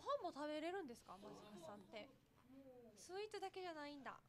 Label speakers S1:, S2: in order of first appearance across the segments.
S1: ご飯も食べれるんですかマジカさんってスイーツだけじゃないんだ、うん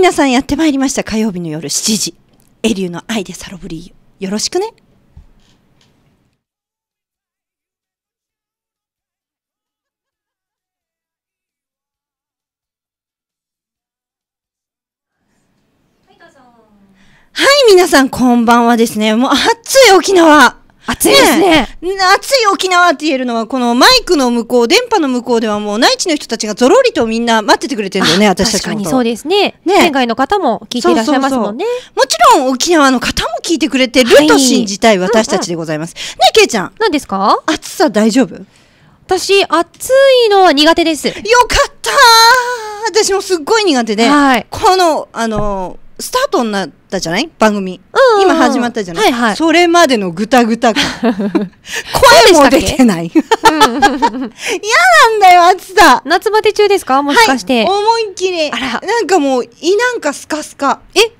S2: 皆さんやってまいりました火曜日の夜7時エリューの愛でサロブリーよろしくね
S3: はい、皆
S2: さん、こんばんはですね。もう暑い沖縄。暑いですね暑い沖縄って言えるのは、このマイクの向こう、電波の向こうではもう内地の人たちがぞろりとみんな待っててくれてるんだよね、私たちも。確かにそうですね。ね県外の方も聞いていらっしゃいますもんねもちろん沖縄の方も聞いてくれてると信じたい私たちでございます。はいうんうん、ねえ、ケイちゃん。何ですか暑さ大丈夫私、暑いのは苦手です。よかった私もすっごい苦手で、はい、この、あのースタートになったじゃない番組、うん今始まったじゃない、はいはい、それまでのぐたぐた感 声も出てない 嫌なんだよ暑さ夏バテ中ですかもしかして、はい、思いっきりあら。なんかもう胃なんかスカスカえ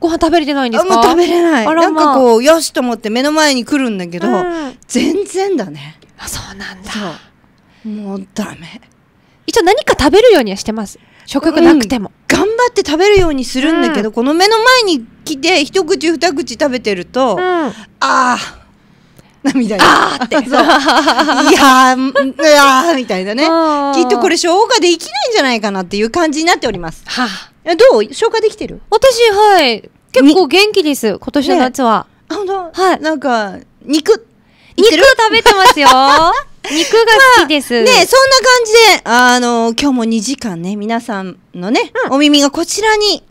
S2: ご飯食べれてないんですかもう食べれない、まあ、なんかこうよしと思って目の前に来るんだけど、うん、全然だねあそうなんだもうダメ一応何か食べるようにはしてます食欲なくても、頑張って食べるようにするんだけど、うん、この目の前に来て一口二口食べてると、うん、ああ涙にああって そういやーみたいなねきっとこれ消化できないんじゃないかなっていう感じになっております、はあ、どう消化できてる私はい結構元気です今年の夏は、ね、はいなんか肉肉食べてますよ
S3: 肉が好きです、まあ、ねそんな感
S2: じであの今日も2時間ね皆さんのね、うん、お耳がこちらに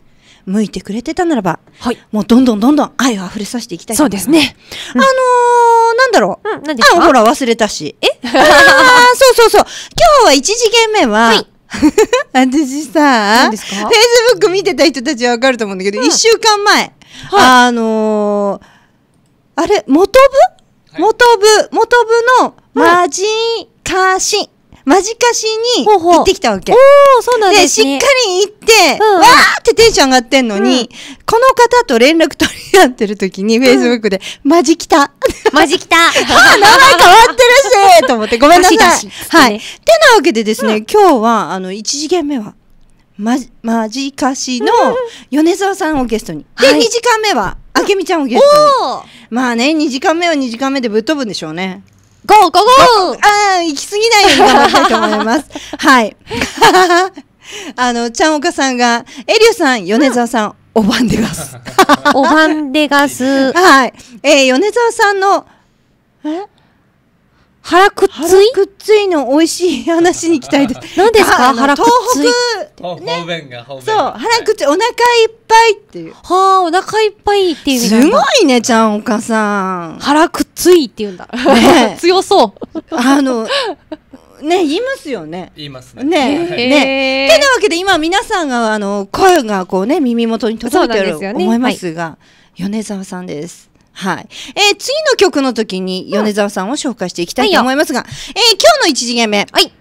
S2: 向いてくれてたならば、はい、もうどんどんどんどん愛を溢れさせていきたいそうですね、あのー、なんだろ
S3: う、うん、何ですかあほら
S2: 忘れたしえあそうそうそう今日は1次元目は、はい 私さ、フェイスブック見てた人たちはわかると思うんだけど、一、うん、週間前、はい、あのー、あれ、元部元部、元部のマジカシ、マジカシに行ってきたわけ。おおそうなんです、ね、で、しっかり行って、うんわーってテンション上がってんのに、うん、この方と連絡取り合ってる時に、フェイスブックで、マジ来た。マジ来た。あ、名前変わってるしと思って、ごめんなさい。だしだしね、はい。ってなわけでですね、今日は、あの、1次元目は、マジ、マジカシの米沢さんをゲストに。で、はい、2時間目は、あけみちゃんをゲストにまあね2時間目は2時間目でぶっ飛ぶんでしょうねゴーゴーゴーああ行き過ぎないように頑張りたいと思います はい あのちゃんおかさんがエリュさん米沢さん、おバンデガス。おバンデガス。はいえー、米沢さんのえ腹くっついくっついの美味しい話に行きたいです。何ですか腹くっつい
S3: 東北、ね、方便が方便そう、腹くっつい、
S2: お腹いっぱいっていう。はあ、お腹いっぱいっていう。すごいね、ちゃんお母さん。腹くっついって言うんだ。ね、強そう。あの、ね、言いますよね。言いますね。ね、ね。て、なわけで今皆さんが、あの、声がこうね、耳元に届いてると、思いますが、米沢さんです。はい。えー、次の曲の時に米沢さんを紹介していきたいと思いますが、うんはい、えー、今日の1次元目。はい。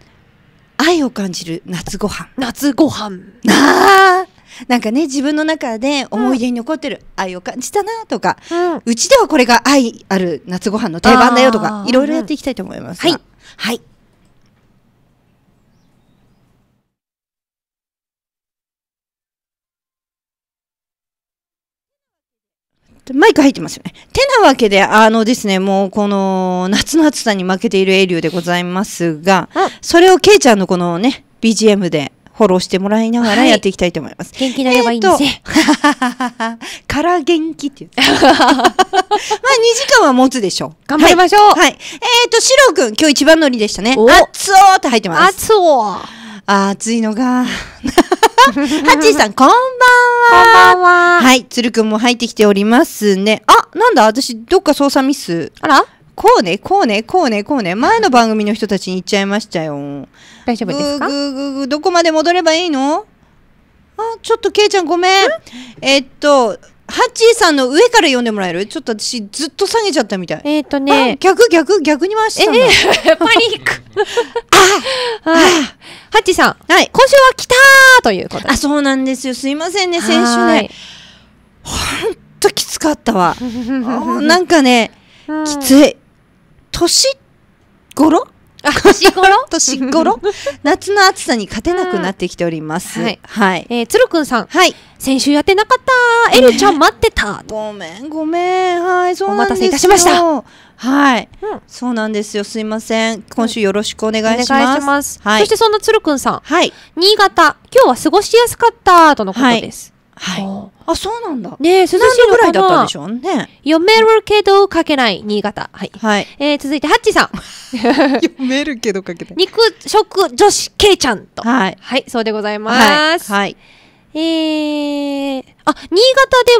S2: 愛を感じる夏ご飯。夏ご飯。なあなんかね、自分の中で思い出に残ってる、愛を感じたなとか、うん、ちではこれが愛ある夏ご飯の定番だよとか、いろいろやっていきたいと思います、はい。はい。マイク入ってますよね。てなわけで、あのですね、もうこの夏の暑さに負けているエリューでございますが、うん、それをケイちゃんのこのね、BGM でフォローしてもらいながらやっていきたいと思います。はい、元気なればいいんですね。から元気って言って。まあ2時間は持つでしょう。頑張りましょう。はい。はい、えっ、ー、と、シロくん、今日一番乗りでしたね。あっつおーって入ってます。あっつおー。暑いのが。ハッチーさん、こんばんは。こんばんは。はい、鶴くんも入ってきておりますね。あ、なんだ、私、どっか操作ミス。あらこうね、こうね、こうね、こうね。前の番組の人たちに言っちゃいましたよ。大丈夫ですかぐーぐーぐーどこまで戻ればいいのあ、ちょっとケイちゃんごめん。えっと、ハッチーさんの上から読んでもらえるちょっと私ずっと下げちゃったみたい。えっ、とね逆逆逆に回してたえー、パニック。あああハッチーさん。はい。今週はたということあそうなんですよすいませんね先週ねほんときつかったわ なんかね、きつい年頃年頃 年頃 夏の暑さに勝てなくなってきております。はい。はい、えー、つるくんさん。はい。先週やってなかった。エルちゃん待ってた。ごめん、ごめん。はい、そうお待たせいたしました。はい、うん、そうなんですよ。すいません。今週よろしくお願いします。ますはい、そしてそんなつるくんさん。はい。新潟、今日は過ごしやすかったとのことです。はいはい。あ、そうなんだ。ね涼しいぐらいだったんでしょうね。読めるけど書けない、新潟。はい。はい。えー、続いて、ハッチさん。読めるけど書けない。肉食女子、ケイちゃんと。はい。はい、そうでございます。はい。はい、えー、あ、新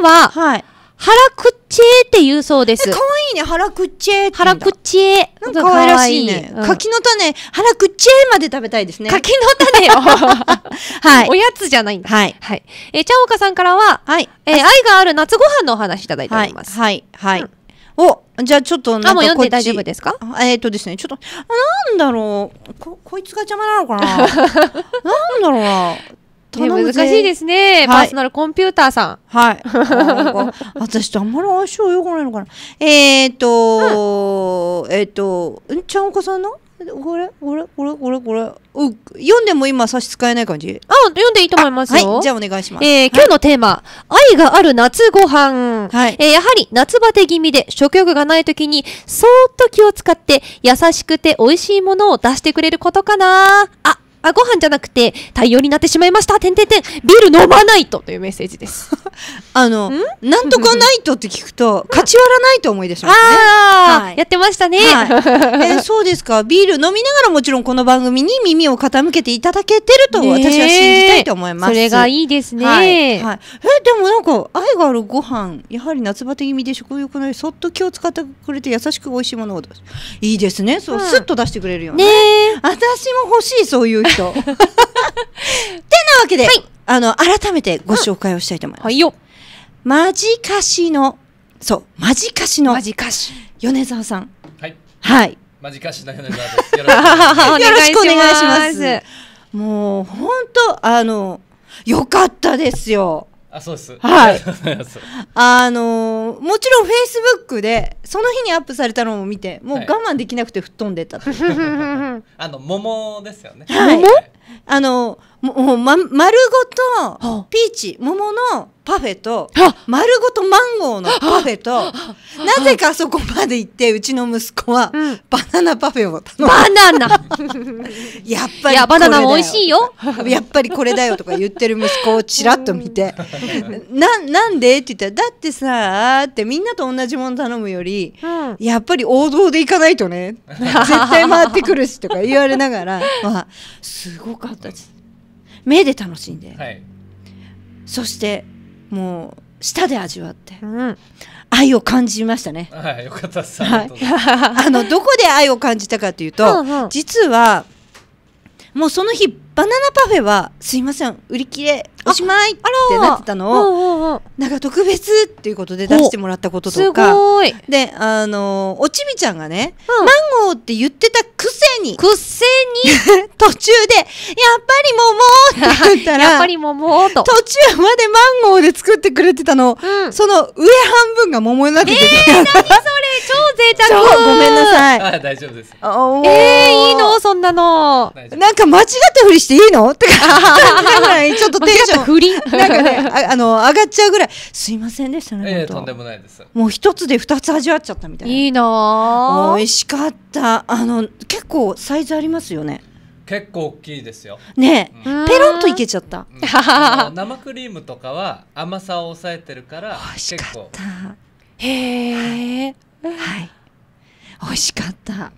S2: 潟では、はい。腹くっちえって言うそうです。可愛いね、腹くっちえって腹くっちえ。なんか可愛らしいね。柿の種、腹くっちえまで食べたいですね。柿の種を。はい。おやつじゃないんだ。はい。はい。えー、ちゃおかさんからは、はい。えー、愛がある夏ご飯のお話いただいております。はい。はい。はいうん、おじゃあちょっとなんかあ、もう読んで大丈夫ですかえっ、ー、とですね、ちょっと、なんだろう、こ、こいつが邪魔なのかな なんだろうな。
S4: 頼む難しいですね、はい、パーソナ
S2: ルコンピューターさん。はい。私とあんまり相性よくないのかな。えっ、ー、と、うん、えっ、ー、と、うんちゃんお子さんのこれこれこれこれこれう読んでも今差し支えない感じあ読んでいいと思いますよはいじゃあお願いします、えー、今日のテーマ、愛がある夏ご飯、はいえー、やはり夏バテ気味で食欲がない時にそーっと気を使って優しくて美味しいものを出してくれることかなああ、ご飯じゃなくて、対応になってしまいました。てんてんてん。ビール飲まないとというメッセージです。あの、なんとかないとって聞くと、かち割らないと思い出しますね。ああ、はい、やってましたね、はい、えー、そうですか。ビール飲みながらもちろんこの番組に耳を傾けていただけてると私は信じたいと思います。それがいいですね。はい。はい、えー、でもなんか、愛があるご飯、やはり夏バテ気味で食欲ない、そっと気を使ってくれて優しく美味しいものをいいですね。そう、うん、スッと出してくれるよね。ね私も欲しい、そういう人。と。てなわけで、はい、あの、改めてご紹介をしたいと思います。はいよ。マジカシの、そう、マジカシの。マジカシ。米沢さん。はい。はい。
S4: マジカシの米沢です。よろしくお願いします。
S2: もう、本当あの、よかったですよ。
S3: あそうですはい
S2: あのー、もちろんフェイスブックでその日にアップされたのを見てもう我慢できなくて吹っ飛んでた、はい、
S4: あの桃ですよね、はい、桃、
S2: あのーもう、ま、丸ごとピーチ桃のパフェと丸ごとマンゴーのパフェとなぜかそこまで行ってうちの息子はバナナパフェを頼む、バナナ やっぱりバナナも美味しいよやっぱりこれだよとか言ってる息子をちらっと見て「ななんで?」って言ったら「だってさ」ってみんなと同じもの頼むより、うん、やっぱり王道で行かないとね絶対回ってくるしとか言われながら、まあ、すごかったです。目で楽しんで、
S3: は
S4: い、
S2: そしてもう舌で味わって、うん、愛を感じましたね。
S4: はい、よかったです。はい、
S2: あ のどこで愛を感じたかというと、うんう実はもうその日バナナパフェはすいません売り切れおしまいってなってたのをなんか特別っていうことで出してもらったこととかであのおちびちゃんがね、うん、マンゴーって言ってたくせにくせに 途中でやっぱり桃って言ったらやっぱり桃と途中までマンゴーで作ってくれてたの、うん、その上半分が桃になってて、えー、何それ超贅沢 ごめんなさいあ大丈夫ですえー、いいのそんなのなんか間違ったふりしていいのって 感ちょっとテンション振りなんかね ああの上がっちゃうぐらいすいませんでしたね、えー、とんでもないですもう一つで二つ味わっちゃったみたいないいな美味しかったあの結構サイズありますよね
S4: 結構大きいですよね、うん、ペロンといけちゃった、
S2: う
S4: ん、生クリームとかは甘さを抑えてるから美味しかった
S2: へえ、はい、美味しかった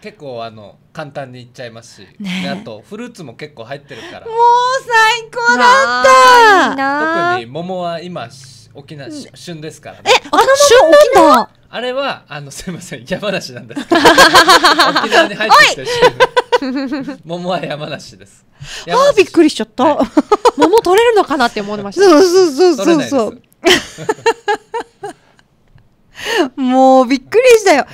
S4: 結構あの簡単にいっちゃいますし、ね、あとフルーツも結構入ってるからもう
S2: 最高だった
S4: 特に桃は今沖縄旬ですからねえあの旬なんだあれはあのすみません山梨なんですけど 沖縄に入ってきて桃は山梨です
S2: ああびっくりしちゃった、はい、桃取れるのかなって思いましたそうそうそうそうそうもうびっくりしたよ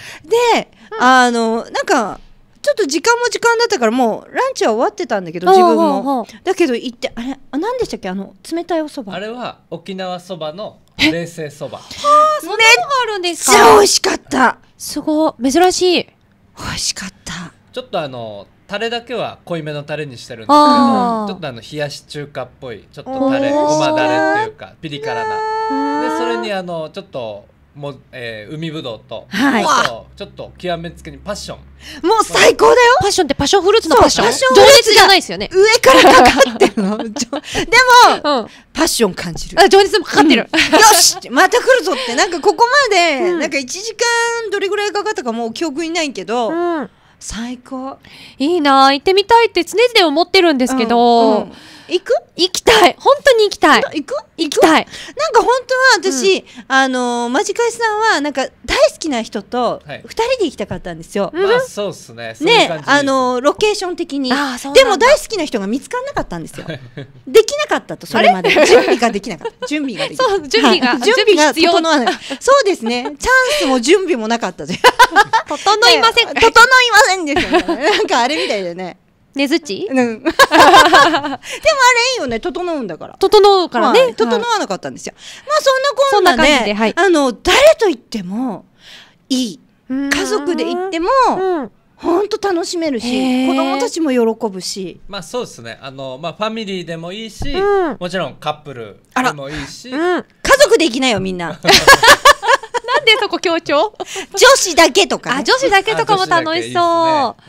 S2: であのなんかちょっと時間も時間だったからもうランチは終わってたんだけど自分もだけど行ってあれあ何でしたっけあの
S4: 冷たいおそばあれは沖縄そばの冷製そばはあそんなのがあるんですかめっちゃ美味しか
S2: ったすごい珍しい美味しかっ
S4: たちょっとあのタレだけは濃いめのタレにしてるんですけどちょっとあの冷やし中華っぽいちょっとタレごまだれっていうかピリ辛なでそれにあのちょっともう、えー、海ぶどうと、はい、ちょっと極めつけにパッション
S2: もう最高だよパッションってパッションフルーツのパッション序列じゃないですよね上からかかってるのでも、うん、パッション感じるあ情熱もかかってる、うん、よしまた来るぞって なんかここまで、うん、なんか1時間どれぐらいかかったかもう記憶にないけど、最高いいな行ってみたいって常々思ってるんですけど、うん行く行きたい本当に行きたい行く行きたいなんか本当は私、うん、あのー、マジカイさんはなんか大好きな人と2人で行きたかったんですよ、はい
S4: まあ、そうっすねねあ
S2: のー、ロケーション的にでも大好きな人が見つからなかったんですよ できなかったとそれまで準備ができなかった準備ができなかった準備が、準備が整わないそうですねチャンスも準備もなかった 整いません、整いませんですよねなんかあれみたいだよねねづちうん。でもあれいいよね、整うんだから。整うからね。は整わなかったんですよ。はい、まあそんなこんなで、なではい、あの、誰と行ってもいい。家族で行っても、ん本当楽しめるし子供たちも喜ぶし
S4: まあそうですねあの、まあ、ファミリーでもいいし、うん、もちろんカップルでもいいし、
S2: うん、家族で行きなよみんな なんで
S4: そこ強調女子だけとか、ね、女子だけとかも楽しそう、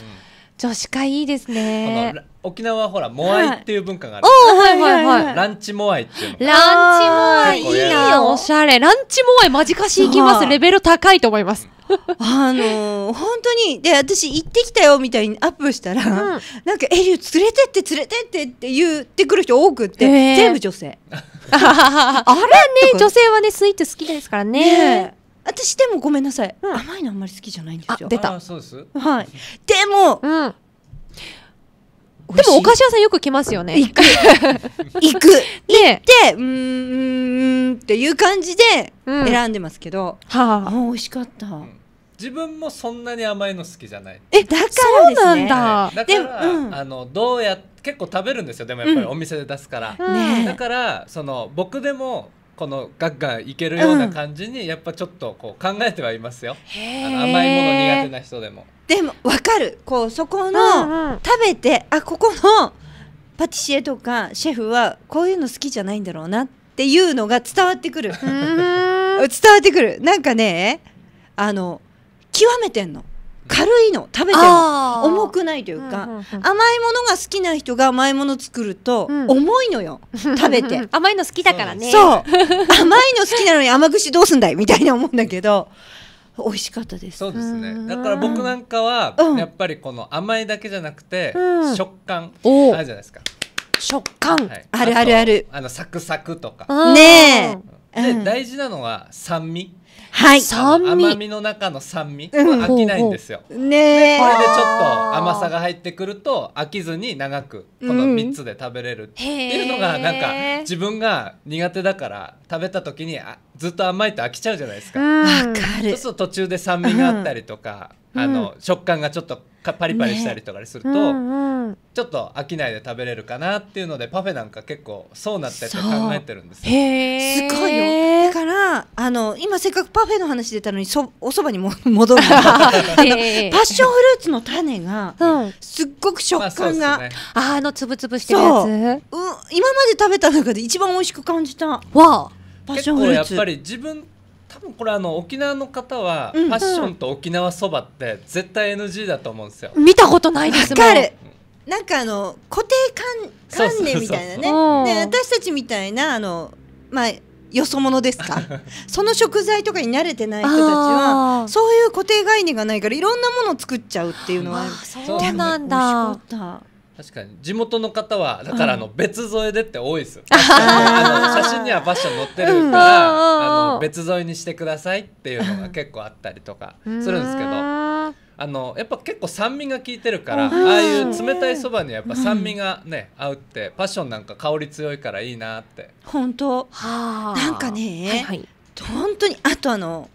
S4: 女子会いいですね沖縄はほらモアイっていう文化がある、はい、はいはいはいランチモアイっていうのランチモアイいいなおしゃれランチモアイ間近し行きま
S2: すレベル高いと思いますあのー、本当にで私行ってきたよみたいにアップしたら、うん、なんかエリュー連れてって連れてってって言ってくる人多くって、えー、全部女性 あれね女性はねスイーツ好きですからねね私でもごめんなさい、うん、甘いのあんまり好きじゃないんですよ出たそうですはいでも、うん、でもお菓子屋さんよく来ますよね行く 行く、行ってうんっていう感じで選んでますけど、うん、はあ美味しかった、
S4: 自分もそんなに甘いの好きじゃないえ
S2: だからそうなんだ、ね、だから、う
S4: ん、あのどうや結構食べるんですよでもやっぱりお店で出すから、うんね、だからその僕でもこのガッガンいけるような感じに、やっぱちょっとこう考えてはいますよ、うん、甘いもの苦手な人でも
S2: でも分かるこうそこの、うんうん、食べてあここのパティシエとかシェフはこういうの好きじゃないんだろうなっていうのが伝わってくる 伝わってくるなんかねあの極めてんの軽いの食べても重くないというか、うんうんうん、甘いものが好きな人が甘いもの作ると重いのよ、うん、食べて 甘いの好きだからねそう甘いの好きなのに甘口どうすんだいみたいな思うんだけど美味しかったですそうですね
S4: だから僕なんかは、やっぱりこの甘いだけじゃなくて、うん、食感あるじゃないですか食感、はい、あるあるあるあのサクサクとかねえ、で大事なのは酸味はい、酸味甘みの中の酸味、うん飽きないんですよ、ねえ、でこれでちょっと甘さが入ってくると飽きずに長くこの3つで食べれるっていうのがなんか自分が苦手だから食べた時にあずっと甘いと飽きちゃうじゃないですか、わかそうるすると途中で酸味があったりとか、あの、うん、食感がちょっとパリパリしたりとかすると、ねうんうん、ちょっと飽きないで食べれるかなっていうのでパフェなんか結構そうなってて考えてるんですよ。
S2: すごいよだからあの今せっかくパフェの話出たのにそおそばにも戻る あの、パッションフルーツの種が、うん、すっごく食感が、まあね、あのつぶつぶしてるやつう、う今まで食べた中で一番美味しく感じたわ
S4: パッションフルーツ結構やっぱり自分分これあの沖縄の方はファッションと沖縄そばって絶対 NG だと思うんですよ、見たこと
S2: ないですもんなんかあの固定
S4: 観観念みたいなね
S2: で私たちみたいなあのまあよそ者ですか その食材とかに慣れてない人たちはそういう固定概念がないからいろんなものを作っちゃうっていうのはあそうなんだ
S4: 確かに地元の方はだからあの別添えでって多いですあの写真にはッション載ってるから、あの別添えにしてくださいっていうのが結構あったりとかするんですけどあのやっぱ結構酸味が効いてるからああいう冷たいそばにやっぱ酸味がね、合うってパッションなんか香り強いからいいなって
S2: 本当なんかね、はいはい、本当にあとあの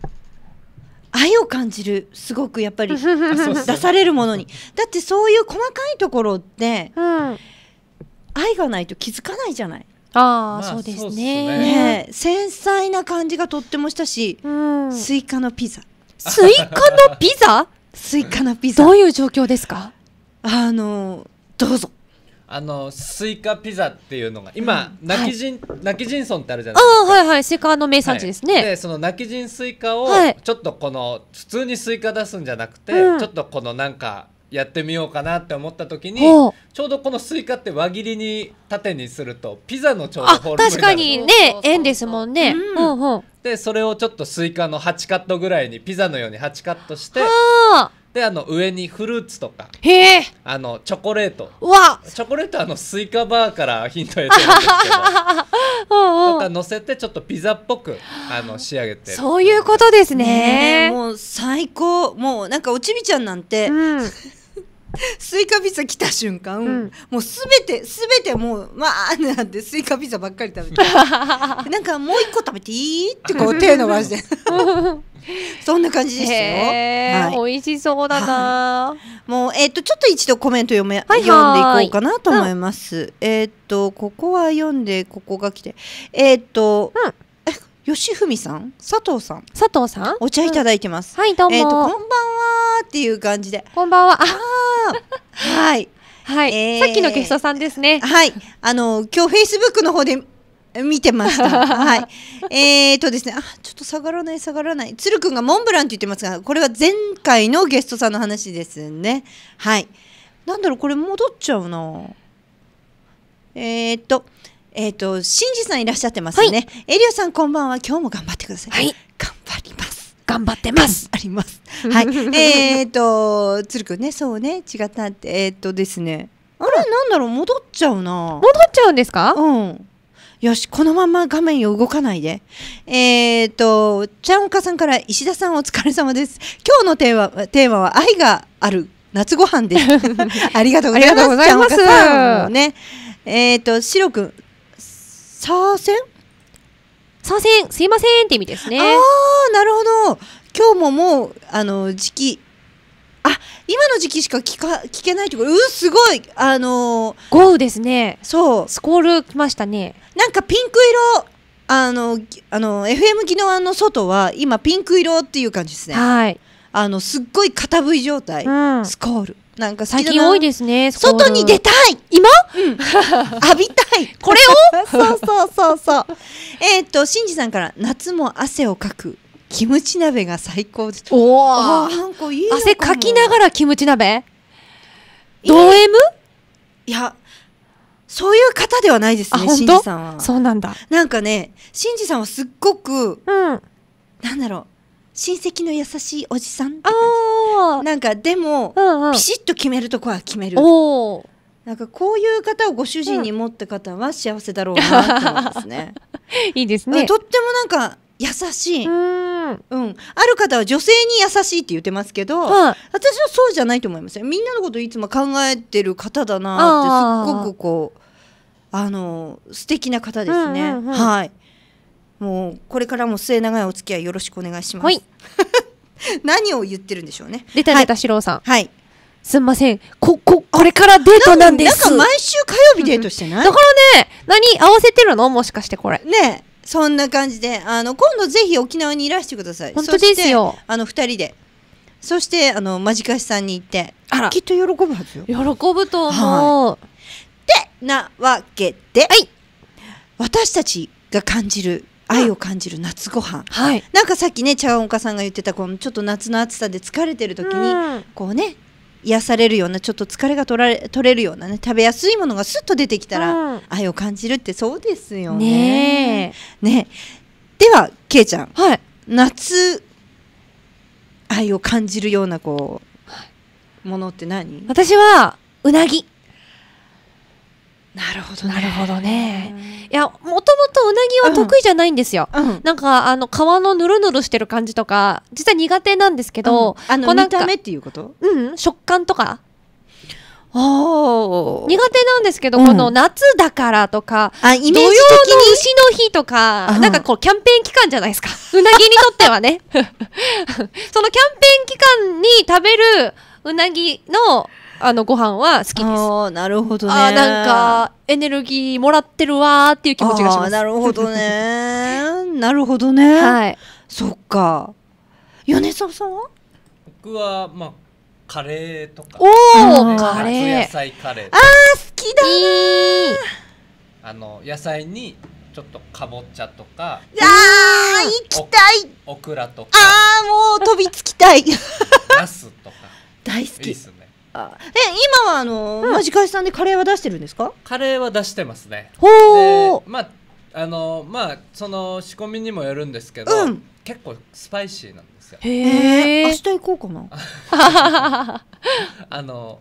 S2: 愛を感じるすごくやっぱり出されるものにだってそういう細かいところって、うん、愛がないと気づかないじゃないあ、まあ、そうですね、ねね、繊細な感じがとってもしたし、うん、スイカのピザスイカのピザスイカのピザどういう状況ですか
S4: あのどうぞあのスイカピザっていうのが今、うん、泣きじん、はい、泣きじん村ってあるじゃないですかあはいはいスイカの名産地ですね、はい、でその泣きじんスイカを、ちょっとこの普通にスイカ出すんじゃなくて、うん、ちょっとこのなんかやってみようかなって思った時にちょうどこのスイカって輪切りに縦にするとピザのちょうどホール確かにね円ですもんね、うん、うでそれをちょっとスイカの8カットぐらいにピザのように8カットしてであの上にフルーツとかへえあのチョコレートわチョコレートはあのスイカバーからヒント得てるんですけどとか乗せてちょっとピザっぽくあの仕上げてそういうことです
S2: ねもう最高もうなんかおちびちゃんなんて、うん、スイカピザ来た瞬間、うん、もうすべてすべてもうまあなんてスイカピザ
S3: ばっかり食べて な
S2: んかもう一個食べていいってこう手伸ばして そんな感じでしたよ、はい、美味しそうだな、もうえっ、ー、とちょっと一度コメント読め、はいはい、読んでいこうかなと思います、うん、えっ、ー、とここは読んでここが来てえっ、ー、と、うん吉文さん佐藤さん佐藤さんお茶いただいてます、うん、はいどうも、えー、こんばんはっていう感じでこんばんははい はい、えー、さっきのゲストさんですねはいあの今日フェイスブックの方で見てました。はい。えーとですね、あ、ちょっと下がらない下がらない。鶴くんがモンブランって言ってますが、これは前回のゲストさんの話ですね。はい。なんだろう、これ戻っちゃうな。えーと、えーと、しんじさんいらっしゃってますね。はい、エリオさんこんばんは。今日も頑張ってください。はい。頑張ります。頑張ってます。ありま
S3: す。はい。え
S2: ーと、鶴くんね、そうね、違ったって、えーとですね。あれ、なんだろう、戻っちゃうな。戻っちゃうんですかうん。よし、このまま画面を動かないで。えっ、ー、と、ゃんおかさんから石田さんお疲れ様です。今日のテーマテーマは愛がある夏ご飯で す。ありがとうございます。ちゃんおかさんね、えっ、ー、と、白くん、サーセンサーセン、すいませんって意味ですね。ああ、なるほど。今日ももう、あの、時期、あ今の時期しか聞か聞けないってことうすごいあのー、豪雨ですねそうスコール来ましたねなんかピンク色あのあの FM 技能の外は今ピンク色っていう感じですねはいあのすっごい傾ぶい状態、うん、スコールなんか最近多いですね外に出たい今、うん、浴びたいこれを そうそうそうそうえっ、としんじさんから夏も汗をかくキムチ鍋が最高ですおお汗かきながらキムチ鍋ド M? いやそういう方ではないですね、しんじさんは。そうなんだ。なんかね、しんじさんはすっごく、うん、なんだろう、親戚の優しいおじさんって感なんか、でも、うんうん、ピシッと決めるとこは決める。なんかこういう方をご主人に持った方は幸せだろうなて思いますね。いいですね。とってもなんか優しいうん、ある方は女性に優しいって言ってますけど、はい、私はそうじゃないと思いますよみんなのこといつも考えてる方だなってすっごくこうあの素敵な方ですね、うんうんうん、はいもうこれからも末永いお付き合いよろしくお願いします、はい、何を言ってるんでしょうね出た出た四郎さんはいすんません。こ、こ、これからデートなんです。なんか毎週火曜日デートしてない、だからね、何合わせてるのもしかしてこれ。ねそんな感じであの今度ぜひ沖縄にいらしてください本当ですよあの2人でそしてあのマジカシさんに行ってあきっと喜ぶはずよ喜ぶと思う、はい、っなわけで、はい、私たちが感じる愛を感じる夏ご飯、はい、なんかさっきね茶碗岡さんが言ってたこのちょっと夏の暑さで疲れてる時に、うん、こうね癒されるようなちょっと疲れが取られ取れるようなね食べやすいものがすっと出てきたら、うん、愛を感じるってそうですよね。ね、ね、ではけいちゃん、はい、夏愛を感じるようなこうものって何私はうなぎなるほどね。なるほどね。いや、もともとうなぎは得意じゃないんですよ。うん、なんか、あの、皮のぬるぬるしてる感じとか、実は苦手なんですけど、うん、あの、見た目っていうことうん、食感とか。お苦手なんですけど、うん、この夏だからとか、あイメージ土曜の牛の日とか、なんかこう、キャンペーン期間じゃないですか。うなぎにとってはね。そのキャンペーン期間に食べるうなぎのあのご飯は好きです。ああ、なるほどね。あなんか、エネルギーもらってるわーっていう気持ちがします。なるほどね。なるほどね。はい。そっか。
S4: 米沢さんは僕は、まあ、カレーとか。おお、カレー。野菜カレー。ああ、好きだーあの、野菜に、ちょっとかぼちゃとか。ああ、行きたいオクラとか。あ
S2: あ、もう飛びつきたい。ナス
S4: とか。大好き。いいっすね。え
S2: 今はあの、うん、マジカさんでカレーは出してるんですかカレーは出し
S4: てますねほうまああのまあその仕込みにもよるんですけど、うん、結構スパイシーなんですよへえ明
S2: 日行こうかな
S4: あの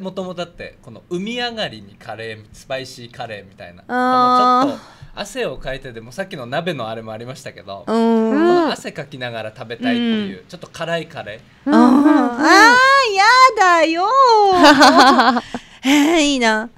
S4: もともとだってこの海上がりにカレースパイシーカレーみたいなちょっと汗をかいてでもさっきの鍋のあれもありましたけど、この汗かきながら食べたいっていう、うん、ちょっと辛いカレ
S2: ー、うん、ああやだよ えー、いいな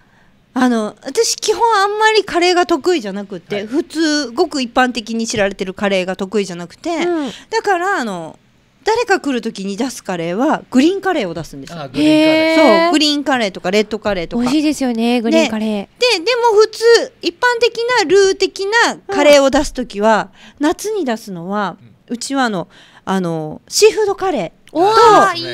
S2: あの私基本あんまりカレーが得意じゃなくて、はい、普通ごく一般的に知られてるカレーが得意じゃなくて、うん、だからあの誰か来る時に出すカレーはグリーンカレーを出すんですよ。あグリーンカレーそうグリーンカレーとかレッドカレーとか美味しいですよねグリーンカレー。ででも普通一般的なルー的なカレーを出す時は、うん、夏に出すのは、うちはあのあのシーフードカレーと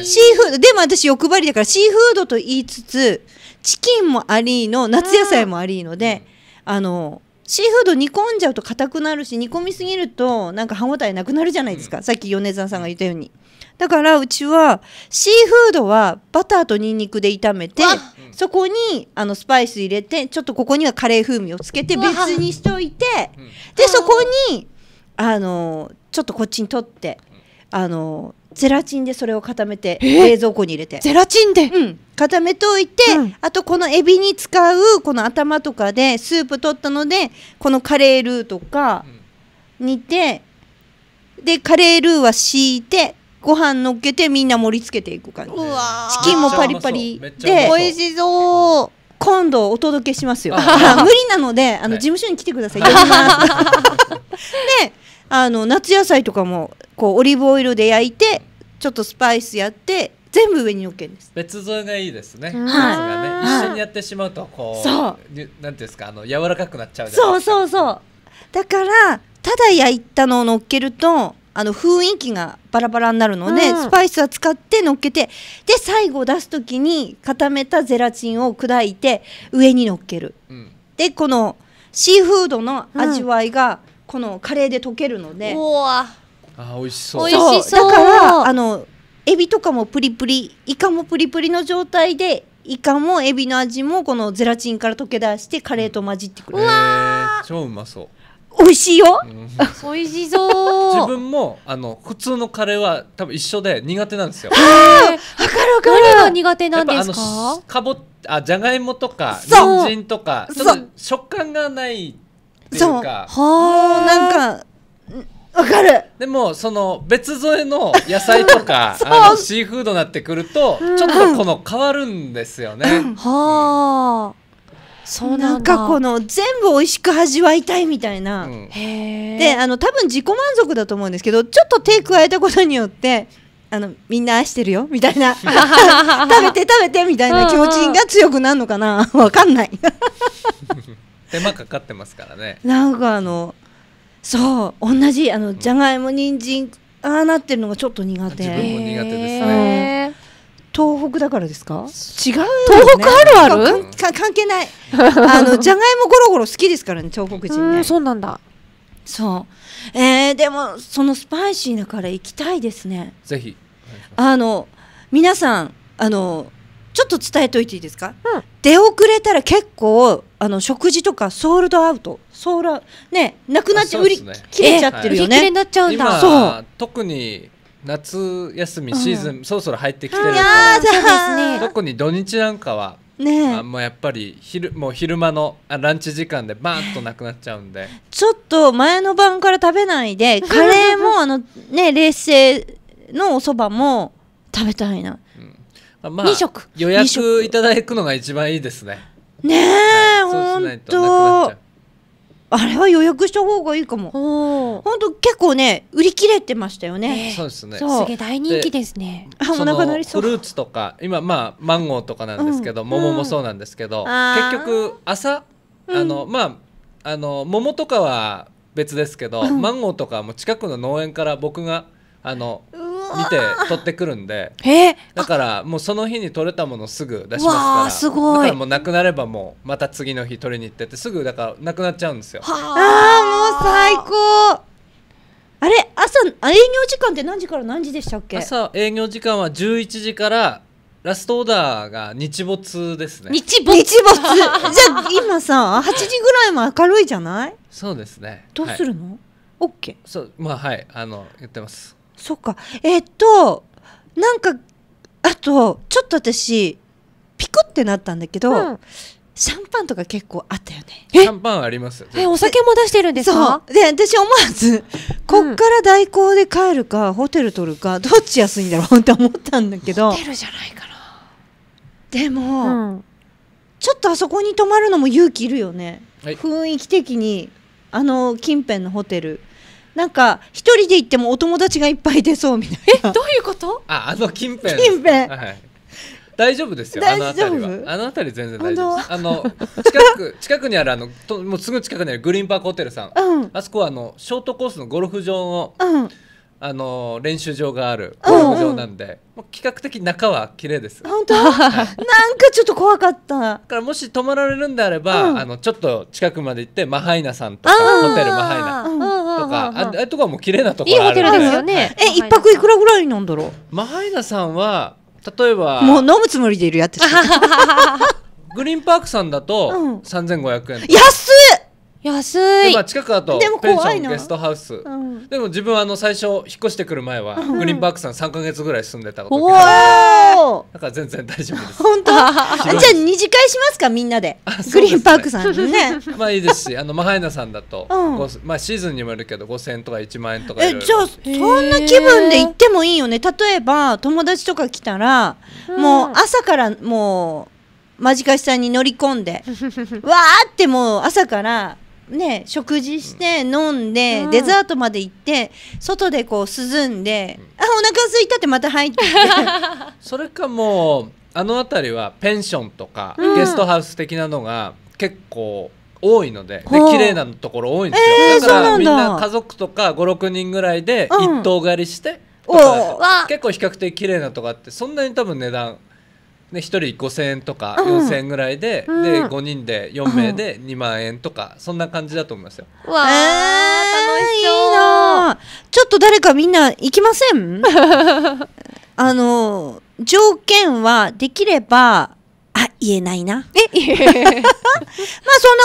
S2: シーフードでも私欲張りだからシーフードと言いつつチキンもありの夏野菜もありので、うん、あのシーフード煮込んじゃうと硬くなるし煮込みすぎるとなんか歯ごたえなくなるじゃないですか、うん、さっき米沢さんが言ったようにだからうちはシーフードはバターとニンニクで炒めてそこにあのスパイス入れてちょっとここにはカレー風味をつけて別にしといてでそこにあのちょっとこっちに取ってあのゼラチンでそれを固めて冷蔵庫に入れてゼラチンで、うん、固めておいて、うん、あとこのエビに使うこの頭とかでスープ取ったのでこのカレールーとか煮て、でカレールーは敷いてご飯のっけてみんな盛り付けていく感じチキンもパリパリで美味しそう今度お届けしますよ 無理なのであの事務所に来てください、ね い、であの夏野菜とかもこうオリーブオイルで焼いてちょっとスパイスやって全部上にのっけるんで
S4: す別添えがいいですね,、はい、ね一緒にやってしまうとこう、そうなんていうんですかあの柔らかくなっちゃうそうそ
S2: うそうだからただ焼いたのを乗っけるとあの雰囲気がバラバラになるので、うん、スパイスは使って乗っけてで最後出す時に固めたゼラチンを砕いて上に乗っける、うん、でこのシーフードの味わいが、うんこのカレーで溶けるのであ
S4: 美味しそ
S3: う
S2: そうだからあのエビとかもプリプリイカもプリプリの状態でイカもエビの味もこのゼラチンから溶け出してカレーと混じってく
S4: る、うわ超うまそう美味しいよ、美
S2: 味しそう自分も
S4: あの普通のカレーは多分一緒で苦手なんですよわか
S2: るわかる何が苦手なんです
S4: かかぼあじゃがいもとか人参とかちょっと食感がないっていうかそうはあなんかわかるでもその別添えの 野菜とかあのシーフードになってくると、ちょっとこの変わるんですよね、うん、
S2: はあ、うん、そうなんかこの全部美味しく味わいたいみたいな、であの多分自己満足だと思うんですけどちょっと手加えたことによってあのみんな愛してるよみたいな 食べて食べてみたいな気持ちが強くなるのかなわかんない
S4: 手間かかってますからね
S2: なんかあのそう同じあのじゃがいも人参ああなってるのがちょっと苦手自分も苦手ですね、東北だからですか違う、ね、東北あるある関係ない あのじゃがいもゴロゴロ好きですからね東北人ねそうなんだそうえー、でもそのスパイシーなカレー行きたいですねぜひあの皆さんあのちょっと伝えといていいですか、うん、出遅れたら結構あの食事とかソールドアウトソールねなくなっちゃう、ね、売り切れちゃってるよね、はい、売り切れになっちゃうんだそう
S4: 特に夏休みシーズン、うん、そろそろ入ってきてるから、ね、特に土日なんかはねあもうやっぱり昼もう昼間のあランチ時間でバーンとなくなっちゃうんで
S2: ちょっと前の晩から食べないでカレーもあのね冷製のおそばも食べたいな
S4: まあ、2食予約いただくのが一番いいですねねえ、はい、ほん
S2: とあれは予約した方がいいかもほんと結構ね売り切れてましたよね、えー、そうですねすげ大人気ですねあお腹なりそうフ
S4: ルーツとか今まあマンゴーとかなんですけど、うん、桃もそうなんですけど、うん、結局朝あの、まああの桃とかは別ですけど、マンゴーとかも近くの農園から僕があの見て取ってくるんで、えだからもうその日に取れたものすぐ出しますからすごいだからもうなくなればもうまた次の日取りに行ってってすぐだからなくなっちゃうんですよあ
S2: あもう最高あれ朝あ営業時間って何時から何時でしたっけ朝
S4: 営業時間は11時からラストオーダーが日没ですね日没 じゃあ今
S2: さ8時ぐらいも明るいじゃない
S4: そうですねどうするの、はい、OK そうまあはいあの言ってます
S2: そっかえー、っとなんかあとちょっと私ピクってなったんだけど、うん、シャンパンとか結構あったよ
S4: ねシャンパンありますえ
S2: お酒も出してるんですかで私思わずこっから代行で帰るか、ホテル取るかどっち安いんだろうって思ったんだけどホテ
S3: ルじゃないかな
S2: でも、うん、ちょっとあそこに泊まるのも勇気いるよね、はい、雰囲気的にあの近辺のホテルなんか一人で行ってもお友達がいっぱい出そうみたいなえどういうこ
S3: と
S4: ああの近辺近辺、はい大丈夫ですよ。あの辺りは。あの辺り全然大丈夫です。あの、近く、近くにあるあの、ともうすぐ近くにあるグリーンパークホテルさん。あそこはあの、ショートコースのゴルフ場の、あの、練習場があるゴルフ場なんで、もう比較的中は綺麗です。
S3: 本当、なんか
S2: ちょっと怖かった。
S4: からもし泊まられるんであれば、あの、ちょっと近くまで行って、マハイナさんとか、ホテルマハイナ。
S2: うん。とか、
S4: ああとかも綺麗なところあるいいホテルですよ
S3: ね。
S2: え、一泊いくらぐらいなんだろう。
S4: マハイナさんは例えばも
S2: う飲むつもりでいるやつ。
S4: グリーンパークさんだと三千五百円。安
S3: っ。安
S4: いで,、まあ、近くだとも怖ペンシいョンゲストハウス、うんでも自分あの最初引っ越してくる前はグリーンパークさん3か月ぐらい住んでたことお
S3: お
S4: だから全然大丈夫です本
S2: 当 じゃあ二次会しますかみんなででグリーンパークさ
S4: んにね まあいいですしあのマハイナさんだと、うんまあ、シーズンにもよるけど5000円とか1万円とかえじゃあ
S2: そんな気分で行ってもいいよね例えば友達とか来たら、もう朝からもう間近さんに乗り込んで わーってもう朝からね、食事して飲んで、うん、デザートまで行って外でこう涼んで、うん、あお腹空いたってまた入って
S4: それかもうあの辺りはペンションとか、うん、ゲストハウス的なのが結構多いのでで綺麗なところ多いんですよ、えー、だからみんな家族とか56人ぐらいで一棟借りして、結構比較的綺麗なとかってそんなに多分値段で1人5000円とか4000円ぐらいで,、うん、で5人で4名で2万円とか、うん、そんな感じだと思いますよ。
S2: わー、えー、楽しそういいなちょっと誰かみんな行きません あの条件はできればあ言えないな。え まあそんな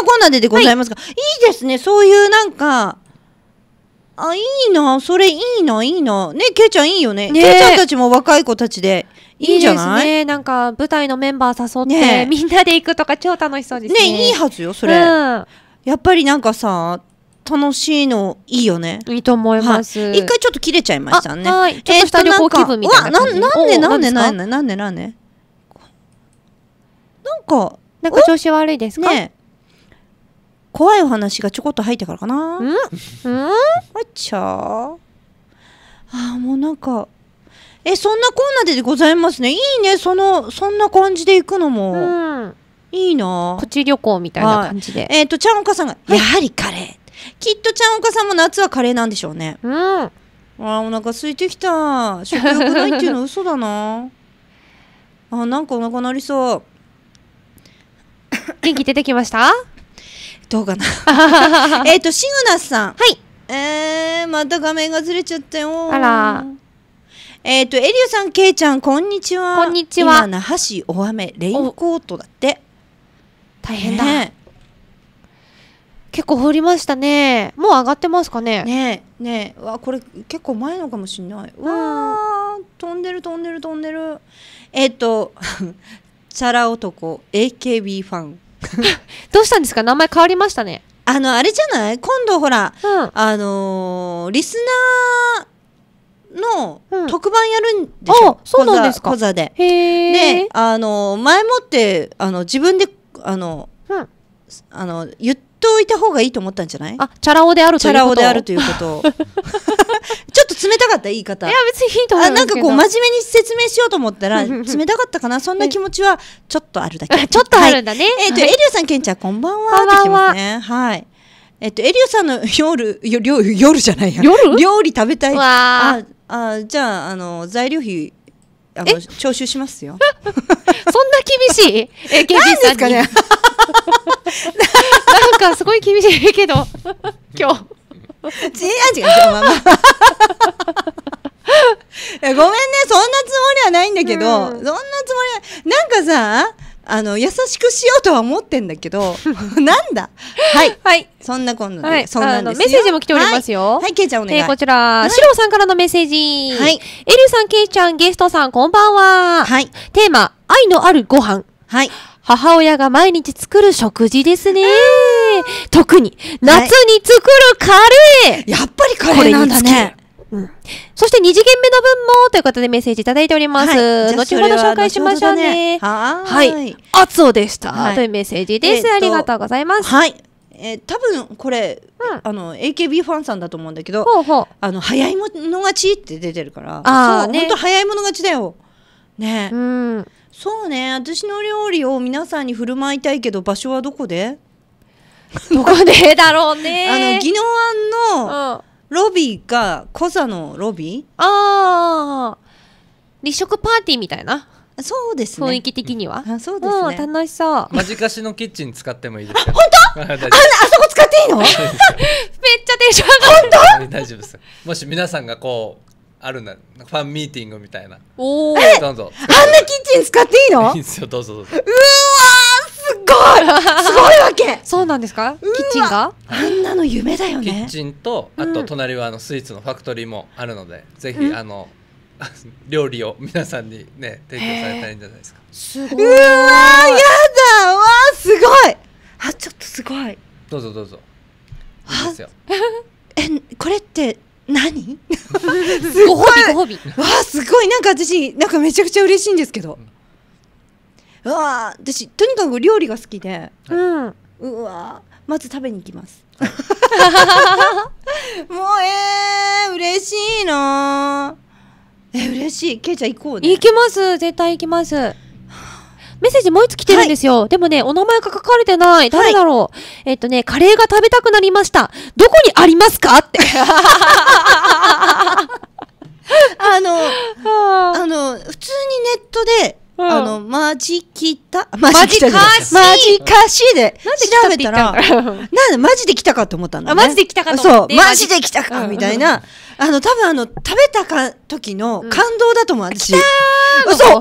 S2: こんなででございますが、はい、いいですねそういうなんかあいいなそれいいないいなねけいちゃんいいよねねけいちゃんたちも若い子たちでいいじゃないね。なんか舞台のメンバー誘って、ね、みんなで行くとか超楽しそうですね。ねいいはずよそれ、うん、やっぱりなんかさ楽しいのいいよね。いいと思います。一回ちょっと切れちゃいましたね。はい。ちょっとした旅行気分みたいな感じ。えなんでなんでなんでなんでなんでなんかなんか調子悪いですか。ね怖いお話がちょこっと入ってからかな。うん？うん？あっちゃー。ああもうなんかえそんなこんなでございますねいいねそのそんな感じで行くのも、うん、いいなプチ旅行みたいな感じで、はい、えっ、ー、とちゃんおかさんが、はい、やはりカレーきっとちゃんおかさんも夏はカレーなんでしょうねうんあお腹空いてきた食欲ないっていうの嘘だなあなんかお腹なりそう 元気出てきましたどうかな えっとシグナスさんはいえー、また画面がずれちゃったよあらえっ、ー、と、エリオさん、ケイちゃん、こんにちは。こんにちは。今、那覇市大雨、レインコートだって。大変だ。ね結構降りましたね。もう上がってますかね。ねえ、ねえ、わ、これ結構前のかもしれない。わー飛んでる飛んでる飛んでる。えっ、ー、と、チャラ男 AKB ファン。どうしたんですか。名前変わりましたね。あのあれじゃない。今度ほら、うん、あのー、リスナーの特番やるんでしょ、うん、そうなんですかでであの前もってあの自分であの、うん、あの言ってといた方がいいと思ったんじゃないあ、チャラ男であるということ。チャラ男であるということ。ちょっと冷たかった言い方。いや、別にヒント思うんなんかこう、真面目に説明しようと思ったら、冷たかったかなそんな気持ちは、ちょっとあるだけ。ちょっとあるんだね。はい、えっ、ー、と、エリュさん、ケンちゃん、こんばんは。こんばんは。ね、はい。えっ、と、エリュさんの夜、夜、夜じゃないや。夜料理食べたい。わー。あじゃああの材料費あの徴収しますよ そんな厳しい AKB さんになんですかね なんかすごい厳しいけど 今日違う違う違うごめんねそんなつもりはないんだけど、うん、そんなつもりはなんかさあの優しくしようとは思ってんだけど なんだはい、はい、そんなこんで、はい、そんなんですメッセージも来ておりますよはい、け、はいちゃんお願い、えー、こちら、シロさんからのメッセージはいエリさんけいちゃんゲストさんこんばんははいテーマ愛のあるご飯はい母親が毎日作る食事ですね。特に、夏に作るカレー、はい、やっぱりカレーなんだね。うん、そして2次元目の分もということでメッセージいただいております。はい、後ほど紹介しましょうね。ねははい。あつおでした、はい、というメッセージです、えー。ありがとうございます。はい。えー、多分これ、うん、あの AKB ファンさんだと思うんだけど、ほうほうあの早い者勝ちって出てるから、あそう、ね、本当早い者勝ちだよ。ね。うん。そうね、私の料理を皆さんに振る舞いたいけど場所はどこで？どこでだろうね。あの宜野湾の。うんロビーがコザのロビーああ立食パーティーみたいなそうですね雰囲気的には、あそうで
S4: すね楽しそうマジカシのキッチン使ってもいいですか本当ああそこ使っていいのめっちゃテ
S1: ンション上が
S4: る本当大丈夫ですもし皆さんがこうあるな、ファンミーティングみたいなおおどうぞあんなキッ
S2: チン使ってい
S4: いのいいですよどうぞどうぞう
S2: わすごいすごいわけそうなんですかキッチンがあんなの
S4: 夢だよねキッチンとあと隣はあのスイーツのファクトリーもあるので、うん、ぜひあの、料理を皆さんにね提供されたいんじゃないですか
S2: すごいうわやだわすごいあちょっとすごい
S4: どうぞどうぞいいですよ
S2: えこれって何すごいご褒わすごいなんか私なんかめちゃくちゃ嬉しいんですけど、うんうわ私とにかく料理が好きで、はい、うわまず食べに行きます もうえー、嬉しいなえ嬉しいけいちゃん行こうね行きます絶対行きますメッセージもう一つ来てるんですよ、はい。でもね、お名前が書かれてない。誰だろう、はい、えっとね、カレーが食べたくなりました。どこにありますかって。あの、あの、普通にネットであの、マジきた、マジかし、マジかしで、調べたら、なんでマジで来たかと思ったんだ、ね、マジで来たかとそう、マジで来たか、みたいな。あの、多分あの、食べたか、時の感動だと思う、うん、私。そ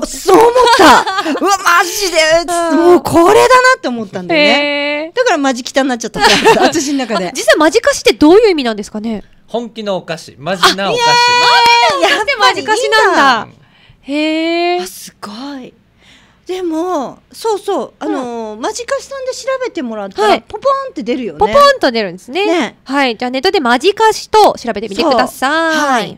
S2: う、そう思った。うわ、マジで、もうこれだなって思ったんだよね。だからマジ汚になっちゃった。私の中で。実際マジかしってどういう意味なんですかね
S4: 本気のお菓子、マジなお菓子。やっぱマジかしなんだ。
S2: へえすごいでもそうそうあのー、マジカシさんで調べてもらったら、はい、ポポンって出るよねポポンと出るんですね、ね、はいじゃあネットでマジカシと調べてみてください、は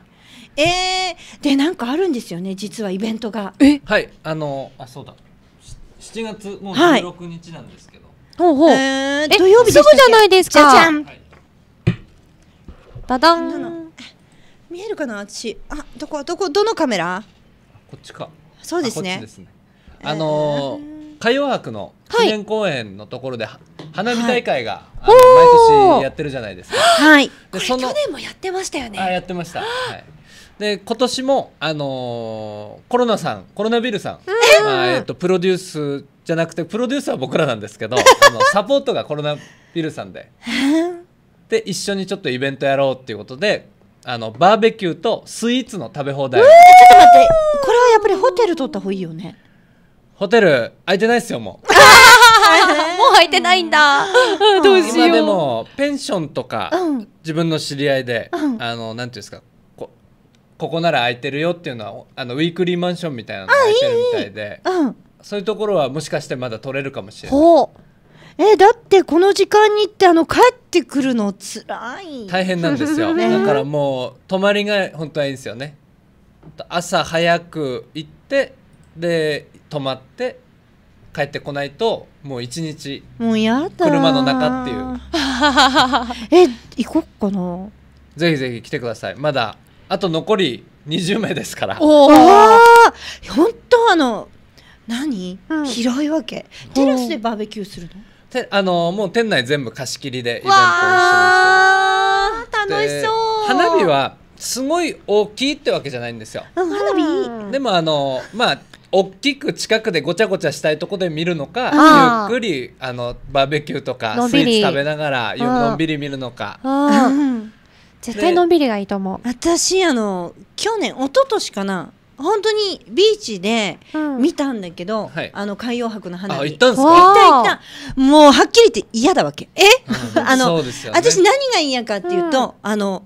S2: えー、でなんかあるんですよね実はイベントが
S4: はいあのあそうだ7月もう16日なんです
S2: けど、はい、ほうほうえー、土曜日すぐじゃないですかじゃじゃん、はい、ダダン見えるかな私あどこどこどのカメラこっちかそうですねで
S4: すねあの歌謡博の記念公演のところで、はい、花火大会が、はい、毎年やってるじゃないですかはいでその去年もやってましたよねあやってました、はい、で今年も、あのー、コロナさんコロナビルさん、うん、まあえーと、とプロデュースじゃなくてプロデュースは僕らなんですけど あのサポートがコロナビルさんでで一緒にちょっとイベントやろうっていうことであのバーベキューとスイーツの食べ放題ちょっと待ってこれはやっぱりホテル取った方がいいよねホテル空いてないっすよもう も
S2: う空いてないんだ どうしよう今で
S4: もペンションとか、うん、自分の知り合いで、うん、あのなんていうんですかこここなら空いてるよっていうのはあのウィークリーマンションみたいなのが空いてるみたいで、うん、そういうところはもしかしてまだ取れるかもしれない。
S2: えだってこの時間に行ってあの帰ってくるのつら
S4: い大変なんですよ、ね、だからもう泊まりが本当はいいんですよね朝早く行ってで泊まって帰ってこないともう一日
S2: もうやだ車の
S4: 中っていう
S2: え行こっか
S4: なぜひぜひ来てくださいまだあと残り20名ですからおお本
S2: 当あの何、うん、広いわけテラスでバーベキューするの
S4: てあのもう店内全部貸し切りでイベントをして
S3: ま
S4: すけど楽しそう花火はすごい大きいってわけじゃないんですよ花火でもあのまあ大きく近くでごちゃごちゃしたいとこで見るのかゆっくりあのバーベキューとかスイーツ食べながらのんびり見るのか。
S2: 絶対のんびりがいいと思う私あの去年一昨年かな本当にビーチで見たんだけど、うん、あの海洋博の花火行ったんですか行った行ったもうはっきり言って嫌だわけえ、
S3: うん、あの、ね、私
S2: 何が嫌かっていうと、うん、あの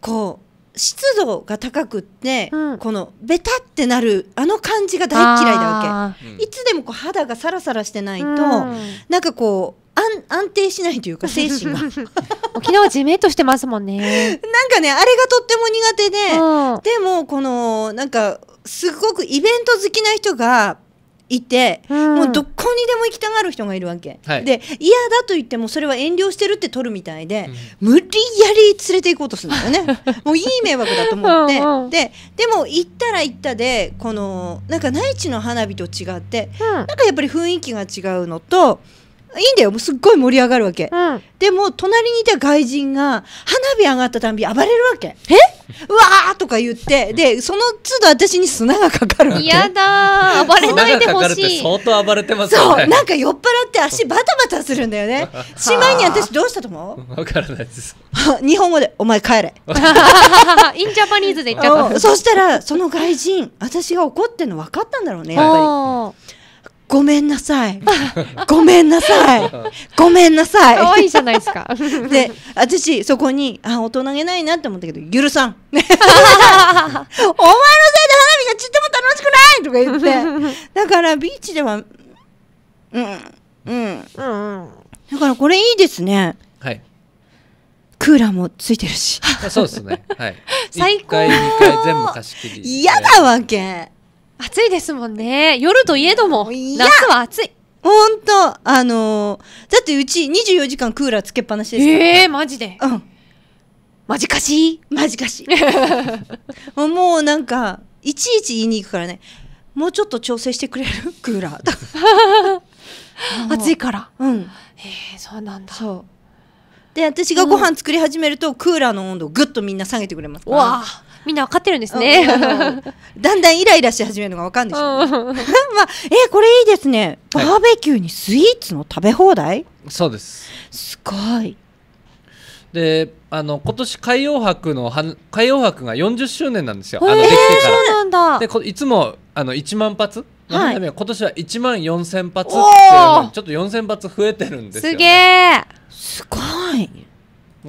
S2: こう湿度が高くって、このベタってなるあの感じが大嫌いだわけいつでもこう肌がサラサラしてないと、うん、なんかこう安安定しないというか 精神が 沖縄じめとしてますもんねなんかねあれがとっても苦手で、うん、でもこのなんかすごくイベント好きな人がいて、うん、もうどこにでも行きたがる人がいるわけ、はい、で嫌だと言ってもそれは遠慮してるって取るみたいで、うん、無理やり連れて行こうとするんだよね もういい迷惑だと思ってうででも行ったら行ったでこのなんか内地の花火と違って、うん、なんかやっぱり雰囲気が違うのといいんだよすっごい盛り上がるわけ、うん、でも隣にいた外人が花火上がったたんび暴れるわけえうわーとか言ってでその都度私に砂がかかるわけ嫌だ
S3: 暴れないでほしい
S4: 相当暴れてます、ね、そうなんか酔っ払
S2: って足バタバタするんだよねしまいに私どうしたと思
S4: う わからないです
S2: 日本語で「お前帰れ」インジャパニーズで言っちゃったそしたらその外人私が怒ってるの分かったんだろうねやっぱりごめんなさい。
S3: ごめんなさい。ごめんなさい。可愛いじゃないですか。で、
S2: 私、そこに、あ、大人げないなって思ったけど、許さん。お前のせいで花火がちっとも楽しくないとか言って。だから、ビーチでは、うん、うん、うん。だから、これいいですね。はい。クーラーもついてるし。そうですね。はい。最高。一回、二
S4: 回全部貸し切り。嫌だ
S2: わけ。暑いですもんね。夜といえども、い夏は暑い。ほんと、あのーだってうち24時間クーラーつけっぱなしですから。ええー、マジで。うん。マジかしいマジかし。もうなんか、いちいち言いに行くからね。もうちょっと調整してくれる クーラー。
S3: と。
S2: 暑いから。うん。ええ、そうなんだ。そう。で、私がご飯作り始めると、クーラーの温度をぐっとみんな下げてくれますから。わあ。みんな分かってるんですね、だんだんイライラし始めるのが分かるんでしょう、ね、まあえこれいいですねバーベキューにスイーツの食べ放題、はい、そうですすごい
S4: であの今年海洋博の海洋博が40周年なんですよあのできてからでこいつもあの1万発はい、今年は1万4000発っていうちょっと4000発増えてるんですよ、ね、すげ
S1: えすご
S4: い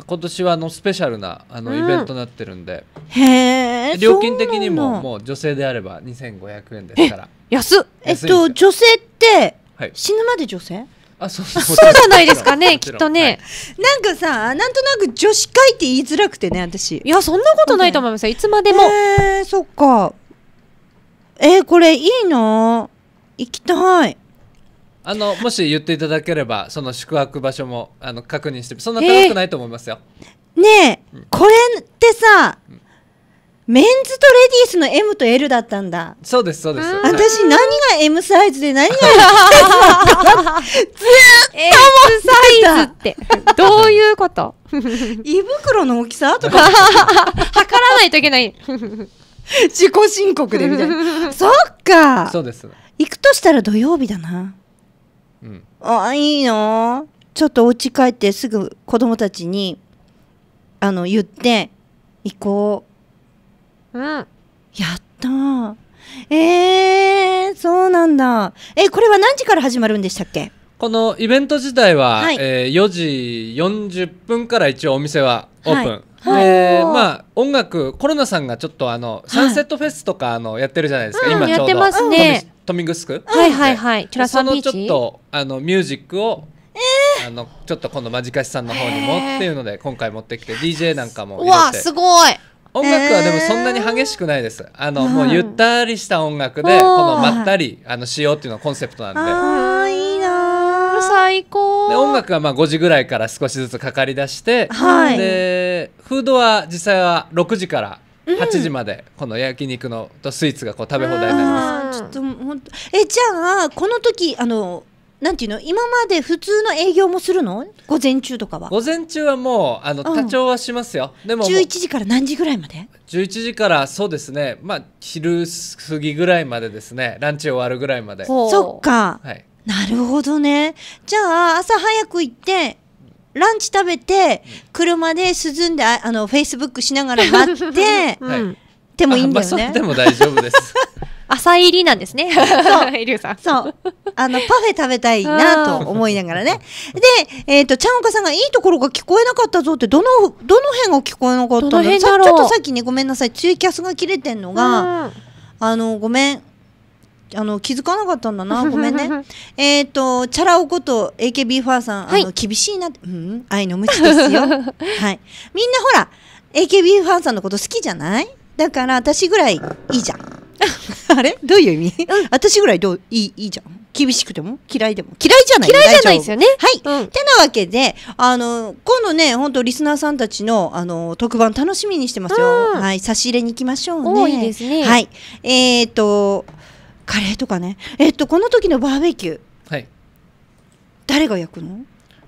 S4: 今年はあのスペシャルなあのイベントになってるんで、
S2: へ
S1: え
S4: 料金的にももう女性であれば2500円ですから安っえっと
S2: 女性って死ぬまで女性、あそうそうじゃないですかねきっとね、なんかさなんとなく女子会って言いづらくてね私いやそんなことないと思いますよいつまでもえー、そっかえー、これいいな行きたい
S4: あのもし言っていただければその宿泊場所もあの確認してそんな高くないと思いますよ、
S2: えー、ねえ、うん、これってさ、うん、メンズとレディースの M と L だったんだ
S4: そうですそうです私何
S2: が M サイズで何が L サイズずっと思
S3: サイズっ
S2: てどういうこと 胃袋の大きさとか測らないといけない自己申告でみたいなそっ
S3: かそうです
S2: 行くとしたら土曜日だなうん、あいいのちょっとお家帰ってすぐ子供たちにあの言って行こううんやったえー、そうなんだえこれは何時から始まるんでしたっけ
S4: このイベント自体は、はい、えー、4時40分から一応お店はオープン、はいで、まあ音楽コロナさんがちょっとあのサンセットフェスとかあのやってるじゃないですか、うん、今ちょうどやってますねトミングスクはいはいはいチュラさんビーチそのちょっとあのミュージックをあのちょっとこのマジカシさんの方にもっていうので今回持ってきて DJ なんかも入れてわすごい音楽はでもそんなに激しくないです、あの、もうゆったりした音楽でこのまったりあのしようっていうのがコンセプトなんでああい
S1: いな最
S4: 高で音楽はまあ5時ぐらいから少しずつかかりだして、はい、でフードは実際は6時から8時までこの焼肉のとスイーツがこう食べ放題になりま
S2: す。ちょっと本当えじゃあこの時あのなんていうの今まで普通の営業もするの午前中とかは
S4: 午前中はもうあの、多少はしますよでも十11時から何時ぐらいまで11時からそうですねまあ昼過ぎぐらいまでですねランチ終わるぐらいまでそっか、はい、
S2: なるほどねじゃあ朝早く行ってランチ食べて車で涼んであのフェイスブックしながら待って、
S3: うん、でもいいんだよね。
S2: で
S4: も大丈夫です
S2: 朝入りなんですね。そう、リさん。そう。あの、パフェ食べたいなと思いながらね。で、えっ、ー、と、ちゃんおかさんがいいところが聞こえなかったぞって、どの、どの辺が聞こえなかったんだろうちょっとさっきね、ごめんなさい。ツイキャスが切れてんのが、あの、ごめん。あの気づかなかったんだな ごめんね えっとチャラ男こと AKB ファーさん、はい、あの厳しいなうん愛の無知ですよ はいみんなほら AKB ファーさんのこと好きじゃないだから私ぐらいいいじゃんあれどういう意味、私ぐらいどういいいいじゃん厳しくても嫌いでも嫌いじゃない嫌いじゃないですよね。はい、うん、てなわけであの今度ね本当リスナーさんたちのあの特番楽しみにしてますよ、はい差し入れに行きましょうね。いいですねはいえっ、ー、とカレーとかねえっとこの時のバーベキュー、はい、誰が焼くの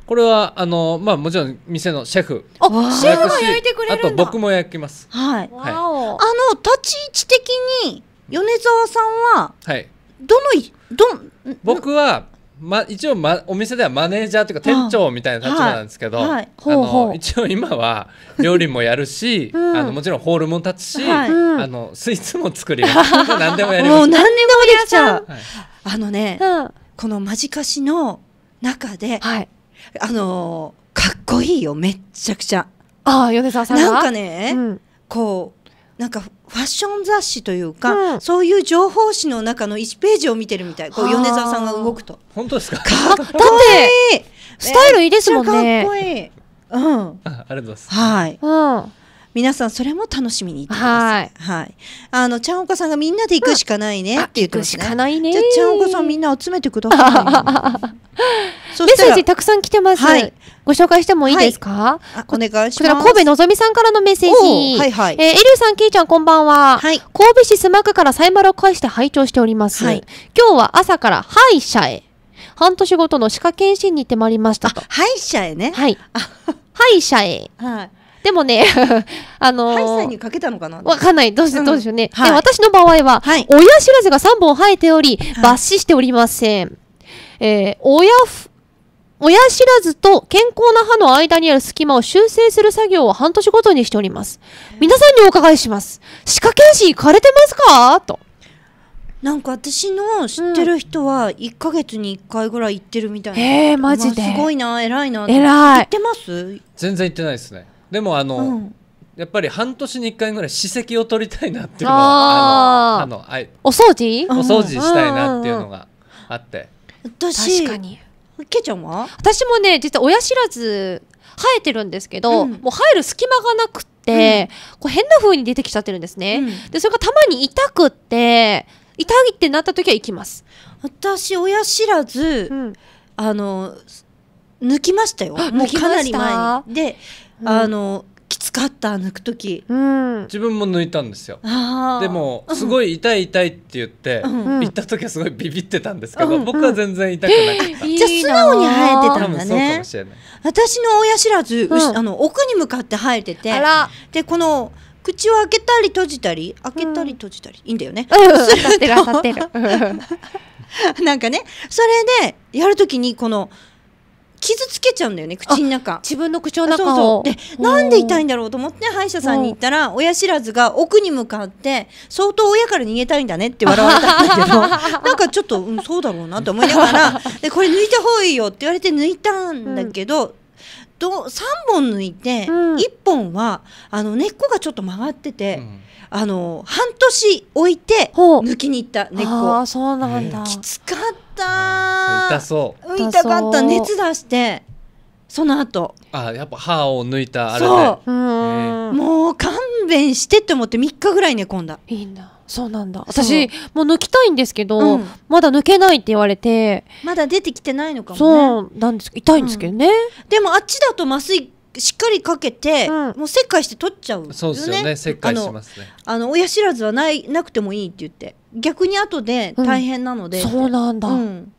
S4: これはあのまあもちろん店のシェフあシェフが焼いてくれるあと僕も焼きます
S2: はい、はい、あの立ち位置的に米沢さんははいどのいど
S4: 僕はま、一応、ま、お店ではマネージャーというか店長みたいな立場なんですけど、あの一応今は料理もやるし、うん、あのもちろんホールも立つし、はい、あのスイーツも作ります 何でもやりますもう何
S2: でもできちゃう、あのね、うん、この間近しの中で、あのかっこいいよめっちゃくちゃああ米沢さんなんかね、うん、こうなんかファッション雑誌というか、うん、そういう情報誌の中の1ページを見てるみたいこう米沢さんが動くと本当ですかかっこいいスタイルいいですもんねかっこいいうんあありがとうございますはい、うん皆さんそれも楽しみに行ってください。はい。あのちゃんおかさんがみんなで行くしかないねって言ってますね。まちゃんおかさんみんな集めてください。メ
S4: ッセージたくさん来てます。はい、
S2: ご紹介してもいいですか、お願いします。こちら神戸のぞみさんからのメッセージ。はいはい。えエリュさん、キーちゃんこんばんは。はい。神戸市須磨区からサイマルを返して拝聴しております。はい。今日は朝から歯医者へ。半年ごとの歯科検診に行ってまいりましたと。歯医者へね。はい。歯医者へ。はい。でもね、あのー、ハイサイにかけたのかなわかんない。どうし、て、どうでしょうね。はい、私の場合は、はい、親知らずが3本生えており、抜歯しておりません。はい、えー、親ふ、親知らずと健康な歯の間にある隙間を修正する作業を半年ごとにしております。皆さんにお伺いします。歯科検診行かれてますかと。なんか私の知ってる人は1か月に1回ぐらい行ってるみたいな、うん、えー、マジですごいな偉いな偉い行ってま
S4: す全然行ってないですねでもあの、うん、やっぱり半年に一回ぐらい歯石を取りたいなっていうのはあのあの
S2: お掃除お掃除したいなっていうの
S4: があって、
S2: 私確かにけちゃんは私もね実は親知らず生えてるんですけど、うん、もう生える隙間がなくて、うん、こう変な風に出てきちゃってるんですね、でそれがたまに痛くって痛いってなった時は行きます私親知らず、あの抜きましたよもうかなり前にであのきつかった抜く時、うん、
S4: 自分も抜いたんですよでもすごい痛い痛いって言って、うん、行った時はすごいビビってたんですけど、うん、僕は全然痛くなかった、じ
S2: ゃ素直に生えてたんだね私の親知らず、あの奥に向かって生えててでこの口を開けたり閉じたり開けたり閉じたり、いいんだよね、なんかねそれでやる時にこの傷つけちゃうんだよね口の中自分の口の中をでなんで痛いんだろうと思って歯医者さんに行ったら親知らずが奥に向かって相当親から逃げたいんだねって笑われたんだけど なんかちょっと、うん、そうだろうなと思いながら でこれ抜いた方がいいよって言われて抜いたんだけど、うんど3本抜いて、1本はあの根っこがちょっと曲がってて、うん、あの半年置いて抜きに行った根っこあそうなんだ、きつかっ
S4: た痛そう痛かった熱
S2: 出してその後
S4: あやっぱ歯を抜いたあれそ
S2: う、もう勘弁してって思って3日ぐらい寝込んだいいんだそうなんだ私もう抜きたいんですけど、うん、まだ抜けないって言われてまだ出てきてないのかもねそうなんです痛いんですけどね、うん、でもあっちだと麻酔しっかりかけて、うん、もう切開して取っちゃう、ね、そうですよね切開しますねあの親知らずはないなくてもいいって言って逆に後で大変なので、うん、そうなんだ、うん、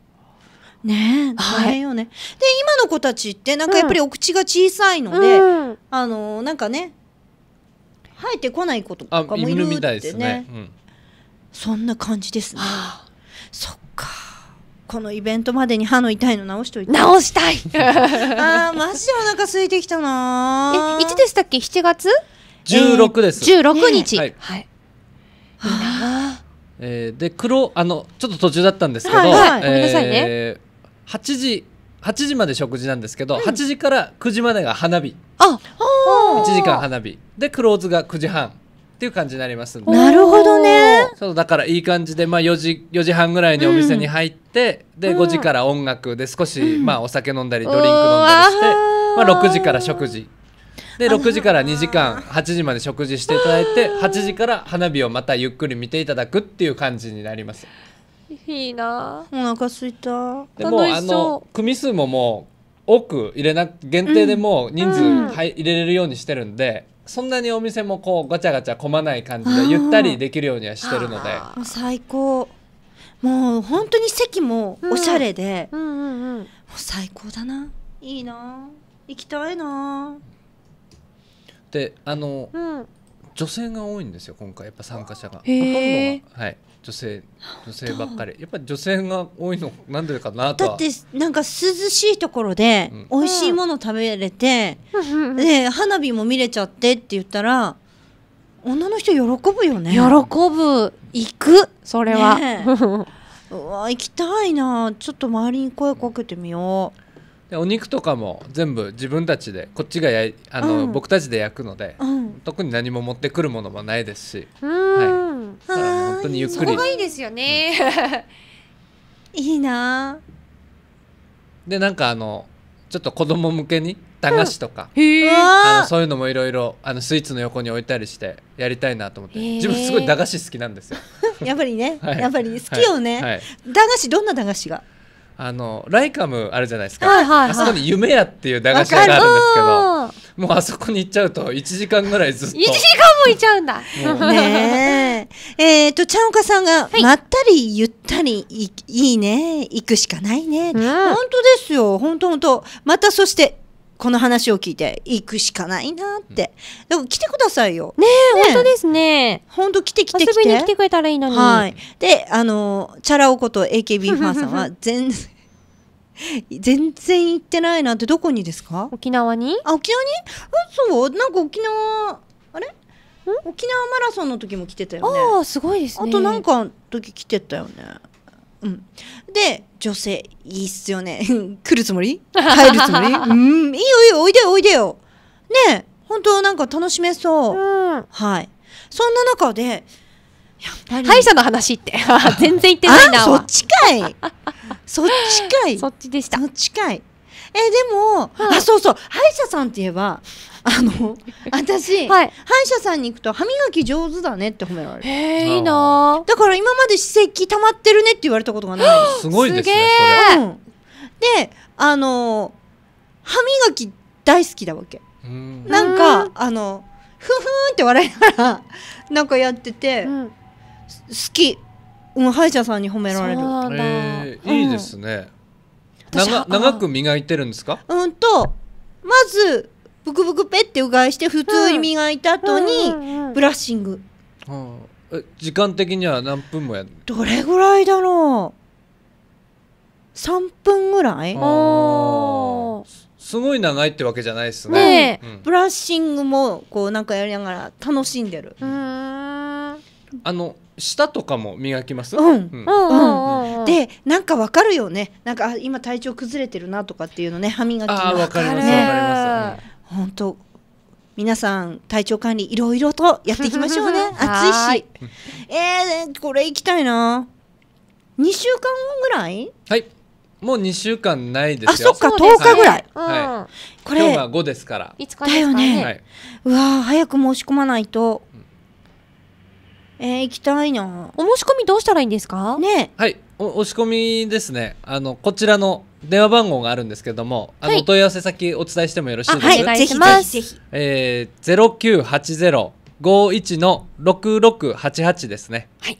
S2: ねえ大変よね、はい、で今の子たちってなんかやっぱりお口が小さいので、うん、あのなんかね生えてこない子とかもいるってね、ね、そんな感じですねそっかこのイベントまでに歯の痛いの直しといて直したい ああマジでお腹空いてきたなえいつでしたっけ7月
S4: 16です、えー、16日、ね、はい、はい、いえー、で黒あのちょっと途中だったんですけど、はいはい、えー、ごめんなさいね8時8時まで食事なんですけど、うん、8時から9時までが花火あ1時間花火でクローズが9時半っていう感じになりますなるほどねそうだからいい感じで、まあ、4, 時4時半ぐらいにお店に入って、うん、で5時から音楽で少し、まあ、お酒飲んだりドリンク飲んだりして、まあ、6時から食事で6時から2時間8時まで食事していただいて8時から花火をまたゆっくり見ていただくっていう感じになります
S2: いいなお腹すいたでもあの
S4: 組数ももう多く入れな限定でもう人数、うん、入れれるようにしてるんで、そんなにお店もこうごちゃごちゃ混まない感じでゆったりできるようにはしてるので
S2: もう最高もう本当に席もおしゃれで、うんうんうんうん、もう最高だないいな行きたいな
S4: であの、うん、女性が多いんですよ今回やっぱ参加者がほとんどは、はい、女性女性ばっかりやっぱり女性が多いのなんでかなとだって
S2: なんか涼しいところで美味しいもの食べれて、
S3: うん、で
S2: 花火も見れちゃってって言ったら女の人喜ぶよね喜ぶ行くそれは、ね、うわ行きたいなちょっと周りに声かけてみよ
S4: うお肉とかも全部自分たちでこっちがやあの、うん、僕たちで焼くので、うん、特に何も持ってくるものもないですし、
S2: はい、、だから
S4: 本当にゆっくりそこがい
S2: いですよね、うん、いいな
S4: でなんかあのちょっと子供向けに駄菓子とか、うん、あのそういうのもいろいろスイーツの横に置いたりしてやりたいなと思って自分すごい駄菓子好きなんですよ
S2: やっぱりね、はい、やっぱり好きよね、はいはい、駄菓子どんな駄菓子が
S4: あのライカムあるじゃないですか、はいはいはい、あそこに夢屋っていう駄菓子屋があるんですけどもうあそこに行っちゃうと1時間ぐらいずっと1時もいちゃうんだ。ね
S2: え。えー、と、ちゃんかさんが、はい、まったりゆったりいいいね。行くしかないね。うん、本当ですよ。本当本当またそして、この話を聞いて行くしかないなって。でも来てくださいよ。ねえ、ね本当ですね。本当来て来て来て。遊びに来てくれたらいいのに。はい。で、あの、チャラ男と AKB ファンさんは 全全然行ってないなんてどこにですか沖縄にあ沖縄にそうなんか沖縄あれ沖縄マラソンの時も来てたよねああすごいですねあとなんかの時来てたよねうんで女性いいっすよね 来るつもり帰 るつもりうんいいよいいよおいでよおいでよねえ本当なんか楽しめそう、うん、はいそんな中で歯医者の話って 全然言ってないなそっちかいそっちかいそっちでしたそっちかいえでも、はい、あそうそう歯医者さんって言えばあの 私、はい、歯医者さんに行くと歯磨き上手だねって褒められるいいなだから今まで歯石溜まってるねって言われたことがないすごいですねすげ、うん、であの歯磨き大好きだわけ
S3: んなんか
S2: あのふふんって笑いながら なんかやってて、うん、好き、うん、歯医者さんに褒められる、えー、いいです
S4: ね、長長く磨いてるんですか
S2: うんとまずブクブクペってうがいして普通に磨いた後にブラッシング、
S4: うん、うん、時間的には何分もやる
S2: どれぐらいだろう3分ぐらいあ
S4: すごい長いってわけじゃないですね、ねうん、ブ
S2: ラッシングもこうなんかやりながら楽しんでるあ
S4: の舌とかも磨きます。うん。う
S3: ん。うん、
S2: で、なんかわかるよね。なんか、今体調崩れてるなとかっていうのね、歯磨き。あ、わかります。わかりま本当。皆さん体調管理いろいろとやっていきましょうね 暑いしええー、これ行きたいな二週間後ぐらい
S4: はいもう二週間ないですよあそっか1日ぐらい、はい、はい、これ今五ですから5日ですかね、ねはい、
S2: うわ早く申し込まないとえー、行きたいなお申し込みどうしたらいいんですかね
S4: はいお押し込みですねあのこちらの電話番号があるんですけども、はい、あのお問い合わせ先お伝えしてもよろしいですかはい、ぜひぜひ、えロ098051の六六八八ですねはい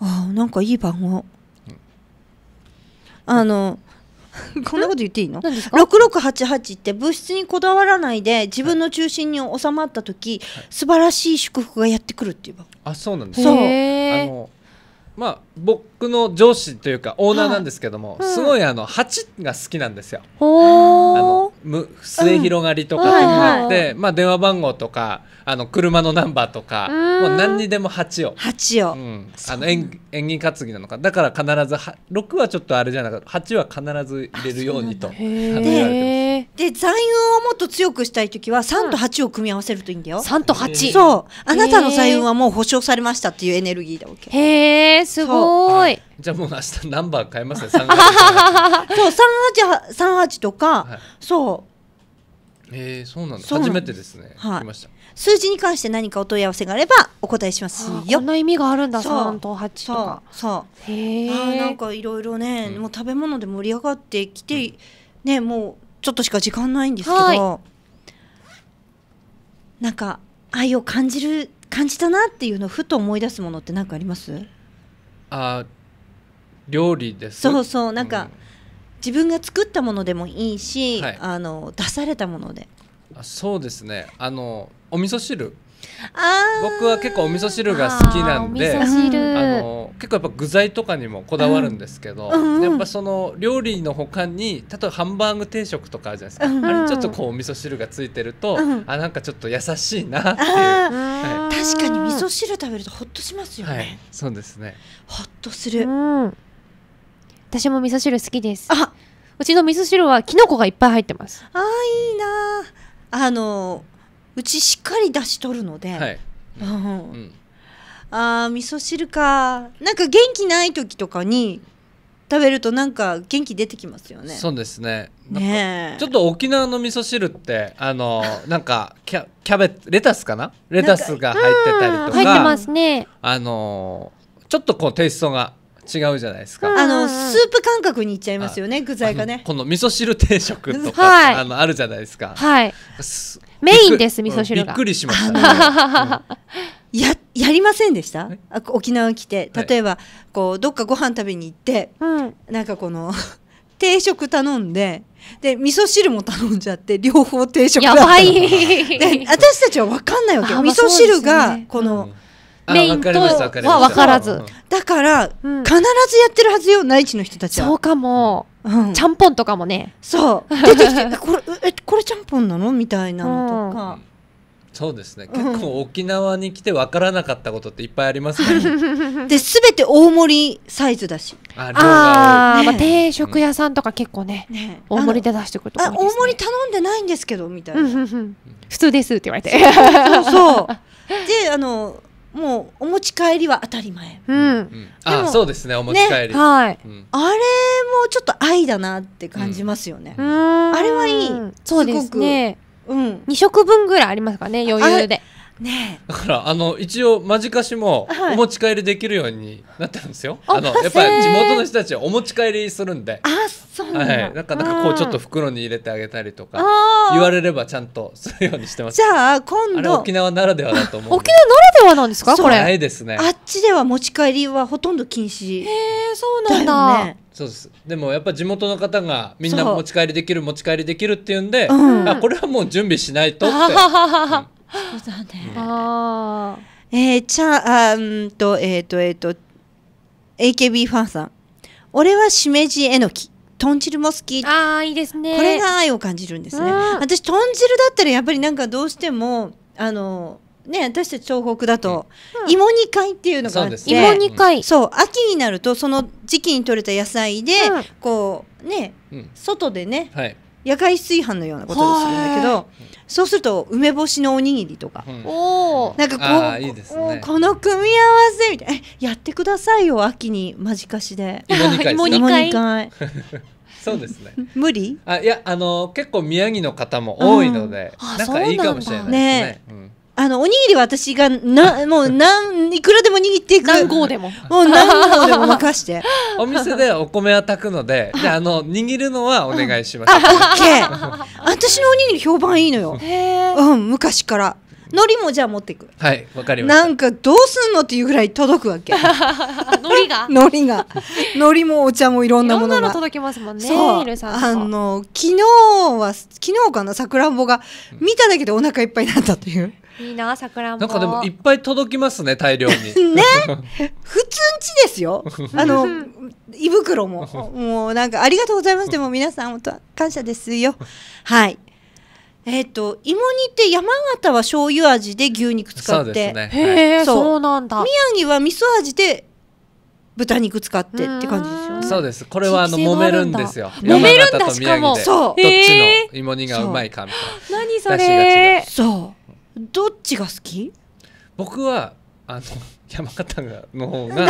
S2: あなんかいい番号、うん、あの こんなこと言っていいの六六八八って物質にこだわらないで自分の中心に収まった時、はい、素晴らしい祝福がやってくるっていう
S4: あそうなんですそうあのまあ僕の上司というかオーナーなんですけども、はいうん、すごいあの八が好きなんですよ。おーむ末広がりとかとか、うん、まあ、電話番号とかあの車のナンバーとかもう何にでも8を8を、うん、あの縁縁起担ぎなのかだから必ずは6はちょっとあれじゃなくて8は必ず入れるようにとで
S2: で財運をもっと強くしたい時は3と8を組み合わせるといいんだよ、うん、3と8そうあなたの財運はもう保証されましたっていうエネルギーだわけへえすごい
S4: じゃあもう明日ナンバー変えますね3 そう三
S2: 八3 8とか、はい、そう
S4: えー、そうなんだ初めてですね、はい、ました
S2: 数字に関して何かお問い合わせがあればお答えしますよこんな意味があるんだ3と8とかそうへえ。なんかいろいろね、うん、もう食べ物で盛り上がってきて、うん、ねもうちょっとしか時間ないんですけど、なんか愛を感じる感じたなっていうのをふと思い出すものって何かあります
S4: あー料理ですそう
S2: そうなんか、うん、自分が作ったものでもいいし、はい、あの出されたもので
S4: あそうですねあのお味噌汁僕は結構お味噌汁が好きなんであの結構やっぱ具材とかにもこだわるんですけど、うんやっぱその料理のほかに例えばハンバーグ定食とかあるじゃないですか、うん、あれちょっとこうお味噌汁がついてると、あなんかちょっと優しいなっていう、はい、
S2: 確かに味噌汁食べるとほっとしますよね、は
S4: い、そうですね
S2: ほっとする、私も味噌汁好きですあうちの味噌汁はきのこがいっぱい入ってますあーいいなあのうちしっかり出しとるので、はい、うん、あー味噌汁かなんか元気ない時とかに食べるとなんか元気出てきま
S4: すよねそうですねねちょっと沖縄の味噌汁ってあのなんかキャキャベレタスかなレタスが入ってたりとか入ってますねあのちょっとこうテイストが違うじゃないですか。あのス
S2: ープ感覚にいっちゃいますよね具材がね。
S4: この味噌汁定食とか あのあるじゃないですか。は
S2: い。メインです味噌汁が。びっくりしました。ややりませんでした？沖縄来て例えばこうどっかご飯食べに行って、なんかこの 定食頼んで。で味噌汁も頼んじゃって両方定食やばい私たちはわかんないわけ味噌汁がこ
S3: の、メインとは分
S2: からずだから必ずやってるはずよ内地の人たちはそうかもちゃんぽんとかもねそう 出てきてこれえこれちゃんぽんなのみたいなのとか
S4: そうですね結構沖縄に来て分からなかったことっていっぱいありますね
S2: で全て大盛りサイズだし
S4: ああ、まあ、
S2: 定食屋さんとか結構ね大盛りで出してくると大盛り頼んでないんですけどみたいな 普通ですって言われてそうであのもうお持ち帰りは当たり前、うん、うん、あ
S4: そうですねお持ち帰り、ね、
S2: はい、うん、あれもちょっと愛だなって感じますよね、うん、あれはいいそうですねうん、2食分ぐらいありますかね余裕でね
S4: だからあの一応マジカシもお持ち帰りできるようになったんですよ、はい、あのやっぱり地元の人たちはお持ち帰りするんであそうなんだ、はい、なんかなんかこうちょっと袋に入れてあげたりとか言われればちゃんとするようにしてますじ
S2: ゃあ今度沖
S4: 縄ならではだと思う沖
S2: 縄ならではなんですかこれないですねあっちでは持ち帰りはほとんど禁止へえそうなんだ、
S4: ね、そうですでもやっぱ地元の方がみんな持ち帰りできる持ち帰りできるっていうんで、うん、あこれはもう準備しないとって、
S2: うんそうだね。あえー、ちゃあうんとえっ、ー、とえっ、ー、と AKB ファンさん。俺はしめじえのき。豚汁も好き。ああいいですね。これが愛を感じるんですね。私豚汁だったらやっぱりなんかどうしてもあのね、私たち東北だと、芋煮会っていうのがあって、ね、芋煮会そう秋になるとその時期に採れた野菜で、うん、こうね、うん、外でね、はい、野外炊飯のようなことをするんだけど、そうすると梅干しのおにぎりとか、うん、なんかこう、ね、この組み合わせみたいやってくださいよ秋に間近しで芋2回 そうですね。無理？
S4: あいやあの結構宮城の方も多いので、うん、なんかいいかもしれないです
S2: ね。ねうんあの、おにぎりは私が、な、もう、なん、いくらでも握っていく。何合でも。もう何合でも任して。
S4: お店でお米は炊くので、じゃあ、あの、握るのはお願いします。うん、あ、オッケー。
S2: 私のおにぎり評判いいのよ。へうん、昔から。海苔もじゃあ持っていく
S4: はいわかりまし
S2: なんかどうすんのっていうぐらい届くわけ海苔が海苔が海苔もお茶もいろんなものが届きますもんねそうあの昨日は昨日かなさくらんぼが見ただけでお腹いっぱいになったといういいな桜もなんかでもいっ
S4: ぱい届きますね大量に ね
S2: 普通んちですよ あの胃袋ももうなんかありがとうございますでも皆さん本当感謝ですよはいえっ、ー、と芋煮って山形は醤油味で牛肉使ってね、へえそうなんだ宮城は味噌味で豚肉使ってって感じですよ
S4: ね。そうです。これはあの揉めるんですよ。揉めるんだしかも。そう。どっちの芋煮がうまいかみたいな。何それ。そう。どっちが好き僕はあの 山形がの方が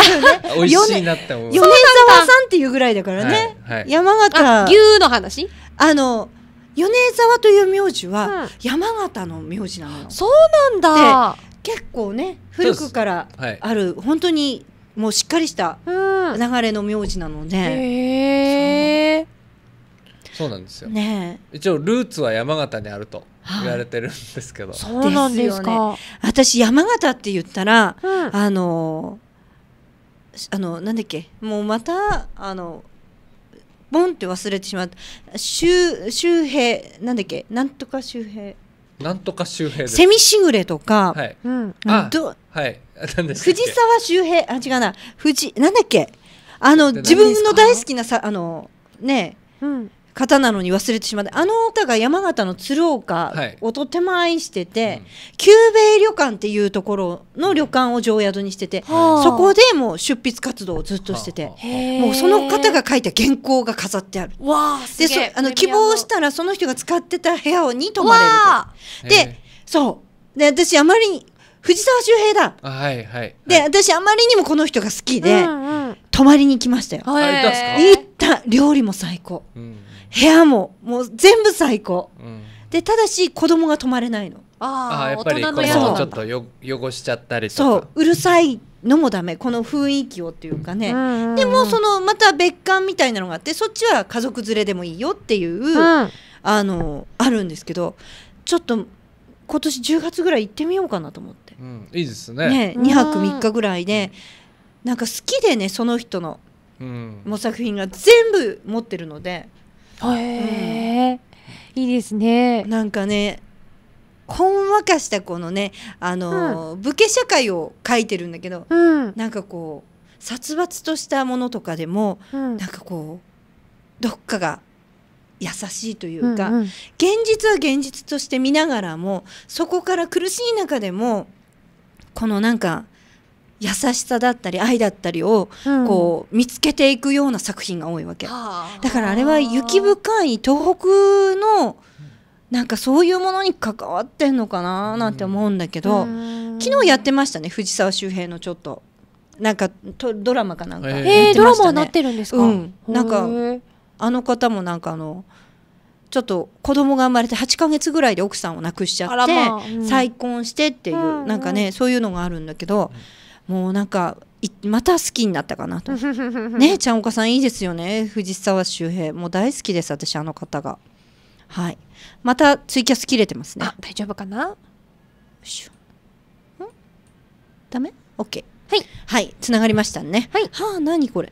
S4: 美味しいなって思う米
S2: 沢さんっていうぐらいだからね、はいはい、山形牛の話あの米沢という名字は山形の名字なのうん、そうなんだ結構ね古くからある、はい、本当にもうしっかりした流れの名字なので、へえ
S4: そうなんですよ、ね、一応ルーツは山形にあると言われてるんですけど、そうなんですか、ね、
S2: 私山形って言ったら、うん、あのあのなんだっけもうまたあのボンって忘れてしまったう、周平なんだっけなんとか周平
S4: なんとか周平セミしぐれとか、はい、
S2: うん、あど
S4: はいなんですか。藤沢
S2: 周平あ違うな藤なんだっけあの自分の大好きなさあのね、うん、方なのに忘れてしまってあの歌が山形の鶴岡をとても愛してて、はいうん、久米旅館っていうところの旅館を常宿にしてて、うん、そこでもう出筆活動をずっとしてて、もうその方が書いた原稿が飾ってあるでそあの希望したらその人が使ってた部屋に泊まれるでそうで私あまりに藤沢周平
S4: だ、はいはい、
S2: で私あまりにもこの人が好きで、うんうん、泊まりに来ましたよ、行った料理も最高、うん部屋ももう全部最高、うん、でただし子供が泊まれないのああや
S4: っぱり子供ちょっとよ汚しちゃったりとかそう
S2: うるさいのもダメこの雰囲気をっていうかね、うんうん、でもそのまた別館みたいなのがあってそっちは家族連れでもいいよっていう、うん、あのあるんですけどちょっと今年10月ぐらい行ってみようかなと思って、
S4: うん、いいですねね2泊3日
S2: ぐらいで、うん、なんか好きでねその人の、うん、模作品が全部持ってるのでへえ、いいですねなんかねほんわかしたこのねあの、うん、武家社会を書いてるんだけど、うん、なんかこう殺伐としたものとかでも、うん、なんかこうどっかが優しいというか、うんうん、現実は現実として見ながらもそこから苦しい中でもこのなんか優しさだったり愛だったりをこう見つけていくような作品が多いわけ、うん、だからあれは雪深い東北のなんかそういうものに関わってんのかななんて思うんだけど、うん、昨日やってましたね藤沢周平のちょっとなんかとドラマかなんか、えードラマなってるんですか、うん、なんかあの方もなんかあのちょっと子供が生まれて8か月ぐらいで奥さんを亡くしちゃって、まあうん、再婚してっていう、うん、なんかねそういうのがあるんだけど。うんもうなんかまた好きになったかなと
S3: ねちゃんお
S2: かさんいいですよね藤沢周平もう大好きです私あの方がはいまたツイキャス切れてますね大丈夫かなダメ ?OK はいはいつながりましたねはいはあ何これ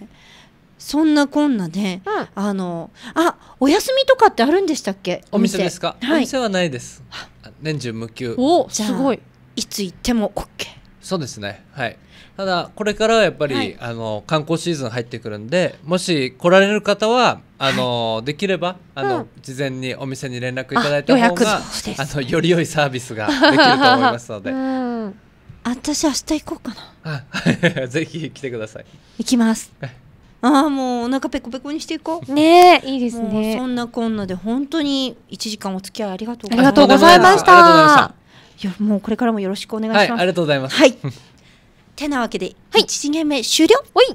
S2: そんなこんなね、うん、あのあお休みとかってあるんでしたっけお店ですか、はい、お
S4: 店はないです年中無休お
S2: すごいいつ行っても OK
S4: そうですね、はい、ただこれからはやっぱり、はい、あの観光シーズン入ってくるんでもし来られる方はあの、はい、できればあの、うん、事前にお店に連絡いただいた方があ、ね、あのより良いサービスができると思いますので。う
S2: ん私明日行こうかな
S4: あ ぜひ来てください
S2: 行きますああもうお腹ペコペコにしていこう ねいいですねそんなこんなで本当に1時間お付き合いありがとうございましたありがとうございましたよもうこれからもよろしくお願いします、はい、ありがとうございますはいてなわけで、はい、1次元目
S3: 終了おい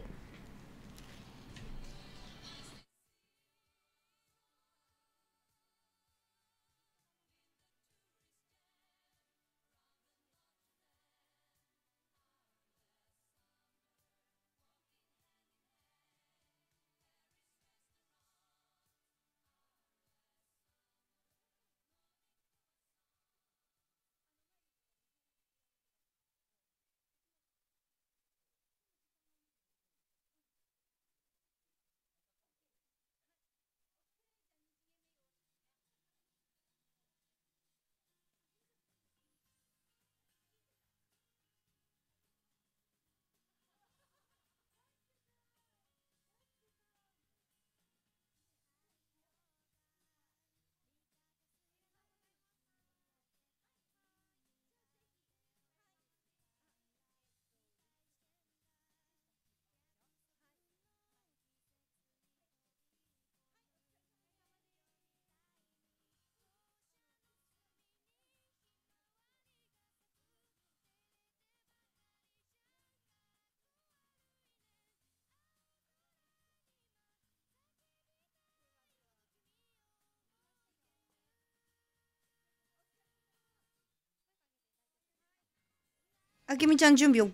S2: あけみちゃん準備を。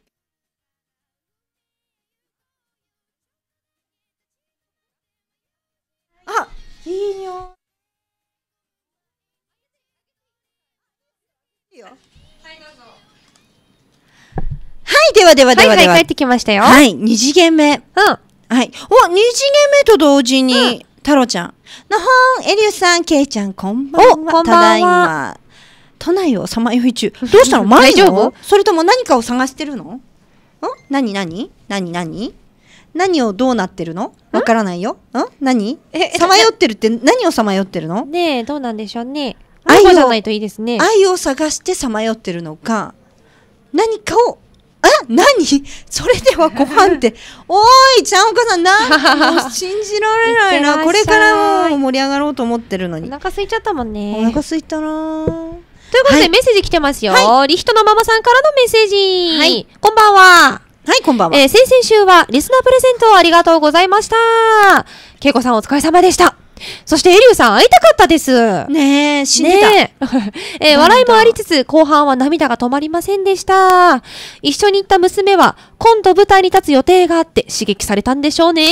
S3: あ、いい匂
S2: い。いよ。はいどうぞ。はいではではではでは。はい帰ってきましたよ。はい二次元目。うん。はい。お二次元目と同時に、うん、太郎ちゃん。のほんエリュうさんケイちゃんこんばんは。こんばんは。ただいま。都内をさまよい中。どうしたの大丈夫それとも何かを探してるのん何何何何何をどうなってるのわからないよ。ん何さまよってるって何をさまよってるのねえ、どうなんでしょうね。愛をじゃないといいですね。愛を探してさまよってるのか、何かをあ何 それではご飯って おいちゃんおかさんな信じられないなこれからも盛り上がろうと思ってるのにお腹空いちゃったもんねお腹空いたなということで、メッセージ来てますよ。はい、リヒトのママさんからのメッセージ。はい。こんばんは。はい、こんばんは。えー、先々週は、リスナープレゼントをありがとうございました。けいこさんお疲れ様でした。そして、エリュウさん、会いたかったです。ねえ、死んでた。ねえ えー、笑いもありつつ、後半は涙が止まりませんでした。一緒に行った娘は、今度舞台に立つ予定があって刺激されたんでしょうね。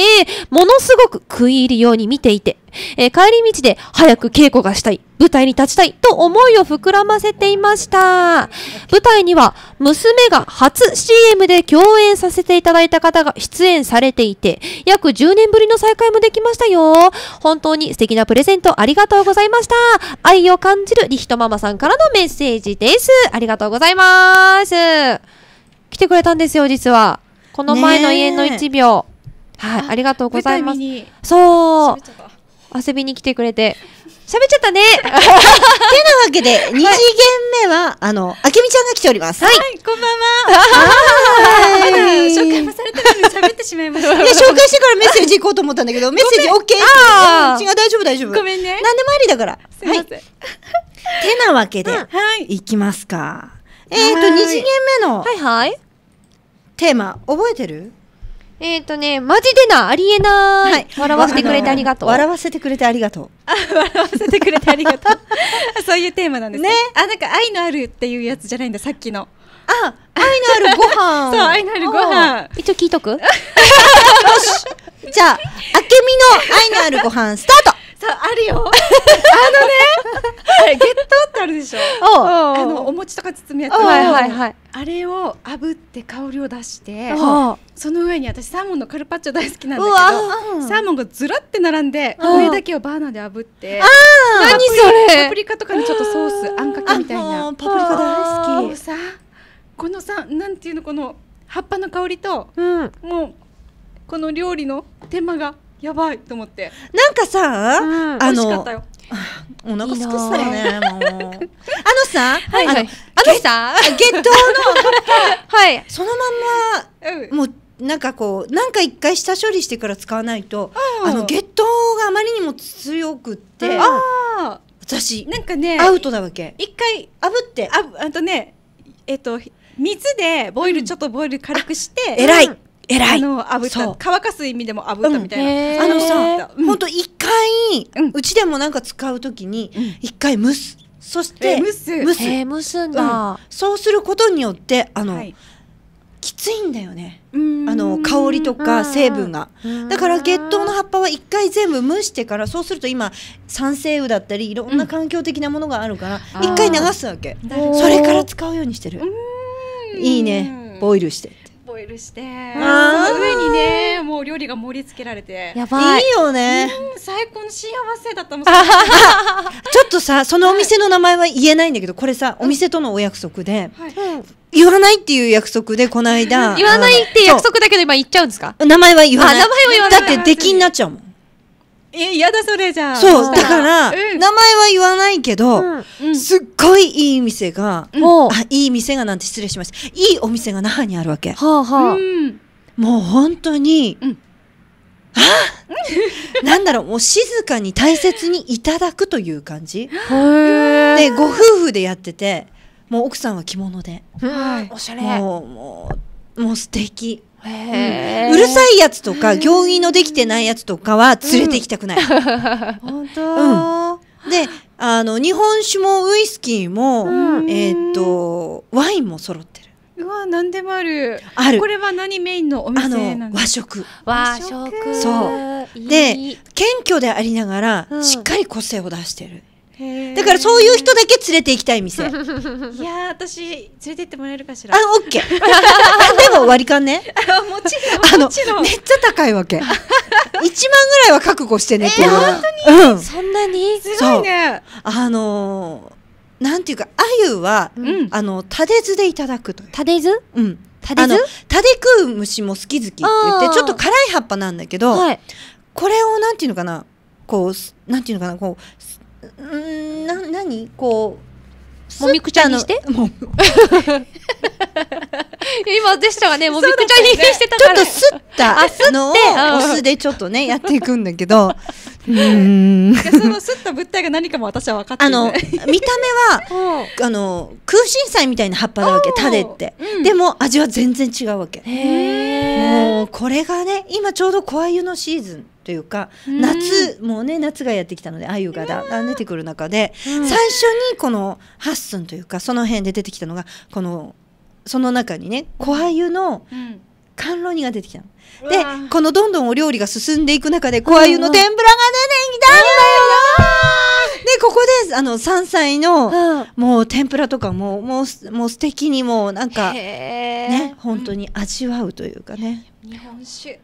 S2: ものすごく食い入るように見ていて、えー、帰り道で早く稽古がしたい、舞台に立ちたいと思いを膨らませていました。舞台には娘が初 CM で共演させていただいた方が出演されていて、約10年ぶりの再会もできましたよ。本当に素敵なプレゼントありがとうございました。愛を感じるリヒトママさんからのメッセージです。ありがとうございます。来てくれたんですよ、実は。この前の家の1秒。はい、ありがとうございます。そう。遊びに来てくれて喋っちゃったね てなわけで2次元目は、あのあけみちゃんが来ておりますはい、こんばんははい紹介もされてないのに喋ってしまいましたいや紹介してからメッセージ行こうと思ったんだけどメッセージ OK って違う大丈夫大丈夫ごめんね何でもありだからすいません、はい、てなわけで、うん、いきますかえっ、と2次元目のはいはいテーマ覚えてるえっ、ー、とね、マジでな、ありえな、はい、笑わせてくれてありがとう。笑わせてくれてありがとう。あ、笑わせてくれてありがとう。そういうテーマなんですね。ねあ、なんか愛のあるって
S1: いうやつじゃないんだ、さっきの。あ、愛のあるご飯そう愛のあるご飯一応聞いとく よし
S2: じゃああけみの愛のあるご飯スタート
S1: さあるよ あのね
S2: あれゲットってあるでしょあのお餅
S1: とか包むやつ、はいはいはい、あれを炙って香りを出してその上に私サーモンのカルパッチョ大好きなんだけどサーモンがずらって並んで上だけをバーナーで炙ってあ何それパプリカとかにちょっとソースあんかけみたいなパプリカ大好きこのさなんていうのこの葉っぱの香りと、うん、もうこの料理の手間がやばいと思って
S2: なんかさ、うん、あのお腹すくしたよねあのさ、はいはい、あのあのさゲットのはいそのまんま、うん、もうなんかこうなんか一回下処理してから使わないと、あのゲットがあまりにも強くっ
S1: て、あ
S2: 私なんかねアウトなわけ一回炙ってああ
S1: とねえっ、と水でボイルちょっとボイル軽くして、えらいえらいあの炙った乾かす意味でも炙ったみたいな、あのさ、本当ほ
S2: んと一回、うちでもなんか使う時に一回蒸すそして蒸す蒸す,、蒸すんだ、そうすることによってあの、きついんだよね
S3: あの
S2: 香りとか成分がだから月桃の葉っぱは一回全部蒸してからそうすると今酸性雨だったりいろんな環境的なものがあるから一、回流すわけそれから使うようにしてる。いいねボイルしてボ
S1: イルしてその上にねもう料理が盛り付けられてやばいいいよね、うん、最高の幸せだったもん ちょっ
S2: とさそのお店の名前は言えないんだけどこれさお店とのお約束で、はい言わないっていう約束でこの間言わないって約束だけど今言っちゃうんですか名前は言わない名前は言わないだって出禁になっちゃうもんえ嫌だそれじゃそうだから、名前は言わないけど、すっごいいい店が、もういい店がなんて失礼しましたいいお店が那覇にあるわけ、はあはあ、もう本当に、あなんだろうもう静かに大切にいただくという感じでご夫婦でやっててもう奥さんは着物で、おしゃれもうもうもう素敵ううるさいやつとか行儀のできてないやつとかは連れて行きたくない。本当、うん、であの日本酒もウイスキーも、えっ、ー、とワインも揃ってる。
S1: うわ何でもあるあるこ
S2: れは何メインのお店なんですか和食和食そうで謙虚でありながら、しっかり個性を出してるだからそういう人だけ連れて行きたい店 い
S3: や
S1: 私連れてってもらえるかしらあオッケー
S2: でも割り勘ねあもちろんもちろんめっちゃ高いわけ1 万ぐらいは覚悟してねって本当に、うん、そんなにすごいねあのー、なんていうかあゆは、うん、あのタデ酢でいただくとタデ酢うんタデ酢タデ食う虫も好き好きって言ってちょっと辛い葉っぱなんだけど、はい、これをなんていうのかなこうなんていうのかなこううんな何こうもみくちゃにして 今でしたがねもみくちゃにしてたから、ちょっとすったすのをお酢でちょっとねやっていくんだけど うんそ
S1: のすった物体が何かも私は分かって見
S2: た目は あの空心菜みたいな葉っぱだわけ種って、でも味は全然違うわけもうこれがね今ちょうど小鮎のシーズンというか、夏もうね夏がやってきたのであゆがだん出てくる中で、最初にこのハッスンというかその辺で出てきたのがこのその中にね小あゆの甘露煮が出てきたの。でこのどんどんお料理が進んでいく中で小あゆの天ぷらが出てきたんだよでここであの山菜の、もう天ぷらとかももうもう素敵にもうなんか
S3: ね
S2: 本当に味わうというかね。日本酒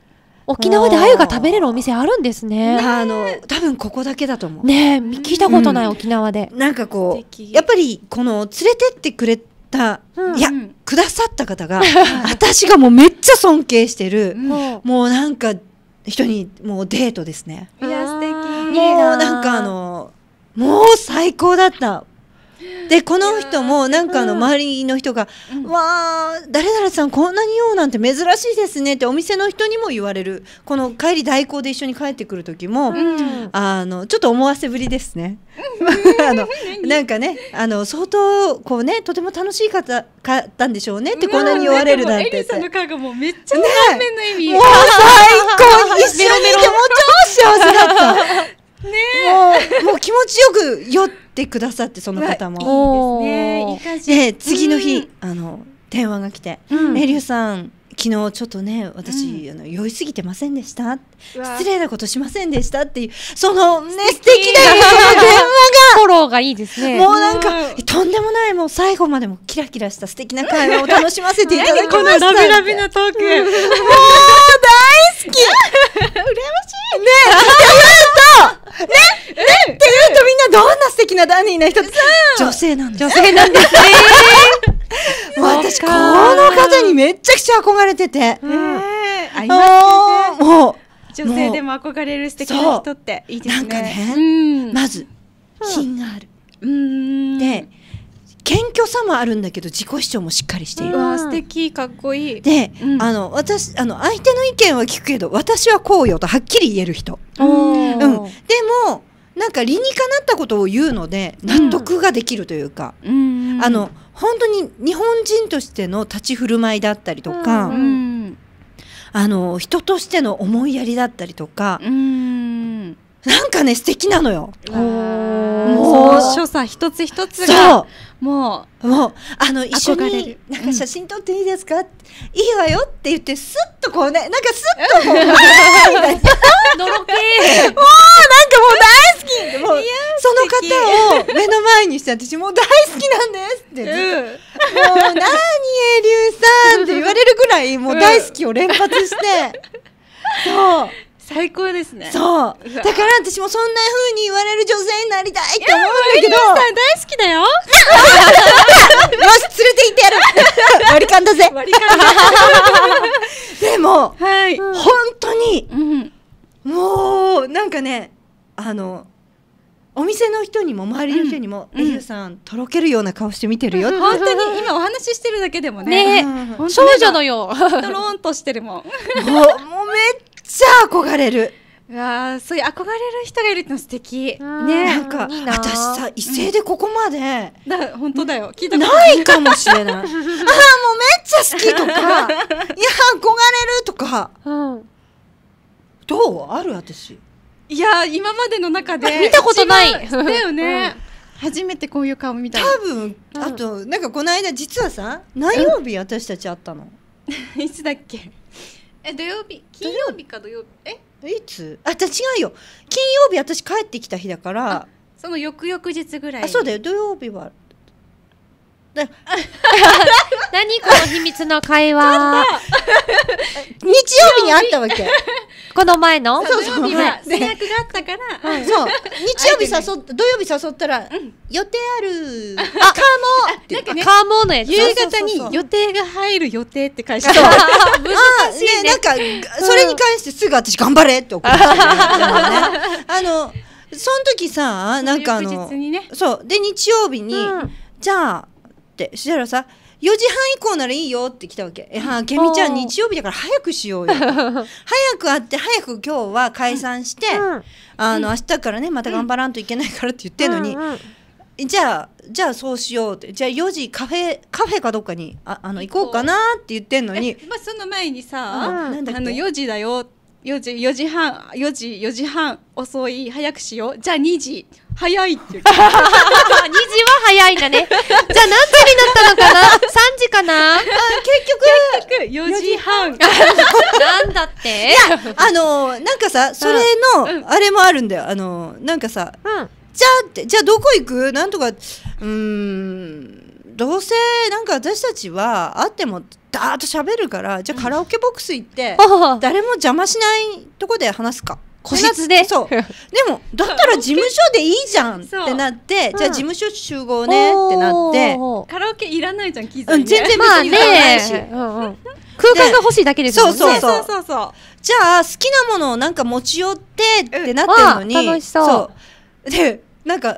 S2: 沖縄で鮎が食べれるお店あるんですね。あの多分ここだけだと思う。ね聞いたことない、うん、沖縄で。なんかこうやっぱりこの連れてってくれた、うん、いやくださった方が私がもうめっちゃ尊敬してる、うん、もうなんか人にもうデートですね。
S3: いや素敵。もうなんかあの
S2: もう最高だった。でこの人もなんかあの周りの人が「わあ誰々さんこんなにようなんて珍しいですね」ってお店の人にも言われるこの帰り代行で一緒に帰ってくる時も、うん、あのちょっと思わせぶりですね。あのなんかねあの相当こうねとても楽しい方かったんでしょうねってこんなに言われるなんてて。エリさんの顔がもうめっちゃ満面の
S3: 笑み。ね、もう最高一緒にいても超幸せだった。も
S2: うもう気持ちよく酔ってくださってその方も、いいですねで次の日、あの電話が来て「えりゅうさん昨日ちょっとね私、あの酔いすぎてませんでした失礼なことしませんでしたっていうそのね素敵な電話がフォローがいいですねもうなんか、とんでもないもう最後までもキラキラした素敵な会話を楽しませていただきましたこのラビラ
S3: ブトーク、もう大好き 羨ましいね
S2: ダニーな人女性なんです女性なんですね もう私この方にめちゃくちゃ憧れてて、うん、ありもう
S1: 女性でも憧れる素敵な人っていいで
S2: すね。なんかね、まず品がある。うん、で謙虚さもあるんだけど自己主張もしっかりしている。素
S1: 敵かっこいい。で、あの
S2: 私あの相手の意見は聞くけど私はこうよとはっきり言える人。うん、でもなんか理にかなったことを言うので納得ができるというか、うん、あの本当に日本人としての立ち振る舞いだったりとか、うん、あの人としての思いやりだったりとか、うん、なんかね素敵なのよ。
S3: もう所
S2: 作一つ一つがもうもう
S3: あの一緒に
S2: なんか写真撮っていいですか、うん、いいわよって言ってすっとこうねなんか
S3: すっとこうのろけもうなんかもう大好き
S2: もうその方を目の前にして私もう大好きなんですって、うん、もう何エリュウさんって言われるぐらいもう大好きを連発して、そう。最高ですねそうだから私もそんなふうに言われる女性になりたいって思うんだけど大好きだよよし 連れて行ってやる 割り勘だぜ割り勘でも、はい、本当に、うん、もうなんかねあのお店の人にも周りの人にも「え、う、ゆ、ん、さんとろけるような顔して見てるよ」本当
S1: に今お話ししてるだけでもねね、少女のようとろんとし
S2: てるも
S3: んもうもうめ
S1: っちゃ憧れる。わあそういう憧れる人がいるっての素敵ねなんか私さ異性で
S2: ここまで、
S1: うん、だ本当だよ聞いたことないかもしれない ああもう
S2: めっちゃ好きとか いや憧れるとか、うん、どうある私いや今までの中で見たことないだよね、うん、初めてこういう顔見た多分、あとなんかこの間実はさ何曜日私たち会ったの いつだっけ
S1: え土曜日金曜日か土曜日えい
S2: つあじゃ違うよ金曜日私帰ってきた日だからその翌々日ぐらいあそうだよ土曜日は 何この秘密の会話日曜日にあったわけ この前のそうそう日は制約があったから、そう日曜日誘っ土曜日誘ったら、うん、予定あるあかもか、ね、かものやつ夕方に予定が入る予定って返して 難しいねねなんかそれに関してすぐ私頑張れって怒ってる、ね、あのその時さなんかあの、ね、そうで日曜日に、うん、じゃあってそしたらさ4時半以降ならいいよって来たわけ。えはあ、けみちゃん日曜日だから早くしようよ。早く会って早く今日は解散して、うん、あの、明日からねまた頑張らんといけないからって言ってんのに、うんうん、じゃあじゃあそうしようってじゃあ4時カフェカフェかどっかにああの行こうかなって言ってんのに、
S1: まあ、その前にさ、ん、あの4時だよ4時4時半4時4時半遅い早くしようじゃあ2時
S2: 早いっていう。2 時は早いんだね。じゃあ何時になったのかな ?3 時かな結
S1: 局、結局4時半。な
S2: んだっていや、あのなんかさ、それの、あれもあるんだよ。あのなんかさ、じゃあって、じゃあどこ行くなんとか、うん、どうせ、なんか私たちは会っても、だーっと喋るから、じゃあカラオケボックス行って、誰も邪魔しないとこで話すか。個室でそう でもだったら事務所でいいじゃんってなって、じゃあ事務所集合ねってなって
S1: カラオケいらないじゃん気づいて、うん、全然別にいらないし、まね
S2: 空間が欲しいだけですよねそうそうそうそうじゃあ好きなものをなんか持ち寄ってってなってるのに、うん、楽しそうでなんか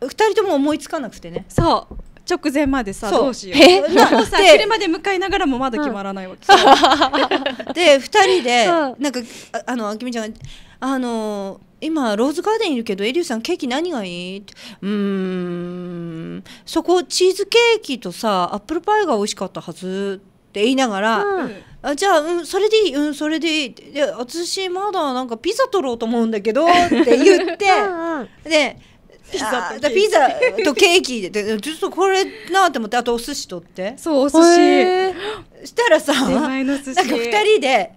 S2: 2人とも思いつかなくてねそう直前までさどうしよう さ車で向かいながらもまだ決まらないわけ、で2人でなんかあのあきみちゃんが「あの今ローズガーデンいるけどエリューさんケーキ何がいい?」って「うんそこチーズケーキとさアップルパイが美味しかったはず」って言いながら、あじゃあ、うん、それでいいうんそれでいいで私まだなんかピザ取ろうと思うんだけどって言ってで
S3: ピザとピザと
S2: ケーキででちょっとこれなって思ってあとお寿司とってそうお寿司したらさなんか2人で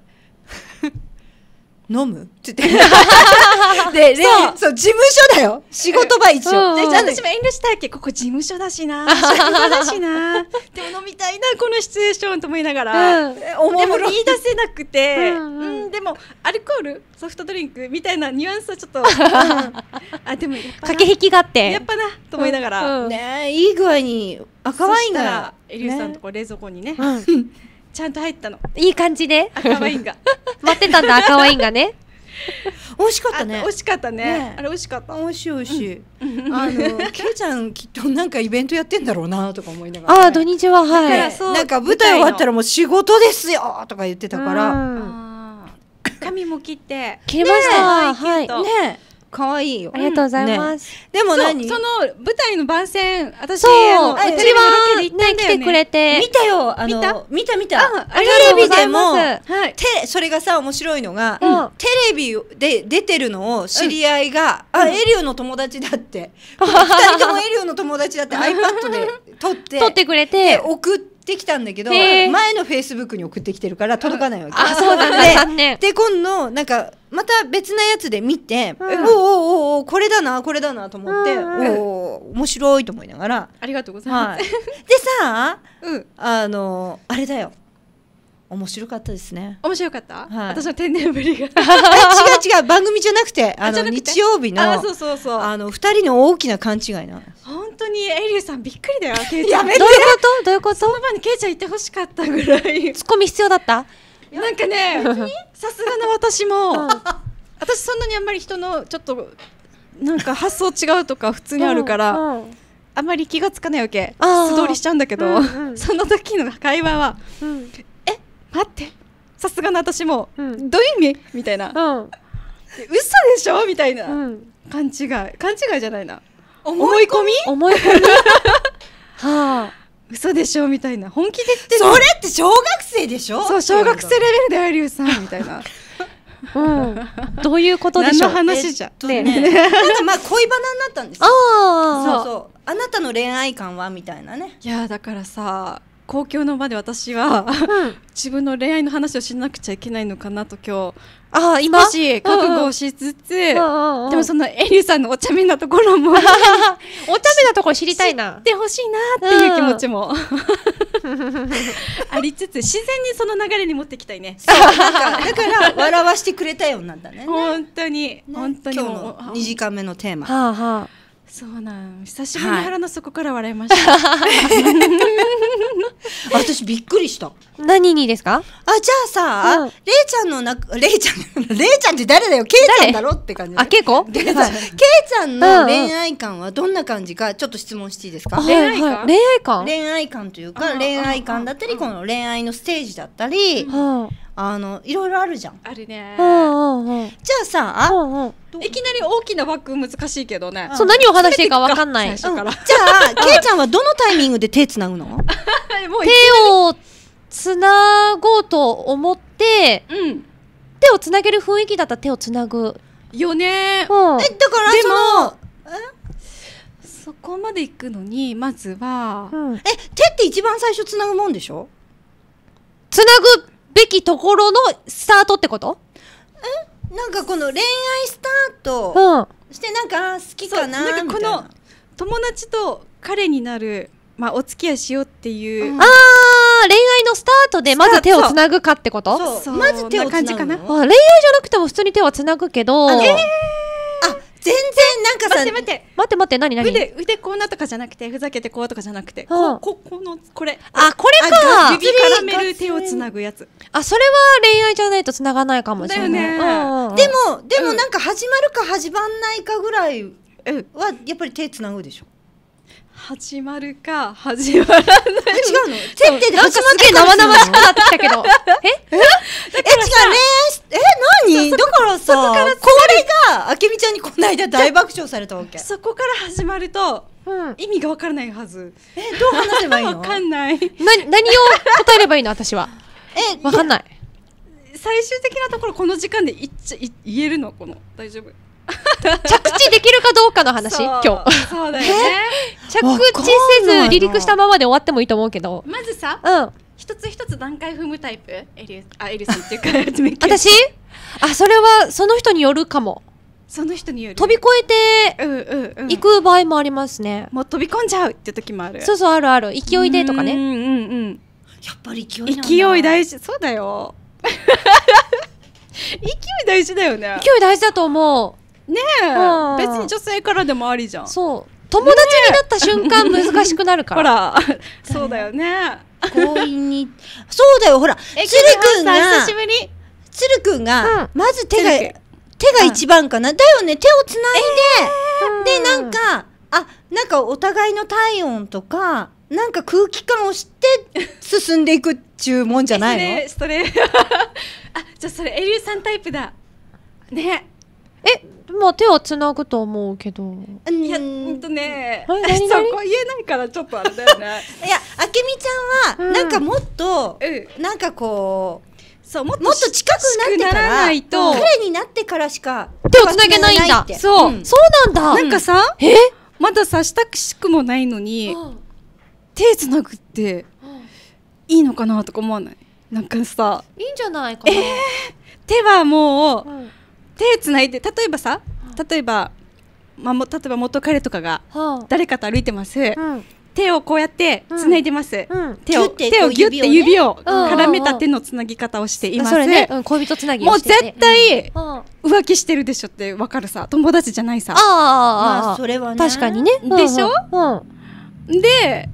S2: 飲むって言ってでそう事務所だよ仕事場一応、ん、私
S1: も遠慮したっけここ事務所だしな 仕事だしなでも飲みたいなこのシチュエーションと思いながら、うでも言い出せなくて、でもアルコールソフトドリンクみたいなニュアンスはちょっと、
S2: あでも駆け引きがあってやっぱなと思いながら、ねいい具合に赤ワインがエリュさんと
S1: こ冷蔵庫にね、ちゃんと入ったの
S2: いい感じで赤ワインが
S1: 待ってたんだ赤ワインが
S2: ね 美味しかったね美味しかったね、ね、あれ美味しかった美味しい美味しい、うん、あのケイちゃんきっとなんかイベントやってんだろうなとか思いながら、ね、あ土日ははいなんか舞台終わったらもう仕事ですよとか言ってたから髪も切って切れました、ね、はいね可愛いよ。ありがとうございます。でも何その舞台の番宣、私、そう、うちは、ね、来て
S4: くれて。見た
S2: よ、あの、見た見た。テレビでも、てそれがさ、面白いのが、テレビで出てるのを知り合いが、あ、エリオの友達だって。二、人ともエリオの友達だって iPad で撮って。撮ってくれて。送って。ってきたんだけど前のフェイスブックに送ってきてるから届かないわけ。あそうだねで今度なんかまた別なやつで見て、うん、おおおおこれだなこれだなと思って、うん、お面白いと思いながらありがとうございます、はい、でさ、うん、あのあれだよ面白かったですね面白かった、はい、私の天然ぶ
S1: りが 違う違
S2: う番組じゃなくてあの日曜日のあそうそうそうあの二人の大きな勘違いな
S1: 本当にエリュさんびっくりだよ ケイちゃんどういうことどういうことその前にケイちゃんいてほしかったぐらいツッコミ必要だったなんかね さすがの私も、私そんなにあんまり人のちょっとなんか発想違うとか普通にあるから、うんうんあんまり気がつかないわけ素通りしちゃうんだけど、うんうん、その時の会話は、うん、待ってさすがの私も、うん、どういう意味みたいな、うん、嘘
S3: でしょみた
S1: いな、うん、勘違い勘違いじゃないな
S3: 思い込み思い込み は
S1: あ嘘でしょみたいな本気で言ってそれって小学生でしょそう小学生レベルでありゅうさんみたいな うん、
S2: どういうことでしょう話じゃ、えっとね、ねかまあ恋バナになったんですよああそうそうあなたの恋愛観はみたいなねいやだからさ
S1: 公共の場で私は、うん、自分の恋愛の話をしなくちゃいけないのかなと今日あ今少し覚悟しつつ、でもそのエリさんのお茶目なところも お茶目なところ知りたいな知ってほしいなっていう気持ちも、うん、ありつつ自然にその流れに持ってきたいね だから笑わし
S2: てくれたようなんだね本当に、ね、本当に今日の2時間目のテーマ、はあはあそうなん久しぶりに腹の底から笑いました、はい、私びっくりした何にですかあじゃあさ、うん、れいちゃんのなれいちゃんれい ちゃんって誰だよけいちゃんだろって感じあけいこけいちゃんの恋愛観はどんな感じかちょっと質問していいですか、はいは恋愛観恋愛観というか恋愛観だったりこの恋愛のステージだったり、うんあのいろいろあるじゃんあるねじゃあさ
S1: いきなり大きなバッグ難しいけどねそう何を話していいか分かんない、じゃあ
S2: けいちゃんはどのタイミングで手つなぐの 手をつなごうと思って、うん、手をつなげる雰囲気だったら手をつなぐよねえだからその
S1: そこまで行くのにまずは、
S2: うん、え手って一番最初つなぐもんでしょつなぐべきところのスタートってことえなんかこの恋愛スタートしてなんか好きか
S1: な,、うん、なこの友達と彼になる、まあ、お付き合いしようってい
S2: う、うん、ああ恋愛のスタートでまず手をつなぐかってことそそううまず手をつなぐかな恋愛じゃなくても普通に手はつなぐけど、えー、全然なんかさ待って待
S1: って待って待って何何腕腕こうなとかじゃなくてふざけてこうとかじゃなくて、こここのこれ
S2: あこれか指絡める手をつなぐやつあそれは恋愛じゃないとつながない
S4: かもしれない
S2: でもでもなんか始まるか始まんないかぐらいはやっぱり手つなぐでしょ始まるか始まらない違う
S1: の設定で始まって生々しくなってきたけど
S2: えええ違うねえ何だからさこれがあけみちゃんにこの間大爆笑されたわけ
S1: そこから始まるとうん、意味が分からないはず。
S2: え、どう話せばいいの分かんない。な、
S1: 何を答えればいいの私は。え、分かんない。最終的なところこの時間で言っちゃ言えるのこの大丈夫 着地できるかどうかの話今日そうだよね 着地せず離陸
S2: したままで終わってもいいと思うけどまずさ、うん、
S1: 一つ一つ段階踏むタイプエリあエリスってい
S2: うか 私あそれはその人によるかも
S1: その人による
S2: 飛び越えて、うん
S1: うん、行く場合もありますね、もう飛び込んじゃうって時もあるそうそうあるある勢いでとかねうんうんうんやっぱり勢い勢い大事そうだよ勢い大事だよね勢い大事だと思うねえ別に女性からでも
S2: ありじゃんそう友達になった瞬間難しくなるからほら
S1: そうだよね強
S2: 引にそうだよほら鶴くんが久しぶり鶴くんが、まず手が手が一番かな、うん、だよね手をつないで、えー、でなんかあなんかお互いの体温とかなんか空気感を知って 進んでいくっちゅうもんじゃないの
S1: それ あじゃあそれエリューさんタイプだ
S2: ねえまあ手はつなぐと思うけど
S1: いやほんとねそこ言えな
S2: いからちょっとあれだよねいやあけみちゃんは、なんかもっと、うん、なんかこうそうもっと近くなってからないと彼になってからしか手をつなげないんだそう、う
S1: ん、そうなんだなんかさ、うん、えまださしたくしくもないのに、うん、手つなぐっていいのかなとか思わないなんかさ
S2: いいんじゃないかな、えー、手
S1: はもう、うん手つないで例えばさ例えば、まあ、も例えば元彼とかが誰かと歩いてます、うん手をこうやってつないでます、うん、手を手をギュって指を絡めた手のつなぎ方をしています、ねうん、
S2: 恋人つなぎもう絶対
S1: 浮気してるでしょってわかるさ友達じゃないさああ、それはね確かにねでしょ、うん、で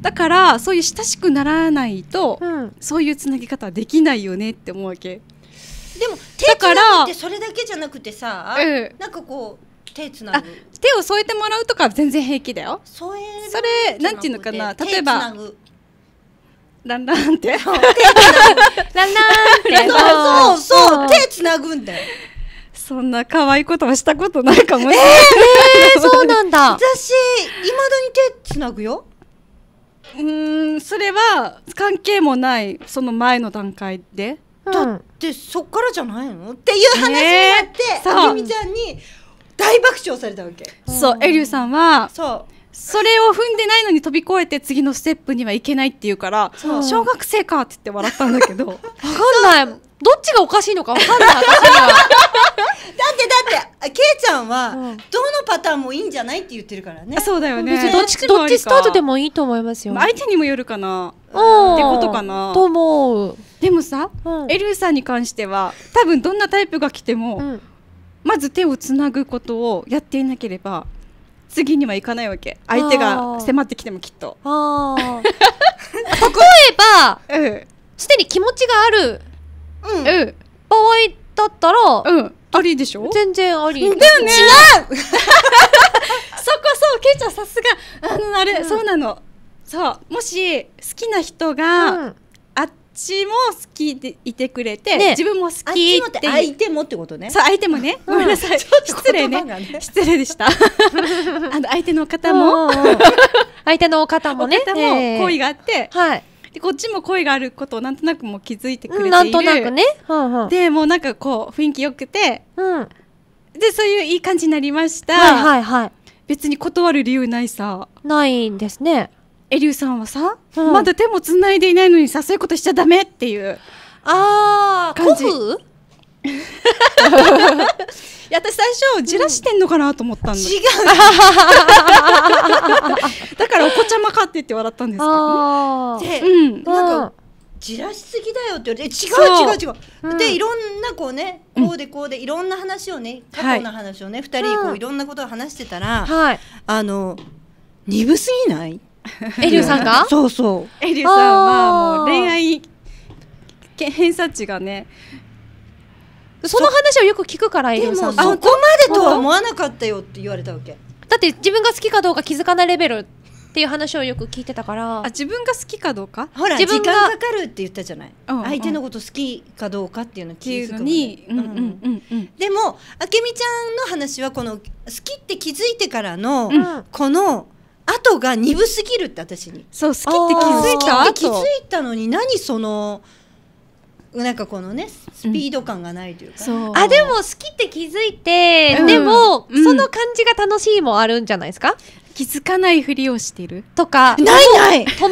S1: だからそういう親しくならないと、そういうつなぎ方はできないよねって思うわけ
S2: でも手つなぐってそれだけじゃなくてさ、うん、なんかこう手つなぐ
S1: 手を添えてもらうとか全然平気だよ添えそれなんていうのかな例えばランランってランランってそうそう手つなぐんだよそんな可愛いことはしたことないかもしれない、え
S2: ー、えー、そうなんだ私いまだに手つなぐようんそ
S1: れは関係もないその前の段階でだってそっからじゃ
S2: ないのっていう話になって、えー、ゆみちゃんに大爆笑されたわけ
S1: そうエリュウさんはそうそれを踏んでないのに飛び越えて次のステップにはいけないって言うから小学生かって言って笑ったんだけど分
S2: かんないどっちがおかしいのか分かんない私には だってだってケイちゃんは、うん、どのパターンもいいんじゃないって言ってるからねそうだよねどっちどっちスタートで
S1: もいいと思いますよ、まあ、相手にもよるかなってことかなと思うでもさ、うん、エルーさんに関しては多分どんなタイプが来ても、うん、まず手をつなぐことをやっていなければ次にはいかないわけ相手が迫ってきてもきっと
S3: 例
S2: えばすで、うん、に気持ちがあるうん、うん場合
S1: だったら、うんありでしょ全然ありうん、ね違う そこそうケイちゃんさすが あのあれ、うんそうなのそうもし好きな人が、うんあっちも好きでいてくれて、ね自分も好っきってう相手
S2: もってことね。そう相手も
S1: ね、ごめんなさい失礼ねね失礼でした あの相手の方も、相手の方もね方も好意があって、はいでこっちも声があることをなんとなくも気づいてくれている、なんとなくね、ははでもうなんかこう雰囲気よくて、うん、でそういういい感じになりました、はいはいはい、別に断る理由ないさないんですねエリュウさんはさ、うん、まだ手もつないでいないのにさそういうことしちゃダメっていうああ感じ や私最初じらしてんのかなと思ったんだ、うん、違う だからお子ちゃまかって言って笑ったんですけど、ね、で、うん、なんか
S2: じらしすぎだよって言われて違う違う違う、うん、でいろんなこうねこうでこうでいろんな話をね過去の話をね、はい、2人こういろんなことを話してたら、あの鈍すぎない エリュウさんがそうそうエリュウさんはもう恋
S1: 愛偏差値がね
S2: その話をよく聞くからでもそこまでとは思わなかったよって言われたわけだって自分が好きかどうか気づかないレベルっていう話をよく聞いてたからあ自分が好きかどうかほら自分が時間かかるって言ったじゃない、うんうん、相手のこと好きかどうかっていうのを付くのに、
S3: うんうんうんう
S2: ん、でもあけみちゃんの話はこの好きって気づいてからの、うん、この後が鈍すぎるって私にそう好きって気づいた気づいたのに何そのなんかこのねスピード感がないというか、うん、あでも好きって気づいて、うん、でも、うん、その感じが楽しいも
S1: あるんじゃないですか気づかないふりをしてるとかないない 友達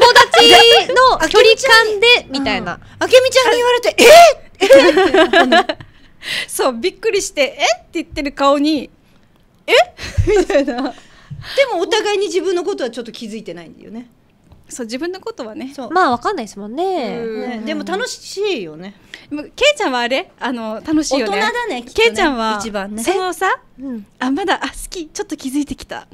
S1: の距離感でみたいなあけみちゃんに言われてええ そうびっくりしてえって言ってる顔にえみたいなで
S2: もお互いに自分のことはちょっと気づいてないんだよねそう自分のことはねまあわかんないですもんねでも楽しいよねけいちゃんはあれあの楽しいよね大人だねけいちゃんは一番ねそのさ、あまだあ好きちょっと気づいてき
S1: た、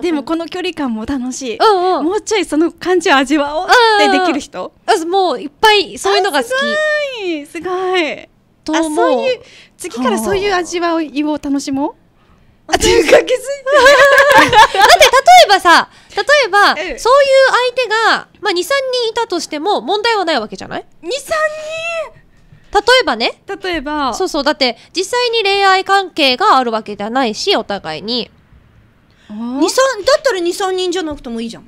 S1: でもこの距離感も楽しい、もうちょいその感じを味わおうってできる人、もういっぱいそういうのが好きすごいすごいとあそういう次からそういう味わいを楽しもうあ、中華気づいて だっ
S2: て例えばさ例えば、そういう相手が、まあ、23人いたとしても問題はないわけじゃない ?23 人例えばね例えばそうそうだって実際に恋愛関係があるわけじゃないしお互いに23だったら23人じゃなくてもいいじゃん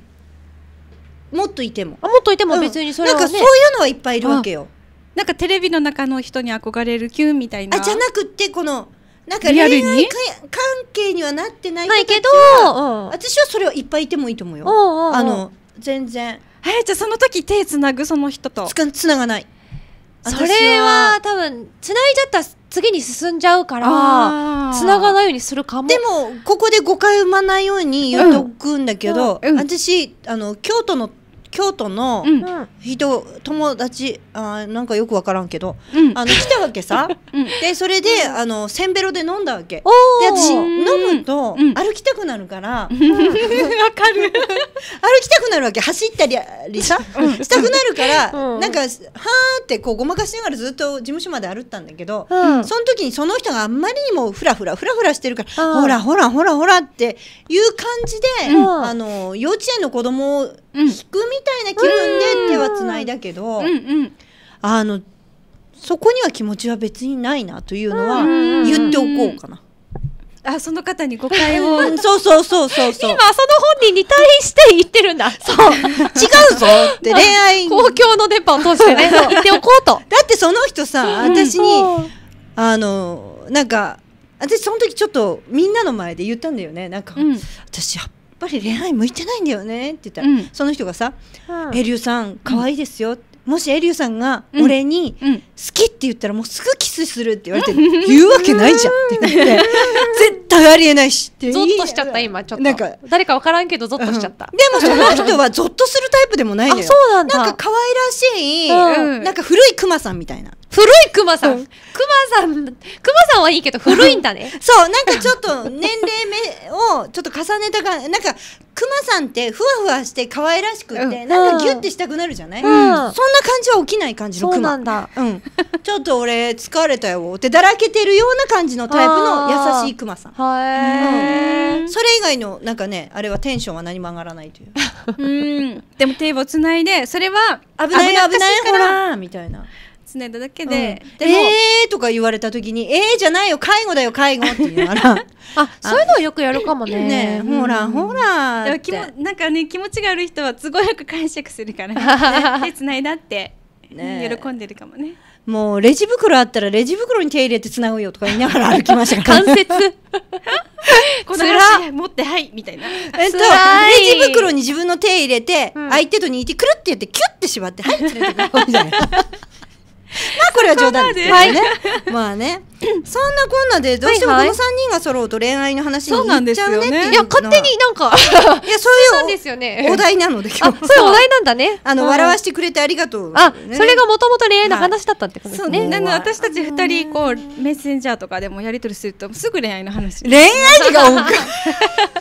S2: もっといてもあもっといても別にそれは、ねうん、なんかそういうのはいっぱいいるわけよ
S1: なんかテレビの中の人に憧れるキュンみたいなあじゃな
S2: くてこのなんか恋愛関係にはなってないけど、私はそれはいっぱいいてもいいと思うよ。おうおうあの全然。えじゃあその時手つなぐその人と。つつながない。それは多分つないじゃった次に進んじゃうからつながないようにするかもでもここで誤解生まないように言っとくんだけど、うんうん、私あの京都の京都の人、うん、友達あなんかよく分からんけど、うん、あの来たわけさ、でそれで、あのせんべろで飲んだわけで私飲むと、歩きたくなるから わ、かる 歩きたくなるわけ走ったりさ、したくなるから、うん、なんかはーってこうごまかしながらずっと事務所まで歩ったんだけど、その時にその人があんまりにもふらふらふらふらしてるからほらほらほらほらっていう感じで、あの幼稚園の子供をう引くみたいな気分で手はつないだけど、うんうん、あのそこには気持ちは別にないなというのは言っておこうかな。
S1: あその方に誤解をそうそうそうそう
S2: そう 今その本人に対して言ってるんだそう違うぞっ
S1: て恋愛
S2: 公共の電波を通してね言っておこうとだってその人さ私に、うん、あのなんか私その時ちょっとみんなの前で言ったんだよねなんか、うん、私やっぱり恋愛向いてないんだよね」って言ったら、うん、その人がさ
S3: 「えりゅうさ
S2: ん可愛いですよ」って。もしエリュさんが俺に好きって言ったらもうすぐキスするって言われて、言うわけないじゃんって言って 絶対ありえないしってゾッとしちゃった今ちょっとなんか誰か分
S4: からんけどゾッとしちゃった、でもその人はゾッとす
S2: るタイプでもないのよそうなんだなんか可愛らしい、なんか古いクマさんみたいな古いクマさん、クマさんクマさんはいいけど古いんだね そうなんかちょっと年齢目をちょっと重ねたか、なんかクマさんってふわふわして可愛らしくって、なんかギュッてしたくなるじゃない、うん、そんな感じは起きない感じのクマそうなんだ、うん、ちょっと俺疲れたよってだらけてるような感じのタイプの優しいクマさんはい、うん、それ以外のなんかねあれはテンションは何も上がらないといううんでも手をつないでそれは危ない危ないほらみたいなつないだだけで、うん、でもえーとか言われた時にえーじゃないよ介護だよ介護って言うから あそういうのをよくやるかもねね、うん、ほらほらでも
S1: なんかね気持ちがある人は都合よく解釈するから、ね、手つないだって、ね、喜んでるかもね
S2: もうレジ袋あったらレジ袋に手入れてつなぐよとか言いながら歩きましたから関節
S1: この箸持ってはいみた
S2: いなえっとレジ袋に自分の手入れて、うん、相手と握ってくるって言ってキュッて縛ってはい連れてこみたいなまあこれは冗談ですけね。まあね。そんなこんなでどうしてもこの3人が揃うと恋愛の話になっちゃうねっていや勝手になんかいやそういうお題なので今日そういうお題なんだね あの笑わしてくれてありがとうあそれがもともと恋愛の話だったってことですねなの私たち2人こう
S1: メッセンジャーとかでもやり取りするとすぐ恋愛の話恋愛が多く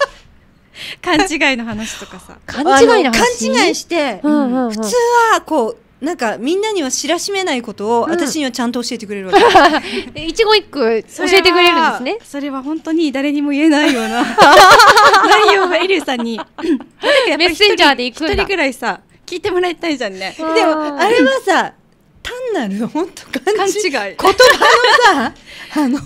S1: 勘違いの話とかさ勘違いの話勘違いし
S2: て普通はこうなんかみんなには知らしめないことを私にはちゃんと教えてくれるわ
S1: け、うん、一語一句教えてくれるんですねそれは本当に誰にも言えないような 内容がエリューさんにメッセンジャーで一人くらいさ聞いてもらいたいじゃんねでもあれは
S2: さなる本当勘違い言葉のさ
S1: あの、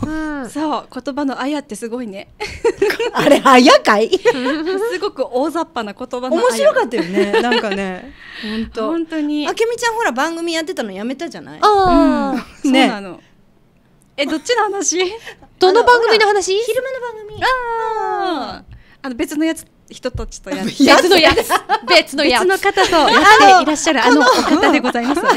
S1: うん、そう言葉のあやってすごいね
S2: あれあやかい
S1: すごく大雑把な言葉の面白かったよねなんかね本当本当に
S2: あけみちゃんほら番組やってたのやめたじゃない
S1: ああ、うん、ね、そうな
S3: の
S2: えどっちの話どの番組の話昼間の番組あああの別
S1: のやつ人たちとや 別のやつ別のやつ別の方とやっていらっしゃるあの方でございますね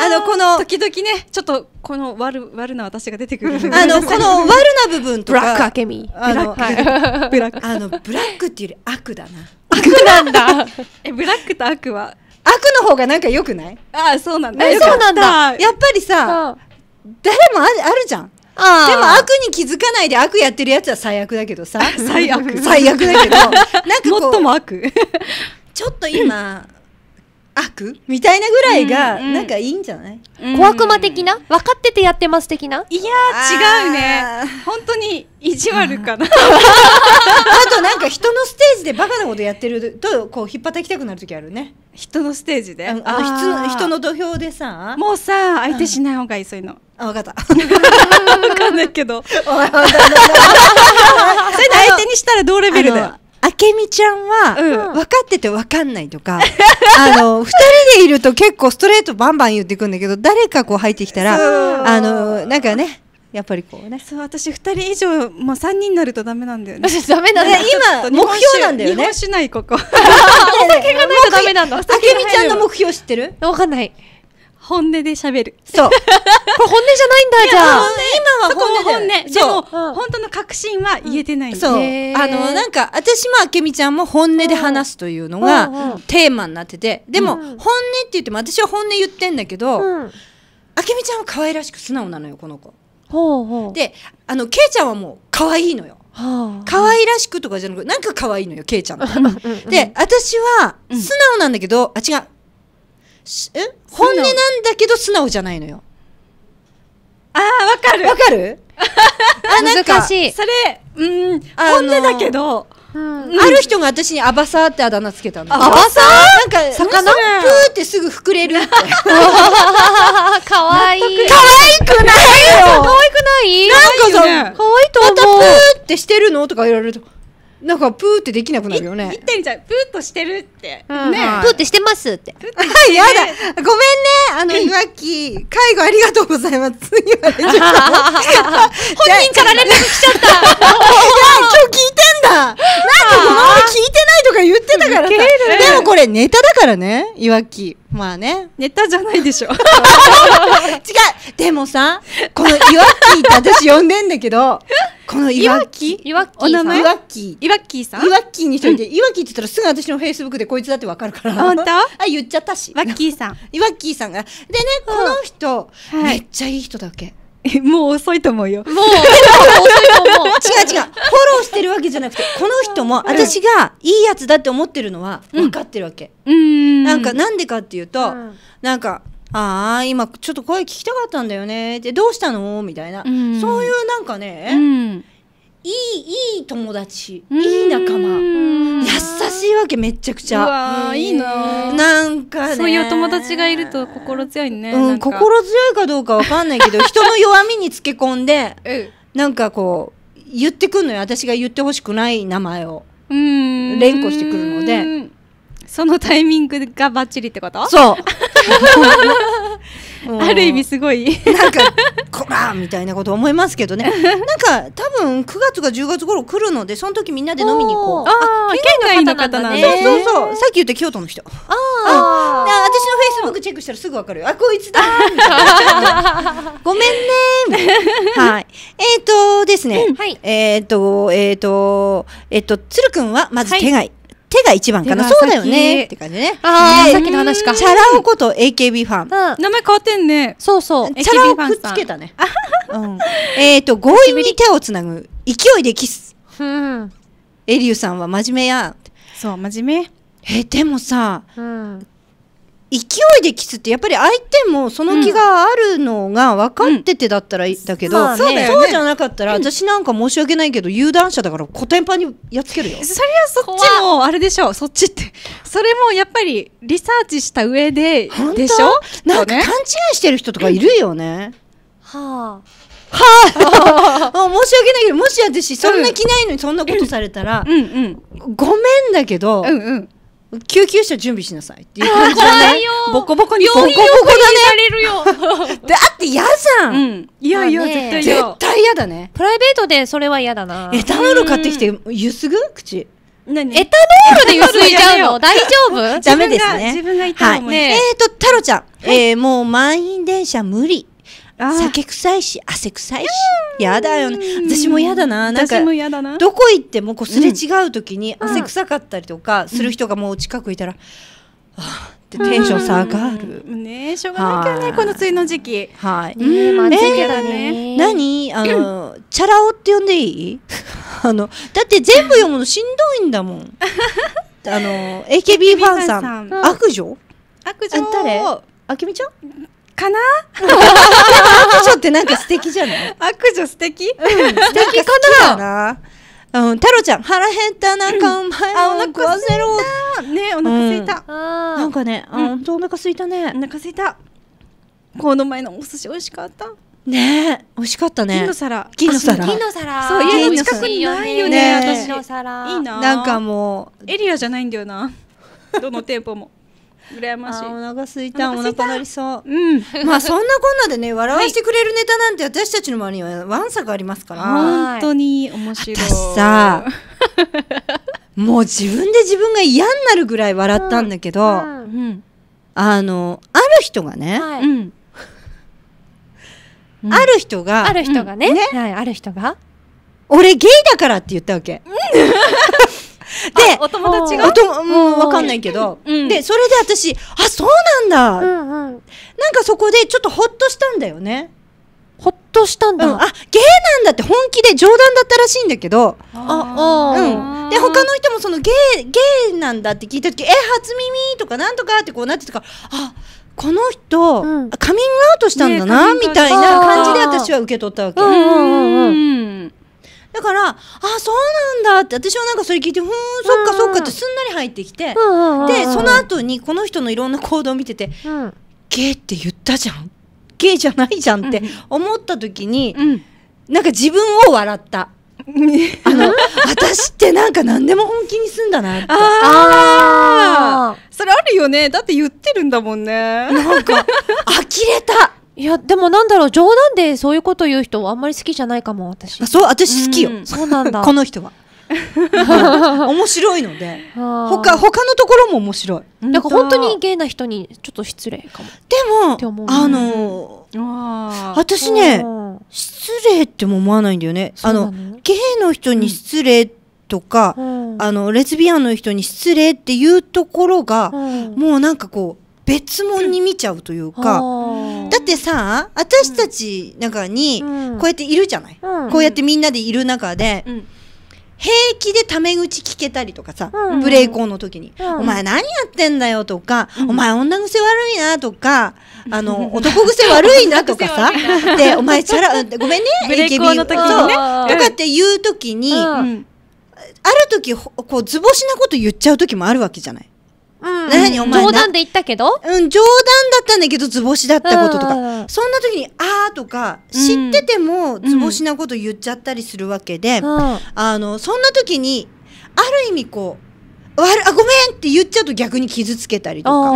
S1: あの この時々ねちょっとこの悪悪な私が出てくるあのこの悪な
S2: 部分とかブラックアケミあの
S1: ブラッ
S2: クあのブラックっていうより悪だな悪なんだえブラックと悪は悪の方がなんか良くないあ
S1: そうなんだそうなんだ
S2: やっぱりさ誰もあるあるじゃんでも悪に気づかないで悪やってるやつは最悪だけどさ。最
S4: 悪。最悪だけど。なんかこう。最
S2: も悪。ちょっと今、悪みたいなぐらいが、なんかいいんじゃない、うん、小悪魔的な分かっててやってます的ないや違うね本当に意
S1: 地悪か
S2: な あとなんか人のステージでバカなことやってるとこう引っ張ってきたくなる時あるね人のステージであ
S1: あ人の
S2: 土俵でさもうさ相手しない方がいい、そういうのあ分かった分
S3: かんないけど そうの相手
S1: に
S2: したらどうレベルだよあけみちゃんは、分かってて分かんないとか、あの、二人でいると結構ストレートバンバン言ってくんだけど、誰かこう入ってきたら、あの、なんかね、やっぱりこ
S1: うね。そう、私二人以上、まあ三人になるとダメなんだよね。ダメなんだ。今、目標なんだよね。日本酒ない、ここ。お酒がないとダメなんだ。あけみちゃんの目標知ってる分かんない。本音で喋る。そう。これ本音じゃないんだ、じゃあ。今は本音で。でも、
S2: 本当の確信は言えてない
S1: そう。あの、
S3: なん
S2: か、私もあけみちゃんも本音で話すというのがテーマになってて、でも、本音って言っても、私は本音言ってんだけど、あけみちゃんは可愛らしく素直なのよ、この子。ほうほうで、あの、けいちゃんはもう可愛いのよ。可愛らしくとかじゃなくなんか可愛いのよ、けいちゃん。で、私は素直なんだけど、あ、違う。え本音なんだけど素直じゃないのよああわかるわかる あなんかそれうん本音だけど、うん、ある人が私にアバサーってあだ名つけたの。アバサー
S3: なんか、魚プ
S2: ーってすぐ膨れるって。かわいい。かわいくないよかわいくないなんかさ、かわいいと思う。またプーってしてるのとか言われると。なんかプーってできなくなるよね。言っ
S1: てんじゃん。プーっとしてるって。うん、はい、プーって
S2: してますって。はい、やだ。ごめんね。あの、いわき、介護ありがとうございます。ち っ本人から連絡来ち
S3: ゃった。今日聞いてんだ。なんかこのまま聞いてな
S2: いとか言ってたからさ。でもこれネタだからね、いわき。まあねネタじゃないでしょ 違うでもさこのいわきって私呼んでんだけどこのいわきいわきお名前いわきいわきさんいわきにしといて、いわきって言ったらすぐ私のフェイスブックでこいつだってわかるから本当あ言っちゃったしいわきさんいわきさんがでねこの人、めっちゃいい人だっけもう遅いと思うよ。もう、遅いと思う。違う違う。フォローしてるわけじゃなくて、この人も私がいいやつだって思ってるのは分かってるわけ。うん、なんかなんでかっていうと、うん、なんか、ああ、今ちょっと声聞きたかったんだよねって、どうしたのみたいな、うそういうなんかね、うん、いい、いい友達、いい仲間。しいわけめちゃくちゃ。わ
S3: いいな。なん
S1: かね。そういうお友達がいると心強いね。うん、心
S2: 強いかどうかわかんないけど、人の弱みにつけ込んで、なんかこう、言ってくんのよ。私が言ってほしくない名前を。
S3: うん。連呼してくるので。
S2: そのタイミングがバッチリってことそう。ある意味すごいなんかこらみたいなこと思いますけどね なんか多分9月か10月頃来るのでその時みんなで飲みに行こうあ県外の方なんだねそうそうそうさっき言った京都の人ああ私
S3: の
S2: フェイスブックチェックしたらすぐ分かるよあこいつだ みたいなごめんねはいえっ、ー、とですね、うん、はいえっ、ー、とえっ、ー、とえっ、とつるくんはまず手がい、はい手が一番かな。そうだよね。って
S3: 感じね。ああ、さっきの話か。
S2: チャラこと AKB ファン。名前変わってんね。そうそう。チャラ男くっつけたね。えっと、強引に手をつなぐ。勢いでキス。
S3: エ
S2: リュウさんは真面目や。そう、真面目。え、でもさ、勢いでキスってやっぱり相手もその気があるのが分かっててだったらいい、うんだけど、まあねそうじゃなかったら、私なんか申し訳ないけど有段者だからコテンパンにやっつけるよ。それはそっちもあれでしょうそっちって それもやっぱりリサーチした上ででしょなんか勘違いしてる人とかいるよね。はあは あ、申し訳ないけどもし私そんな気ないのにそんなことされたら、うんうんごめんだけど、うんうん救急車準備しなさいって
S3: いう感じだ
S1: ね。
S2: ボコボコにボコボコだね。だ って嫌じゃん。うん、いやいや、絶対嫌。絶対嫌だね。プライベートでそれは嫌だな。エタノール買ってきて、ゆすぐ口。何エタノールでゆすいちゃうの大丈夫ダメですね。自分が痛いい。えっと、タロちゃん。えー、もう満員電車無理。酒臭いし汗臭いしやだよね私も嫌だななんかどこ行ってもこうすれ違う時に汗臭かったりとかする人がもう近くいたら、ああってテンション下がる。
S1: ねしょうがないね、この梅雨の時期。
S2: はい。ねまあ、だね。
S3: 何あの、
S2: チャラ男って呼んでいい あの、だって全部読むのしんどいんだもん。あの、AKB ファンさん、悪女悪女誰あきみちゃんかな悪女ってなんか素敵じゃない悪女素敵、うん、素敵かなうん、太郎ちゃん腹減ったな乾杯、うん、あお腹食わせねお腹すいた、うん、なんかねあ、うん、お
S1: 腹すいたねお腹すいたこの前のお寿司美味しかった
S2: ね美味しかったね。銀の皿。銀の皿。銀の皿。そう、家の近くにないよね。いいよね私の皿。い
S1: いな。なんかもう。エリアじゃないんだよな。どの店舗も。羨ましいお
S2: 腹すいたお腹鳴りそううん まあそんなこんなでね笑わせてくれるネタなんて私たちの周りにはわんさかありますから本当に面白い私さもう自分で自分が嫌になるぐらい笑ったんだけど、うんうん、あのある人がね、はい、うんある人が、ある人がね、ね、はい、ある人が俺ゲイだからって言ったわけ。でお友達がおともう分かんないけど、うん、でそれで私あそうなんだ、うんうん、なんかそこでちょっとほっとしたんだよねほっとしたんだ、うん、あゲイなんだって本気で冗談だったらしいんだけどああ、うん、で他の人もそのゲイゲイなんだって聞いた時「え初耳」とか「なんとか」ってこうなってたからあこの人、うん、カミングアウトしたんだな、みたいな感じで私は受け取ったわけ。うんうんうんうんだからあそうなんだって私はなんかそれ聞いてふんそっかそっかってすんなり入ってきて、でその後にこの人のいろんな行動を見てて、うん、ゲイって言ったじゃんゲイじゃないじゃんって思った時に、うん、なんか自分を笑った。あの私ってなんか何でも本気にすんだなってああそれあるよねだって言ってるんだ
S1: もんね
S2: なんか 呆れたいや、でもなんだろう、冗談でそういうこと言う人あんまり好きじゃないかも、私。あそう、私好きよ。うんそうなんだ。この人は。面白いの
S3: で。他、他
S2: のところも面白い。なんか本当にゲイな人にちょっと失礼かも。でもあのー私ね失礼っても思わないんだよね。あの、ゲイの人に失礼とか、うんあの、レズビアンの人に失礼っていうところが、うんもうなんかこう、別物に見ちゃうというか、うん、だってさ私たち中にこうやっているじゃない、うん、こうやってみんなでいる中で。平気でタメ口聞けたりとかさ、うん、ブレイコンの時に、うん、お前何やってんだよとか、うん、お前女癖悪いなとか、あの、男癖悪いなとかさ、で、お前チャラ、ごめんね、ブレイコンの時にね。とかって言う時に、ある時、こう、図星なこと言っちゃう時もあるわけじゃない。うん、何お前冗談で言ったけどうん冗談だったんだけど図星だったこととかそんな時に「あ」とか知ってても図星なこと言っちゃったりするわけで、うん、あのそんな時にある意味こう悪あごめんって言っちゃうと逆に傷つけたりとか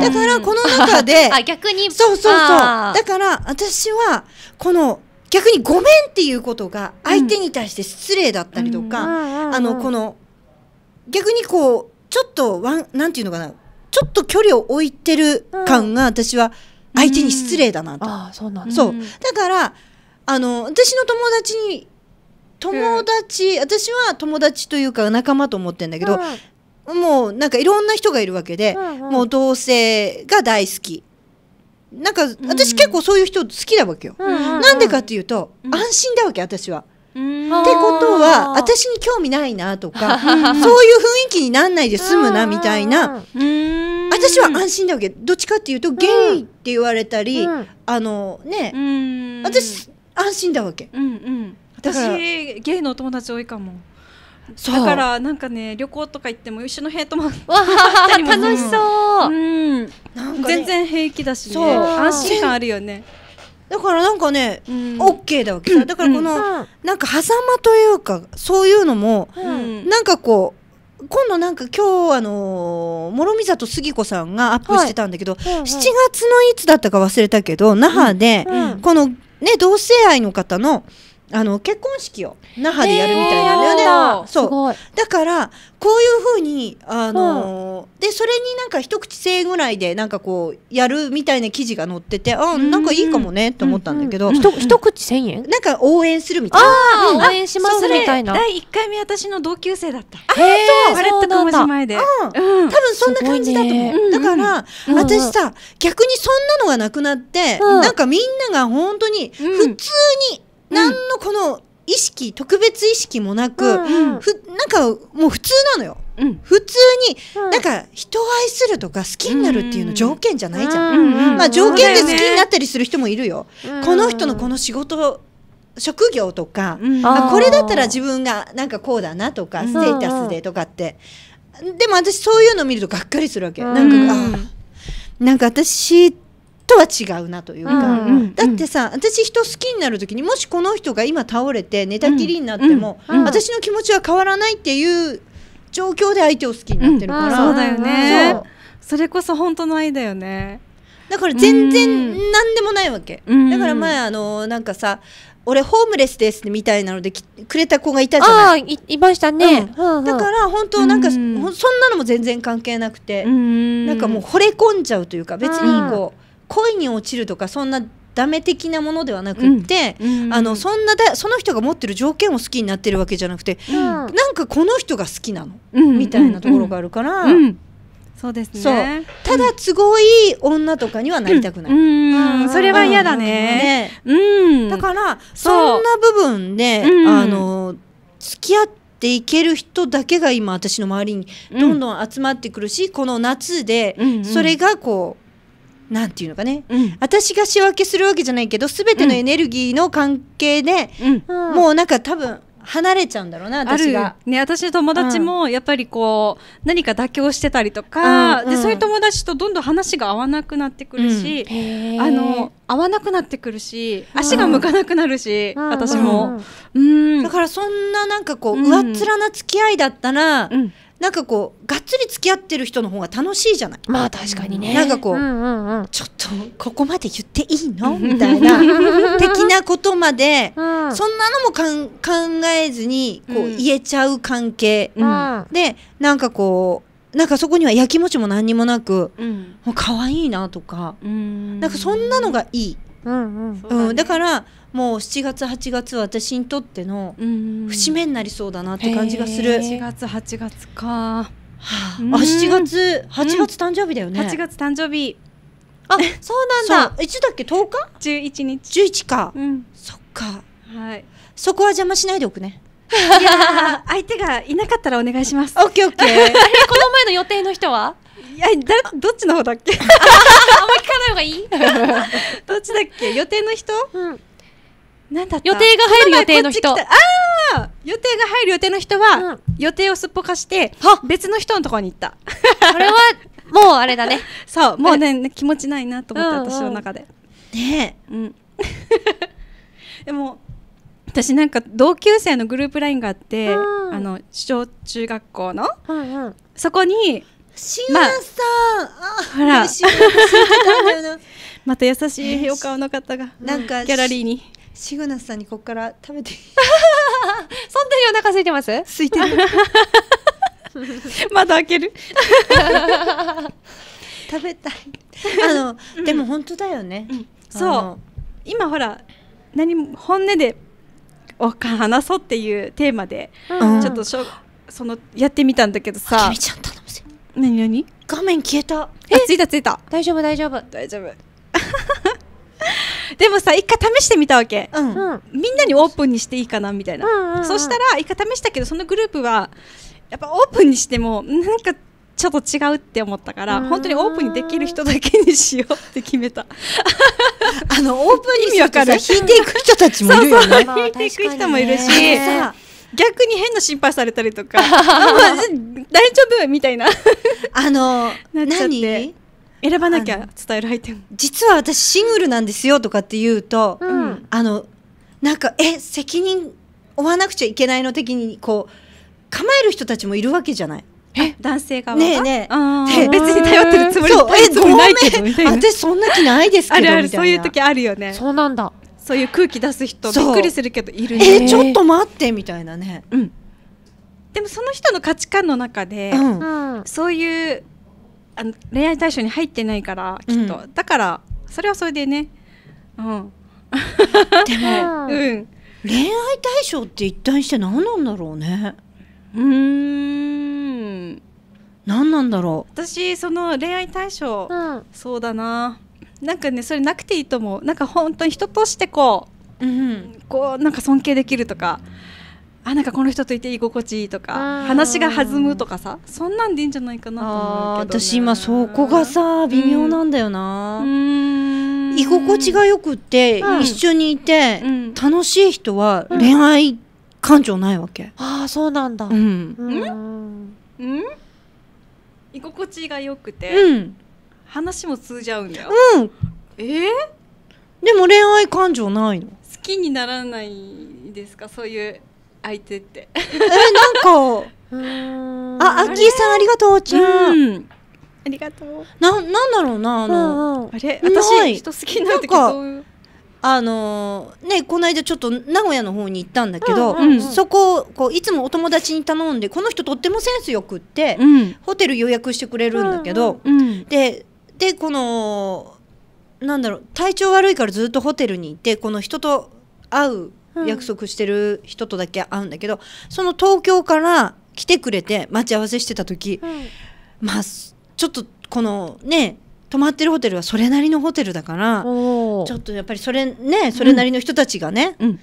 S2: だからこの中で あ逆にそうそうそうだから私はこの逆に「ごめん」っていうことが相手に対して失礼だったりとか、うん、あのこの逆にこうちょっとワンなんていうのかなちょっと距離を置いてる感が私は相手に失礼だなと、うんうん、あそうなんそうだからあの私の友達に友達、私は友達というか仲間と思ってんだけど、もうなんかいろんな人がいるわけで、うんうん、もう同性が大好きなんか私結構そういう人好きなわけよ、うんうんなんでかっていうと安心だわけ私は。
S3: ってことは
S2: 私に興味ないなとかそういう雰囲気になんないで済むなみたいな私は安心だわけどっちかっていうとゲイって言われたり、あのね私安心だわけ、私
S1: ゲイのお友達多いかも。だからなんかね旅行とか行っても一緒の部屋トマン。も楽し
S2: そう、全然平気だし、ね、安心感あるよねだからなんかね、うん、オッケーだわけさ、だからこの、うん、なんか狭間というかそういうのも、うん、なんかこう今度なんか今日あのー、諸見里杉子さんがアップしてたんだけど、はい7月のいつだったか忘れたけど那覇で、うんうん、このね同性愛の方のあの結婚式を那覇でやるみたいなんだよね。そうだからこういうふうにあの、うん、でそれになんか一口1 0ぐらいでなんかこうやるみたいな記事が載っててあなんかいいかもねと思ったんだけど、うんうん、一口1,000円 なんか応援するみたいな応援しますみたいな第
S1: 1回目私の同級生だったあそうあれって小文
S2: 前で、ううんん、多分そんな感じだと思う、だから、私さ逆にそんなのがなくなって、なんかみんなが本当に普通に、何のこの意識、特別意識もなく、うん、ふなんかもう普通なのよ。うん、普通に、うん、なんか人を愛するとか好きになるっていうの条件じゃないじゃん、うんうん、まあ、条件で好きになったりする人もいるよ、うん、この人のこの仕事職業とか、うん、これだったら自分がなんかこうだなとか、ステータスでとかってでも私そういうの見るとがっかりするわけ、なんかあなんか私は違うなというか、うん、だってさ私人好きになる時にもしこの人が今倒れて寝たきりになっても、私の気持ちは変わらないっていう状況で相手を好きになってるから、そうだよねそれこそ本当の愛だよねだから全然何でもないわけ、だから前あのなんかさ俺ホームレスですみたいなのでくれた子がいたじゃないいいましたね、うん、だから本当なんか、うん、そんなのも全然関係なくて、うん、なんかもう惚れ込んじゃうというか別にこう、恋に落ちるとかそんなダメ的なものではなくって、うんあのそんなだその人が持ってる条件を好きになってるわけじゃなくて、うん、なんかこの人が好きなの、みたいなところがあるから。
S1: そうですね。
S2: ただ都合いい女とかにはなりたくない。うん、うんそれは嫌だね。うん、だからそんな部分で、あの付き合っていける人だけが今私の周りにどんどん集まってくるし、この夏でそれがこう。なんていうのかね、うん、私が仕分けするわけじゃないけど全てのエネルギーの関係で、うん、もうなんか多分離れちゃうんだろうな私が。ね私の友達
S1: もやっぱりこう、何か妥協してたりとか、うん、でそういう友達とどんどん話が合わなくなってくるし、あの合わなくなってくるし足が向かなくなるし、
S2: 私も、うんだからそんななんかこう、上っ面な付き合いだったら、なんかこうがっつり付き合ってる人の方が楽しいじゃないまあ確かにねなんかこううんうんうん、ちょっとここまで言っていいの みたいな的なことまで、うん、そんなのもかん考えずにこう言えちゃう関係、うん、でなんかこうなんかそこにはやきもちも何にもなく、うん、もう可愛いなとか、なんかそんなのがいいうんうんね、だからもう7月8月は私にとっての節目になりそうだなって感じがする、うん7月8月か、はあ、あ7月8月誕生日だよね、うん、8月誕生日あ そうなんだいつだっけ10日11日11か、うん、そっか、はい、そこは邪魔しないでおくねいや相手がいなかったらお願いします。オッケーオッ
S1: ケー。この前の
S2: 予定の人は？いやどっちの方だっけ あんま聞か
S1: ない方がいい どっちだっけ予定の人、うん、なんだ予定が入る予定の人ああ予定が入る予定の人は、うん、予定をすっぽかして別の人のところに行ったこれはもうあれだね そうもうね気持ちないなと思って、私の中でねうんでも私なんか同級生のグループラインがあって、うん、あの小中学校の、うんうん、そこにシウさん、ま
S3: あ、ほら、
S2: また優
S1: しいお顔
S2: の方が、
S3: なんかギャラリ
S1: ー
S2: に。シグナスさんにここから食べて。そんなにお腹空いてます？空いてる。ま だ開ける。食
S1: べたい。あの、うん、でも本当だよね。うん、そう。今ほら何本音でお話そうっていうテーマで、うん、ちょっとしょそのやってみたんだけどさ。君ちゃんと何何画面消えたっ、ついたついた大丈夫大丈夫大丈夫 でもさ一回試してみたわけ、うん、みんなにオープンにしていいかなみたいな、うんうんうん、そしたら一回試したけどそのグループはやっぱオープンにしてもなんかちょっと違うって思ったから本当にオープンにできる人だけにしようって決めたあの オープンにするとさ引いていく
S3: 人たちもい
S1: るよねそうそう引いていく人もいるし、逆に変な心配されたりとか 大
S2: 丈夫みたいなあの何選ばなきゃ伝える相手も実は私シングルなんですよとかって言うと、うん、あのなんかえ責任負わなくちゃいけないの的にこう構える人たちもいるわけじゃないえ男性側ねえねえ別に頼ってるつもりないけどみたいな私そんな気ないですけどみたいなそういう時
S1: あるよねそうなんだそういう空気出す人びっくりするけどいるねえちょっと
S2: 待ってみたいなね、うん、
S1: でもその人の価値観の中で、うん、そういうあの恋愛対象に入ってないからき
S2: っと、うん、だから
S1: それはそれでねうん
S2: でも、うん、恋愛対象って一体して何なんだろうねうん何なんだろう
S1: 私その恋愛対象、そうだななんかねそれなくていいと思うなんか本当に人としてこ
S3: う、うん、
S1: こうなんか尊敬できるとかあなんかこの人といて居心地いいとか話が弾むとかさ
S2: そんなんでいいんじゃないかなと思うけど、ね、私今そこがさ微妙なんだよな、うん、居心地がよくて、うん、一緒にいて、うん、楽しい人は恋愛感情ないわけ、ああそうなんだうん
S3: う
S1: ん、居心地がよくて、うん話も通じ合
S2: うんだようんえー、でも恋愛感情ないの好
S1: きにならないですかそういう相手ってえ
S2: なんか あ、んあアキーさんありがとうちゃん、うん、ありがとうななんだろうなあの、うんあれ私人好きになて時どかあのー、ねこの間ちょっと名古屋の方に行ったんだけど、うんうんうん、そここういつもお友達に頼んでこの人とってもセンスよくって、うん、ホテル予約してくれるんだけど、うんうん、ででこのなんだろう体調悪いからずっとホテルにいてこの人と会う約束してる人とだけ会うんだけど、うん、その東京から来てくれて待ち合わせしてた時、うん、まあちょっとこのね泊まってるホテルはそれなりのホテルだからちょっとやっぱりそれねそれなりの人たちがね、うん、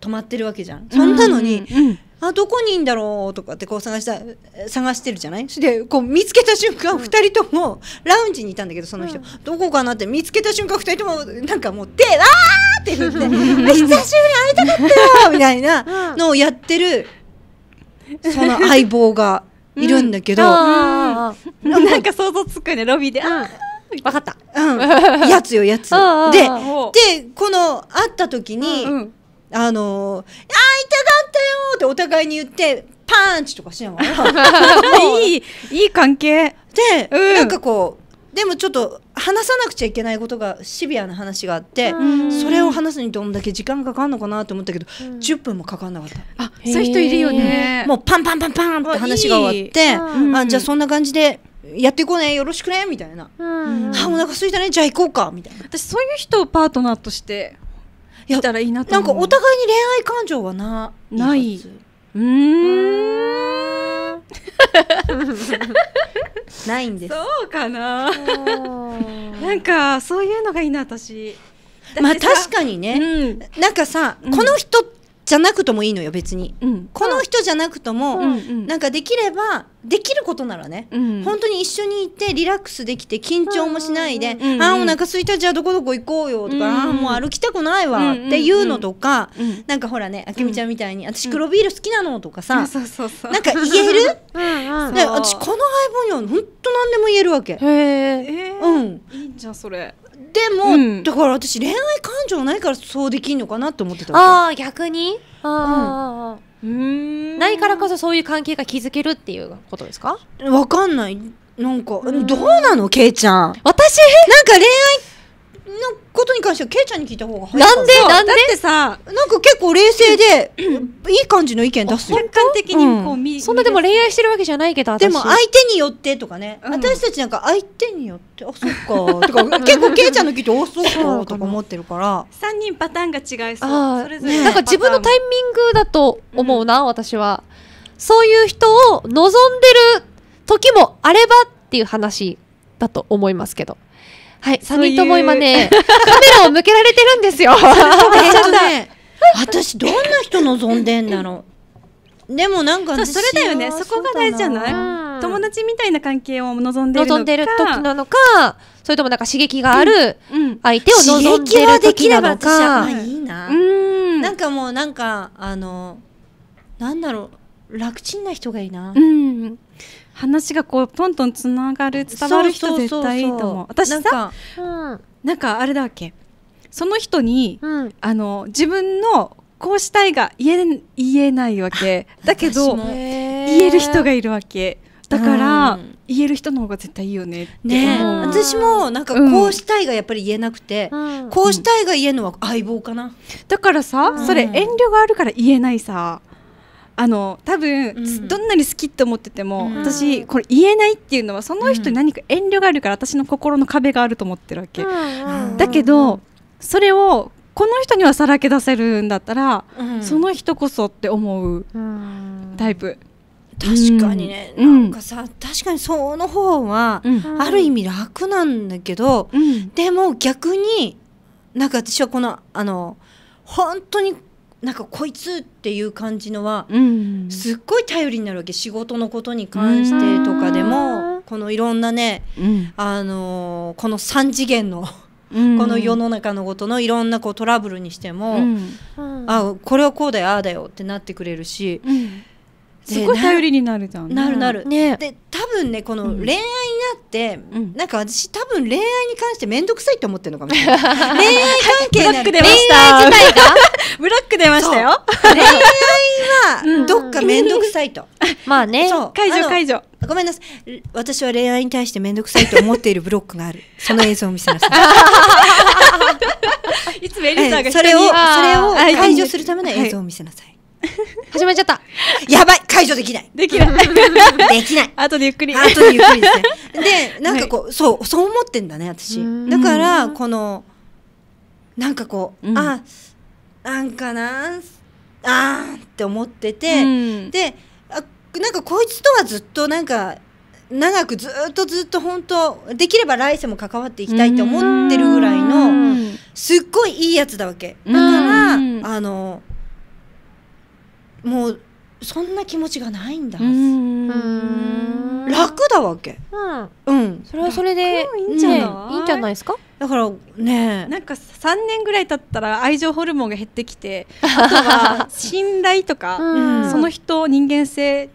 S2: 泊まってるわけじゃん。そんなのに、うんあどこにいんだろうとかってこう探した探してるじゃないでこう見つけた瞬間、二2人ともラウンジにいたんだけどその人、うん、どこかなって見つけた瞬間2人ともなんかもう手 あーって言って 久しぶり会いたかったよみたいなのをやってるその相棒がいるんだけど、うん、なんか想像つくねロビーで。あ分
S4: かった、うん、やつよやつでで
S2: この会った時に、うんうんあのー、あ痛かったよってお互いに言ってパンチとかしながら いいいい関係で、うん、なんかこうでもちょっと話さなくちゃいけないことがシビアな話があってそれを話すにどんだけ時間かかるのかなと思ったけど、うん、10分もかかんなかったあそういう人いるよねもうパンパンパンパンって話が終わってあじゃあそんな感じでやっていこうねよろしくねみたいな、う
S3: ん、あ
S2: お腹空いたねじゃあ行こうかみたいな私そういう人をパートナーとしてきたらいいなとなんかお互いに恋愛感情はなないうん ないんですそうかななんかそういうのがいいな私まあ確かにね、うん、なんかさ、うん、この人ってじゃなくともいいのよ別に、うん、この人じゃなくとも、うん、なんかできればできることならね、うん、本当に一緒に行ってリラックスできて緊張もしないで「うんうん、あお腹すいたじゃあどこどこ行こうよ」とか「うんあもう歩きたくないわ」っていうのとか、うんうん、なんかほらねあけみちゃんみたいに「私黒ビール好きなの」とかさ、なんか言える うん、私この相棒には本当何でも言えるわけ。へえ、うん、い
S1: いじゃんそれ。
S2: でも、うん、だから私恋愛感情ないからそうできんのかなって思ってたああ逆にああ、うん、ないからこそそういう関係が築けるっていうことですかわかんないなんか、うん、どうなのけいちゃん私なんか恋愛のことに関してはケイちゃんに聞いた方が早いなんでなんでだってさなんか結構冷静でいい感じの意見出すよ客観的にこう見、うん、そんなでも恋愛してるわけじゃないけどでも相手によってとかね、うん、私たちなんか相手によってあそっか とか結構ケイちゃんの聞いてあそうかとか思ってるから三人パターンが違いそうそれぞれ、ね、なんか自分のタイミングだと思うな、うん、私はそういう人を望んでる時もあればっていう話だと思いますけどはい、ミットも今ね、カメラを向けられてるんですよ。私、どんな人望んでんだろう。でもなんかそれだよねそこが大事じゃな
S1: い友達みたいな関係を望んでるのか望んでる時な
S2: のかそれともなんか刺激
S3: がある相手を望んでる時なのか、うん刺激はできれば
S2: いいなうんなんかもうなんかあのなんだろう楽ちんな人がいいな、
S3: うん、
S1: 話がこうトントンつながる伝わる人絶対いいと思う私さなんかあれだっけその人に、うん、あの自分のこうしたいが言え言えないわけ だけど言える人がいるわけだから、う
S2: ん、言える人の方が絶対いいよねね、う私もなんかこうしたいがやっぱり言えなくて、こうしたいが言えるのは相棒かな、だからさ、そ
S1: れ遠慮があるから言えないさあの多分、うん、どんなに好きって思ってても、うん、私これ言えないっていうのはその人に何か遠慮があるから、私の心の壁があると思ってるわけ、だけどそれをこの人にはさらけ出せるんだった
S2: ら、その人こそって思うタイプ。確かにね、うん、なんかさ確かにその方は、うん、ある意味楽なんだけど、うん、でも逆になんか私はこのあの本当になんかこいつっていう感じのは、すっごい頼りになるわけ仕事のことに関してとかでもこのいろんなね、うん、あのこの3次元のこの世の中のことのいろんなこうトラブルにしても、うん、あこれはこうだよああだよってなってくれるし、うん、
S1: すごい頼りに
S2: なるじゃん、ね、なるなる、ね、で多分ねこの恋愛になって、うん、なんか私多分恋愛に関して面倒くさいと思ってるのかもしれない 恋愛関係なブラックた ブラック出ましたよ恋愛は どっか面倒くさいと、まあね解除解除ごめんなさい私は恋愛に対して面倒くさいと思っているブロックがあるその映像を見せなさ
S3: いいつもエリさんが、ええ、それをそ
S2: れを解除するための映像を見せなさい、はい 始まっちゃった。やばい解除できない。できない。できない。後でゆっくり。後でゆっくりですね。で、なんかこう、はい、そう、そう思ってんだね、私。だから、この、なんかこう、うん、あ、なんかな、あーって思ってて、うん、であ、なんかこいつとはずっとなんか、長くずっとずっと本当できれば来世も関わっていきたいって思ってるぐらいのすっごいいいやつだわけだからあのもうそんな気持ちがないんだ楽だわけ、うん、うん、それはそれでいいんじゃない、ね、いいんじゃないですかだからねなん
S1: か3年ぐらい経ったら愛情ホルモンが減ってきてあとは信頼とか、その人人間性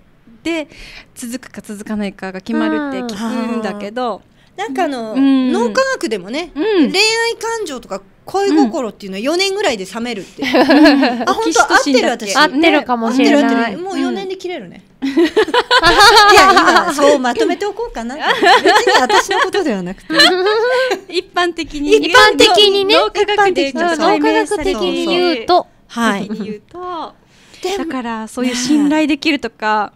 S1: で続
S2: くか続かないかが決
S3: まるって聞くん
S2: だけど、なんかあの、脳科学でもね、恋愛感情とか恋心っていうのは4年ぐらいで冷めるって、うん、あ本当合ってる私合ってるかもしれないもう4年で切れるね、うん、いや今そうまとめておこうかな別に私のことではなくて一
S1: 般的に一般的にね脳科学的に言うとはい 言うとだからそういう信頼できるとか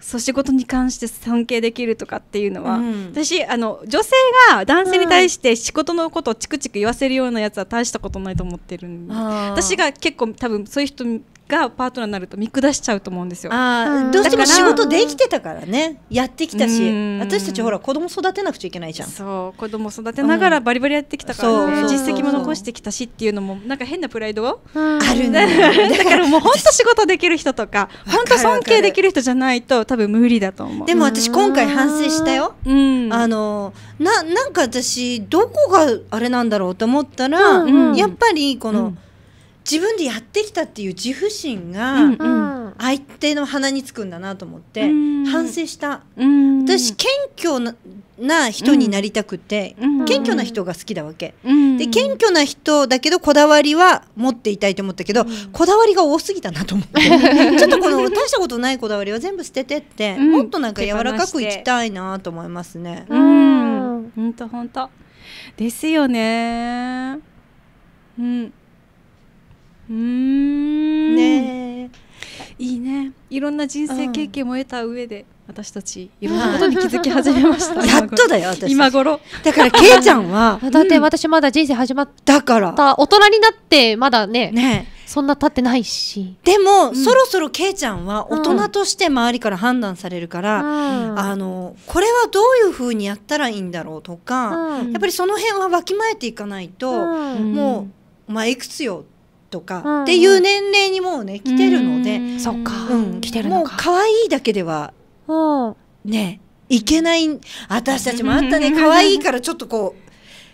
S1: そう仕事に関して尊敬できるとかっていうのは、うん、私あの女性が男性に対して仕事のことをチクチク言わせるようなやつは大したことないと思ってるんで、
S3: 私
S1: が結構多分そういう人がパートナーになると見下しちゃうと思うんですよ。あどうしても仕事できてたから
S2: ねやってきたし私たちほら子供育てなくちゃいけないじゃんそう子供育てながらバ
S1: リバリやってきたから、ねうん、実績も残
S2: してきたしっていうのも
S1: なんか変なプライドあるねだからもう本当仕事できる人とか 本当尊敬できる人じゃないと多分無理だと
S2: 思うでも私今回反省したよ、うん、あのななんか私どこがあれなんだろうと思ったら、うんうん、やっぱりこの、うん自分でやってきたっていう自負心が相手の鼻につくんだなと思って反省した、私謙虚な人になりたくて、謙虚な人が好きだわけ、で謙虚な人だけどこだわりは持っていたいと思ったけど、こだわりが多すぎたなと思って ちょっとこの大したことないこだわりは全部捨ててって、もっとなんか柔らかくいきたいなと思いますね。うん本当本当ですよねうんうん
S1: ねいいねいろんな人生経験も得た上で、私たちいろんなことに気づき始めました やっとだよ私今頃だからけいちゃんは だって
S2: 私まだ人生始まったから大人になってまだねねそんな経ってないしでも、うん、そろそろけいちゃんは大人として周りから判断されるから、うん、あのこれはどういうふうにやったらいいんだろうとか、うん、やっぱりその辺はわきまえていかないと、もうお前いくつよとかっていう年齢にもうね来てるのでそっか、うん、来てるのかもう可愛いだけではねいけない私たちもあったね 可愛いからちょっとこ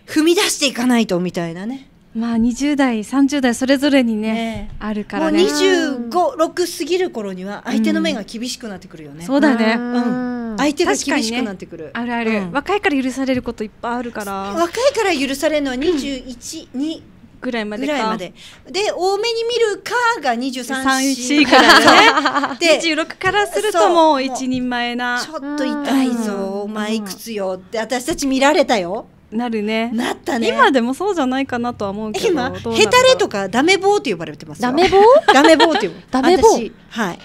S2: う踏み出していかないとみたいなね。まあ20代30
S1: 代それぞれにね、ね、
S2: あるからねもう256過ぎる頃には相手の目が厳しくなってくるよね、そうだねう
S1: ん
S3: 相手が厳しくなってくる、ね、あ
S2: るある、うん、若いから許されることいっぱいあるから若いから許されるのは212、ぐらいまでまでで多めに見るかが23位からねで26からするともう一人前なちょっと痛いぞお前いくつよって私たち見られたよなるねなったね今でもそうじゃないかなとは思うけど今ヘタレとかダメ棒って呼ばれてますよダメ棒ダメ棒って呼ばれて私はい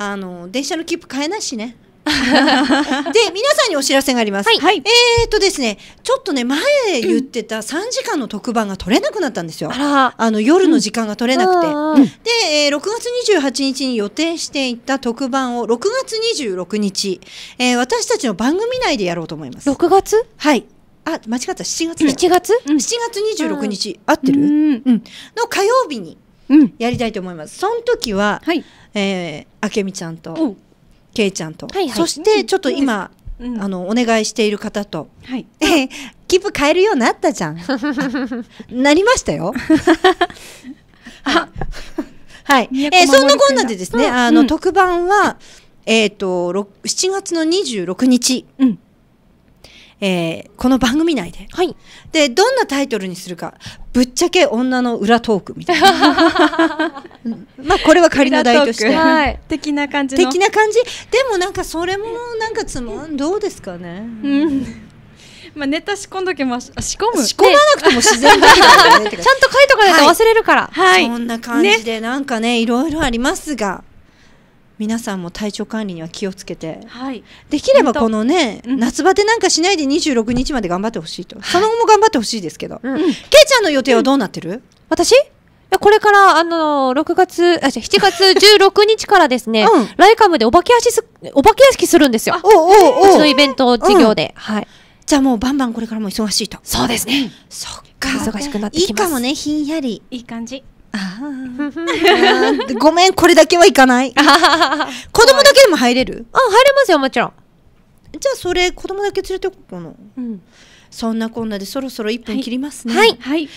S2: あの電車の切符買えないしね で、皆さんにお知らせがあります。はい、えっとですね、ちょっとね、前言ってた3時間の特番が取れなくなったんですよ。あの、夜の時間が取れなくて。うん、で、えー、6月28日に予定していた特番を6月26日、えー、私たちの番組内でやろうと思います。6月はい。あ、間違った、7月。7月 ?7 月26日、合ってるうん。の火曜日にやりたいと思います。その時は、はい、えー、あけちゃんと、けいちゃんと、はいはい、そしてちょっと今、うん、あのお願いしている方と、はい、切符買えるようになったじゃん なりましたよ
S3: はい、えー、そんなこんなでですね、うん、あの、うん、
S2: 特番はえっ、ー、と7月の26日、うんえー、この番組内で、はい、でどんなタイトルにするかぶっちゃけ女の裏トークみたいな まあこれは仮の題として、はい、的な感じ的な感じでもなんかそれもなんかつまんどうですかね、うんまあ、ネタ仕込んどけま仕込む仕込まなくても自然だね、ちゃんと書いとかないと忘れるから、はい、はい、そんな感じでなんかね、いろいろありますが皆さんも体調管理には気をつけて、はい、できればこのね、うん、夏バテなんかしないで26日まで頑張ってほしいと、はい、その後も頑張ってほしいですけど、うん、けいちゃんの予定はどうなってる、うん、私これから、あのー、6月、あ、じゃ7月16日からですね、うん、ライカムでお化け屋敷、お化け屋敷するんですよ。おおおうちのイベント事業で、うん、はい。じゃあもうバンバンこれからも忙しいと。そうですね。そっか。忙しくなっていいかもね、ひんやり。いい感じ。ごめん、これだけはいかない。子供だけでも入れるあ、入れますよ、もちろん。じゃあ、それ、子供だけ連れてこうかな。うん、そんなこんなで、そろそろ1分切りますね。はい。はい、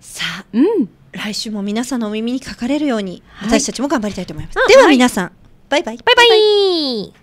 S2: さあ、うん。来週も皆さんのお耳にかかれるように、私たちも頑張りたいと思います。はい、では、皆さん、バイバイ。バイバイ。バイバイ